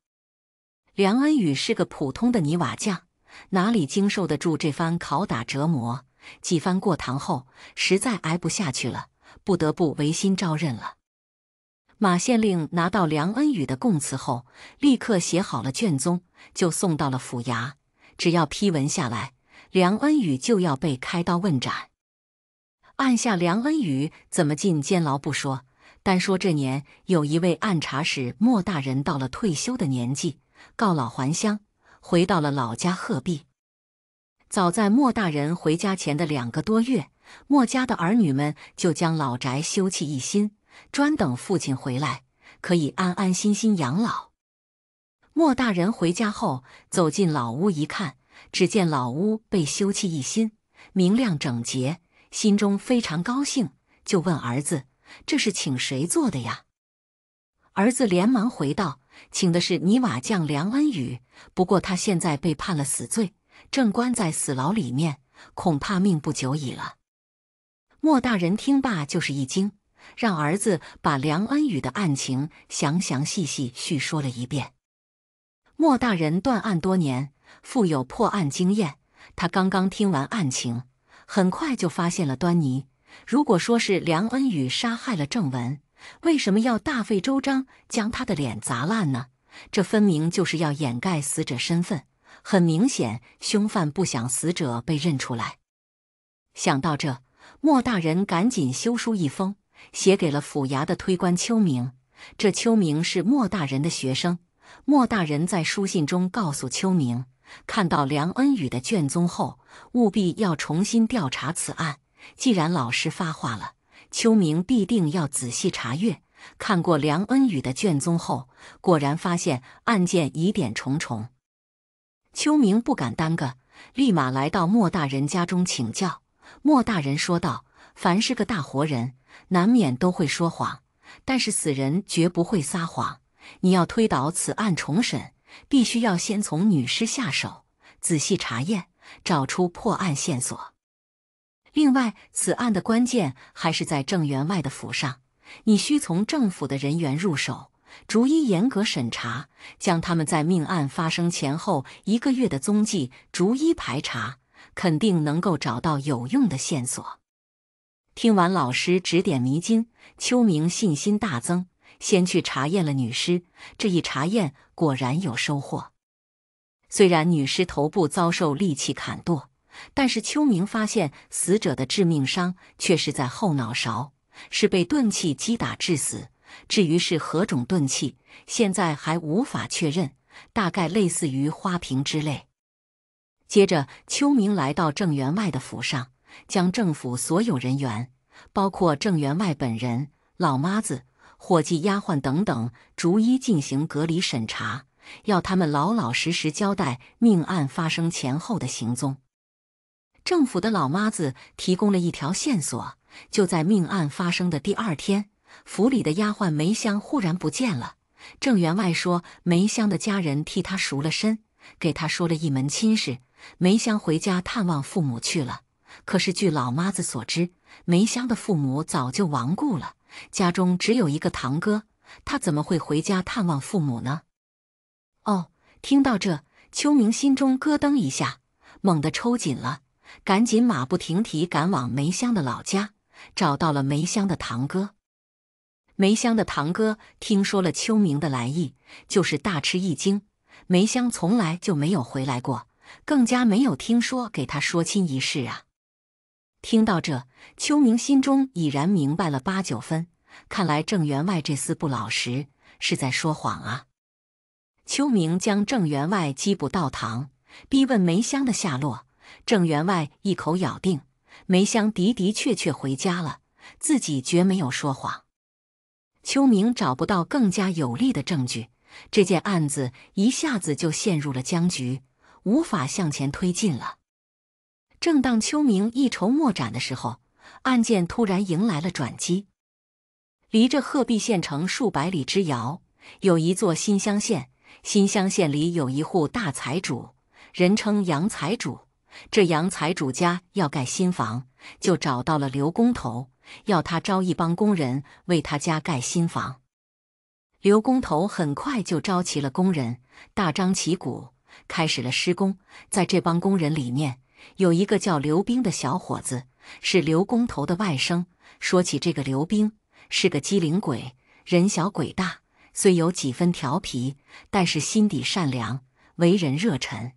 梁恩宇是个普通的泥瓦匠，哪里经受得住这番拷打折磨？几番过堂后，实在挨不下去了，不得不违心招认了。马县令拿到梁恩宇的供词后，立刻写好了卷宗，就送到了府衙。只要批文下来。梁恩宇就要被开刀问斩。按下梁恩宇怎么进监牢不说，单说这年有一位按察使莫大人到了退休的年纪，告老还乡，回到了老家鹤壁。早在莫大人回家前的两个多月，莫家的儿女们就将老宅修葺一新，专等父亲回来，可以安安心心养老。莫大人回家后，走进老屋一看。只见老屋被修葺一新，明亮整洁，心中非常高兴，就问儿子：“这是请谁做的呀？”儿子连忙回道：“请的是泥瓦匠梁恩宇，不过他现在被判了死罪，正关在死牢里面，恐怕命不久矣了。”莫大人听罢就是一惊，让儿子把梁恩宇的案情详详细细叙说了一遍。莫大人断案多年。富有破案经验，他刚刚听完案情，很快就发现了端倪。如果说是梁恩宇杀害了郑文，为什么要大费周章将他的脸砸烂呢？这分明就是要掩盖死者身份。很明显，凶犯不想死者被认出来。想到这，莫大人赶紧修书一封，写给了府衙的推官邱明。这邱明是莫大人的学生。莫大人在书信中告诉邱明。看到梁恩宇的卷宗后，务必要重新调查此案。既然老师发话了，秋明必定要仔细查阅。看过梁恩宇的卷宗后，果然发现案件疑点重重。秋明不敢耽搁，立马来到莫大人家中请教。莫大人说道：“凡是个大活人，难免都会说谎，但是死人绝不会撒谎。你要推倒此案重审。”必须要先从女尸下手，仔细查验，找出破案线索。另外，此案的关键还是在郑员外的府上，你需从政府的人员入手，逐一严格审查，将他们在命案发生前后一个月的踪迹逐一排查，肯定能够找到有用的线索。听完老师指点迷津，秋明信心大增。先去查验了女尸，这一查验果然有收获。虽然女尸头部遭受利器砍剁，但是秋明发现死者的致命伤却是在后脑勺，是被钝器击打致死。至于是何种钝器，现在还无法确认，大概类似于花瓶之类。接着，秋明来到郑员外的府上，将郑府所有人员，包括郑员外本人、老妈子。伙计、丫鬟等等，逐一进行隔离审查，要他们老老实实交代命案发生前后的行踪。政府的老妈子提供了一条线索：就在命案发生的第二天，府里的丫鬟梅香忽然不见了。郑员外说，梅香的家人替她赎了身，给她说了一门亲事，梅香回家探望父母去了。可是据老妈子所知，梅香的父母早就亡故了。家中只有一个堂哥，他怎么会回家探望父母呢？哦，听到这，秋明心中咯噔一下，猛地抽紧了，赶紧马不停蹄赶往梅香的老家，找到了梅香的堂哥。梅香的堂哥听说了秋明的来意，就是大吃一惊。梅香从来就没有回来过，更加没有听说给他说亲一事啊。听到这，秋明心中已然明白了八九分。看来郑员外这厮不老实，是在说谎啊！秋明将郑员外缉捕到堂，逼问梅香的下落。郑员外一口咬定梅香的的确确回家了，自己绝没有说谎。秋明找不到更加有力的证据，这件案子一下子就陷入了僵局，无法向前推进了。正当秋明一筹莫展的时候，案件突然迎来了转机。离着鹤壁县城数百里之遥，有一座新乡县。新乡县里有一户大财主，人称杨财主。这杨财主家要盖新房，就找到了刘工头，要他招一帮工人为他家盖新房。刘工头很快就招齐了工人，大张旗鼓开始了施工。在这帮工人里面，有一个叫刘冰的小伙子，是刘工头的外甥。说起这个刘冰，是个机灵鬼，人小鬼大，虽有几分调皮，但是心底善良，为人热忱。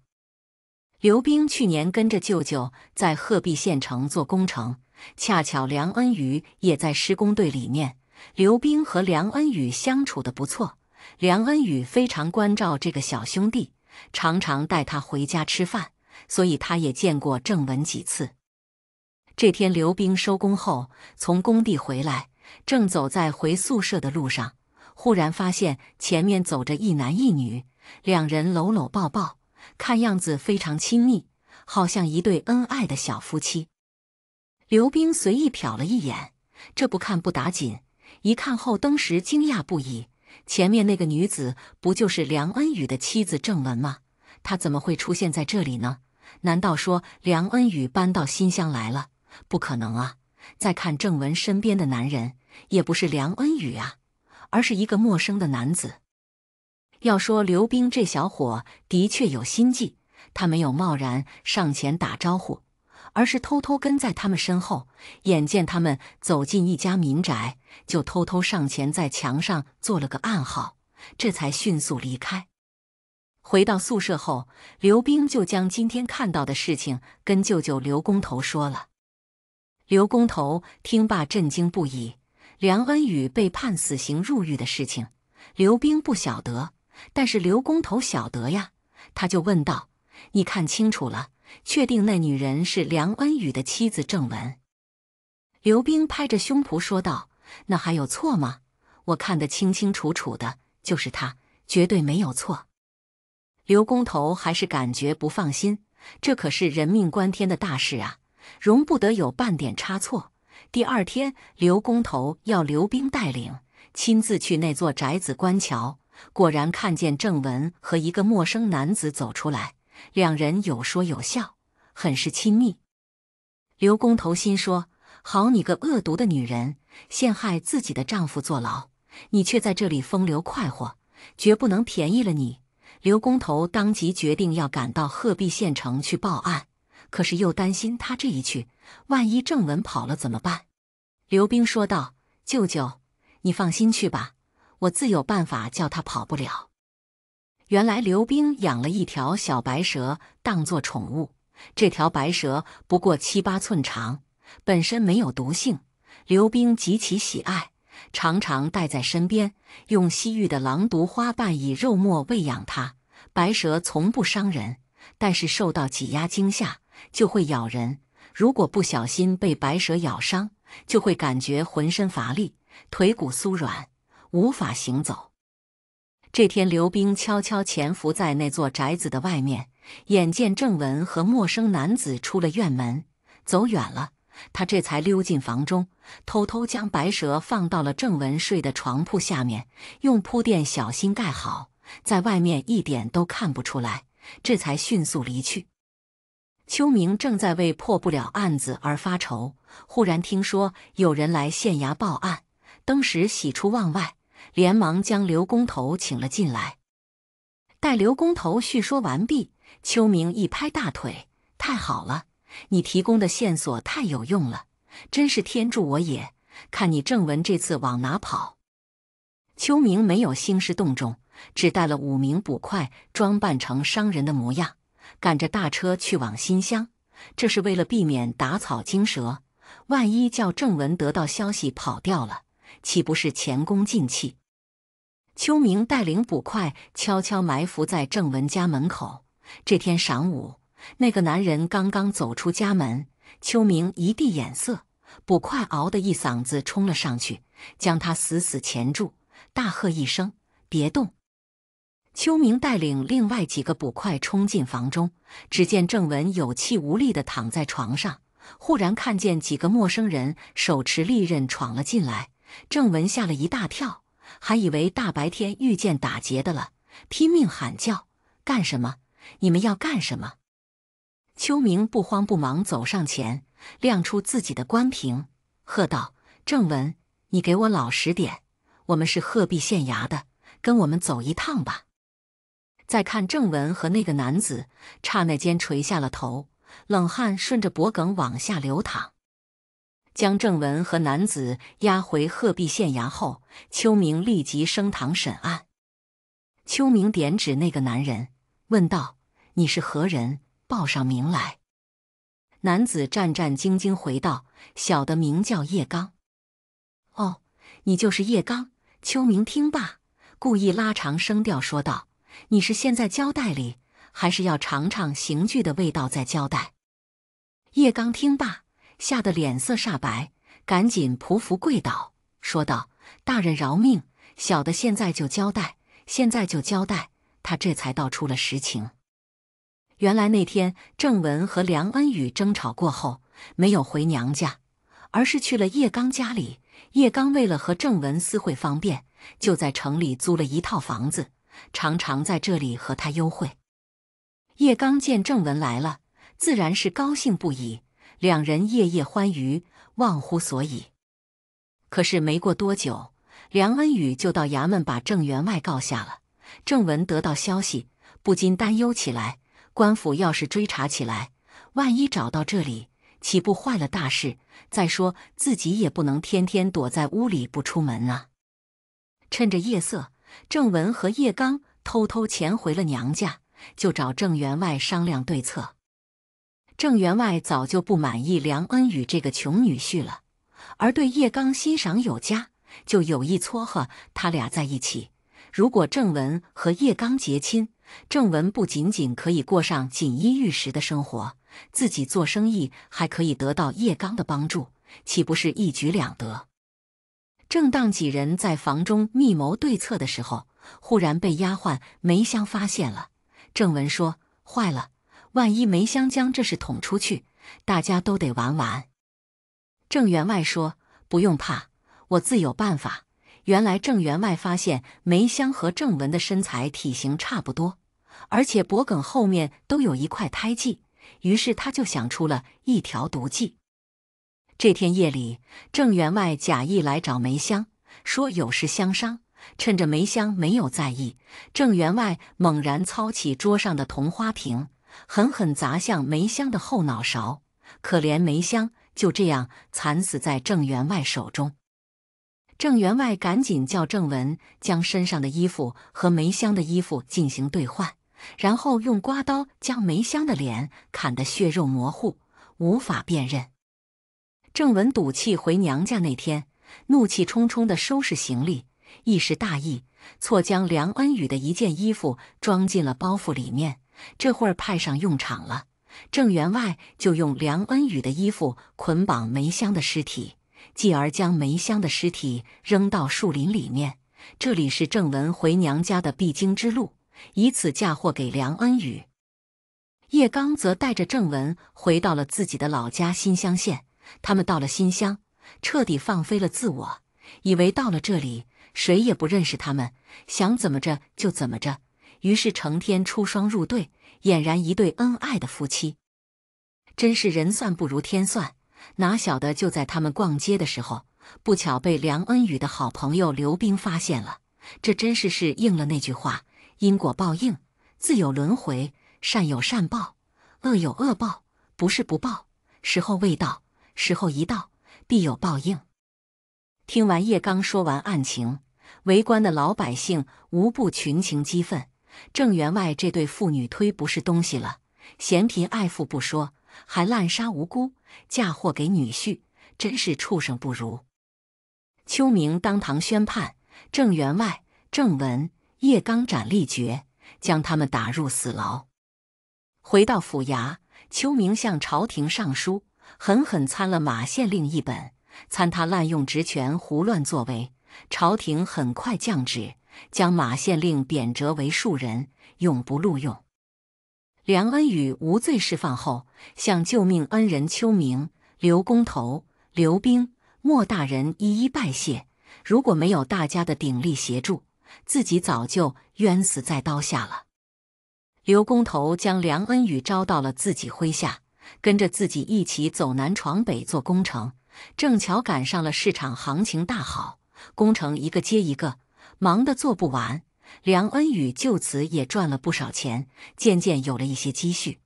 刘冰去年跟着舅舅在鹤壁县城做工程，恰巧梁恩宇也在施工队里面。刘冰和梁恩宇相处的不错，梁恩宇非常关照这个小兄弟，常常带他回家吃饭。所以他也见过郑文几次。这天，刘冰收工后从工地回来，正走在回宿舍的路上，忽然发现前面走着一男一女，两人搂搂抱抱，看样子非常亲密，好像一对恩爱的小夫妻。刘冰随意瞟了一眼，这不看不打紧，一看后登时惊讶不已。前面那个女子不就是梁恩宇的妻子郑文吗？她怎么会出现在这里呢？难道说梁恩宇搬到新乡来了？不可能啊！再看郑文身边的男人，也不是梁恩宇啊，而是一个陌生的男子。要说刘冰这小伙的确有心计，他没有贸然上前打招呼，而是偷偷跟在他们身后，眼见他们走进一家民宅，就偷偷上前在墙上做了个暗号，这才迅速离开。回到宿舍后，刘冰就将今天看到的事情跟舅舅刘工头说了。刘工头听罢震惊不已。梁恩宇被判死刑入狱的事情，刘冰不晓得，但是刘工头晓得呀。他就问道：“你看清楚了？确定那女人是梁恩宇的妻子郑文？”刘冰拍着胸脯说道：“那还有错吗？我看得清清楚楚的，就是她，绝对没有错。”刘工头还是感觉不放心，这可是人命关天的大事啊，容不得有半点差错。第二天，刘工头要刘兵带领，亲自去那座宅子观瞧。果然看见郑文和一个陌生男子走出来，两人有说有笑，很是亲密。刘工头心说：“好你个恶毒的女人，陷害自己的丈夫坐牢，你却在这里风流快活，绝不能便宜了你。”刘工头当即决定要赶到鹤壁县城去报案，可是又担心他这一去，万一郑文跑了怎么办？刘冰说道：“舅舅，你放心去吧，我自有办法叫他跑不了。”原来刘冰养了一条小白蛇当做宠物，这条白蛇不过七八寸长，本身没有毒性，刘冰极其喜爱。常常带在身边，用西域的狼毒花瓣以肉末喂养它。白蛇从不伤人，但是受到挤压惊吓就会咬人。如果不小心被白蛇咬伤，就会感觉浑身乏力，腿骨酥软，无法行走。这天，刘冰悄悄潜伏在那座宅子的外面，眼见郑文和陌生男子出了院门，走远了。他这才溜进房中，偷偷将白蛇放到了郑文睡的床铺下面，用铺垫小心盖好，在外面一点都看不出来。这才迅速离去。秋明正在为破不了案子而发愁，忽然听说有人来县衙报案，登时喜出望外，连忙将刘工头请了进来。待刘工头叙说完毕，秋明一拍大腿：“太好了！”你提供的线索太有用了，真是天助我也！看你正文这次往哪跑？秋明没有兴师动众，只带了五名捕快，装扮成商人的模样，赶着大车去往新乡。这是为了避免打草惊蛇，万一叫正文得到消息跑掉了，岂不是前功尽弃？秋明带领捕快悄悄埋伏在正文家门口。这天晌午。那个男人刚刚走出家门，秋明一递眼色，捕快嗷的一嗓子冲了上去，将他死死钳住，大喝一声：“别动！”秋明带领另外几个捕快冲进房中，只见郑文有气无力地躺在床上。忽然看见几个陌生人手持利刃闯了进来，郑文吓了一大跳，还以为大白天遇见打劫的了，拼命喊叫：“干什么？你们要干什么？”秋明不慌不忙走上前，亮出自己的官凭，喝道：“郑文，你给我老实点！我们是鹤壁县衙的，跟我们走一趟吧。”再看郑文和那个男子，刹那间垂下了头，冷汗顺着脖梗往下流淌。将郑文和男子押回鹤壁县衙后，秋明立即升堂审案。秋明点指那个男人，问道：“你是何人？”报上名来！男子战战兢兢回道：“小的名叫叶刚。”“哦，你就是叶刚？”秋明听罢，故意拉长声调说道：“你是现在交代，里还是要尝尝刑具的味道再交代？”叶刚听罢，吓得脸色煞白，赶紧匍匐跪倒，说道：“大人饶命！小的现在就交代，现在就交代！”他这才道出了实情。原来那天，郑文和梁恩宇争吵过后，没有回娘家，而是去了叶刚家里。叶刚为了和郑文私会方便，就在城里租了一套房子，常常在这里和他幽会。叶刚见郑文来了，自然是高兴不已，两人夜夜欢愉，忘乎所以。可是没过多久，梁恩宇就到衙门把郑员外告下了。郑文得到消息，不禁担忧起来。官府要是追查起来，万一找到这里，岂不坏了大事？再说自己也不能天天躲在屋里不出门啊！趁着夜色，郑文和叶刚偷偷潜回了娘家，就找郑员外商量对策。郑员外早就不满意梁恩宇这个穷女婿了，而对叶刚欣赏有加，就有意撮合他俩在一起。如果郑文和叶刚结亲，郑文不仅仅可以过上锦衣玉食的生活，自己做生意还可以得到叶刚的帮助，岂不是一举两得？正当几人在房中密谋对策的时候，忽然被丫鬟梅香发现了。郑文说：“坏了，万一梅香将这事捅出去，大家都得玩完。”郑员外说：“不用怕，我自有办法。”原来郑员外发现梅香和郑文的身材体型差不多，而且脖梗后面都有一块胎记，于是他就想出了一条毒计。这天夜里，郑员外假意来找梅香，说有事相商，趁着梅香没有在意，郑员外猛然操起桌上的铜花瓶，狠狠砸向梅香的后脑勺，可怜梅香就这样惨死在郑员外手中。郑员外赶紧叫郑文将身上的衣服和梅香的衣服进行兑换，然后用刮刀将梅香的脸砍得血肉模糊，无法辨认。郑文赌气回娘家那天，怒气冲冲地收拾行李，一时大意，错将梁恩宇的一件衣服装进了包袱里面。这会儿派上用场了，郑员外就用梁恩宇的衣服捆绑梅香的尸体。继而将梅香的尸体扔到树林里面，这里是郑文回娘家的必经之路，以此嫁祸给梁恩宇。叶刚则带着郑文回到了自己的老家新乡县。他们到了新乡，彻底放飞了自我，以为到了这里谁也不认识他们，想怎么着就怎么着。于是成天出双入对，俨然一对恩爱的夫妻。真是人算不如天算。哪晓得就在他们逛街的时候，不巧被梁恩宇的好朋友刘冰发现了。这真是是应了那句话：因果报应，自有轮回，善有善报，恶有恶报，不是不报，时候未到。时候一到，必有报应。听完叶刚说完案情，围观的老百姓无不群情激愤。郑员外这对父女忒不是东西了，嫌贫爱富不说。还滥杀无辜，嫁祸给女婿，真是畜生不如！秋明当堂宣判，郑员外、郑文、叶刚斩立决，将他们打入死牢。回到府衙，秋明向朝廷上书，狠狠参了马县令一本，参他滥用职权、胡乱作为。朝廷很快降旨，将马县令贬谪为庶人，永不录用。梁恩宇无罪释放后，向救命恩人邱明、刘工头、刘兵、莫大人一一拜谢。如果没有大家的鼎力协助，自己早就冤死在刀下了。刘工头将梁恩宇招到了自己麾下，跟着自己一起走南闯北做工程。正巧赶上了市场行情大好，工程一个接一个，忙得做不完。梁恩宇就此也赚了不少钱，渐渐有了一些积蓄。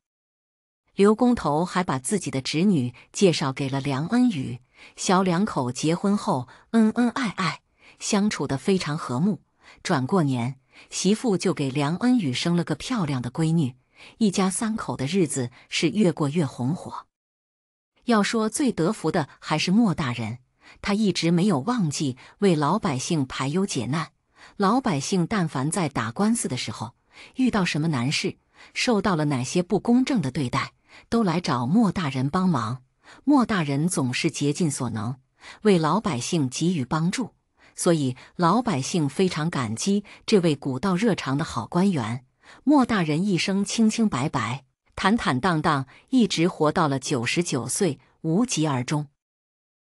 刘工头还把自己的侄女介绍给了梁恩宇，小两口结婚后恩恩爱爱，相处得非常和睦。转过年，媳妇就给梁恩宇生了个漂亮的闺女，一家三口的日子是越过越红火。要说最得福的还是莫大人，他一直没有忘记为老百姓排忧解难。老百姓但凡在打官司的时候遇到什么难事，受到了哪些不公正的对待，都来找莫大人帮忙。莫大人总是竭尽所能为老百姓给予帮助，所以老百姓非常感激这位古道热肠的好官员。莫大人一生清清白白、坦坦荡荡，一直活到了九十九岁，无疾而终。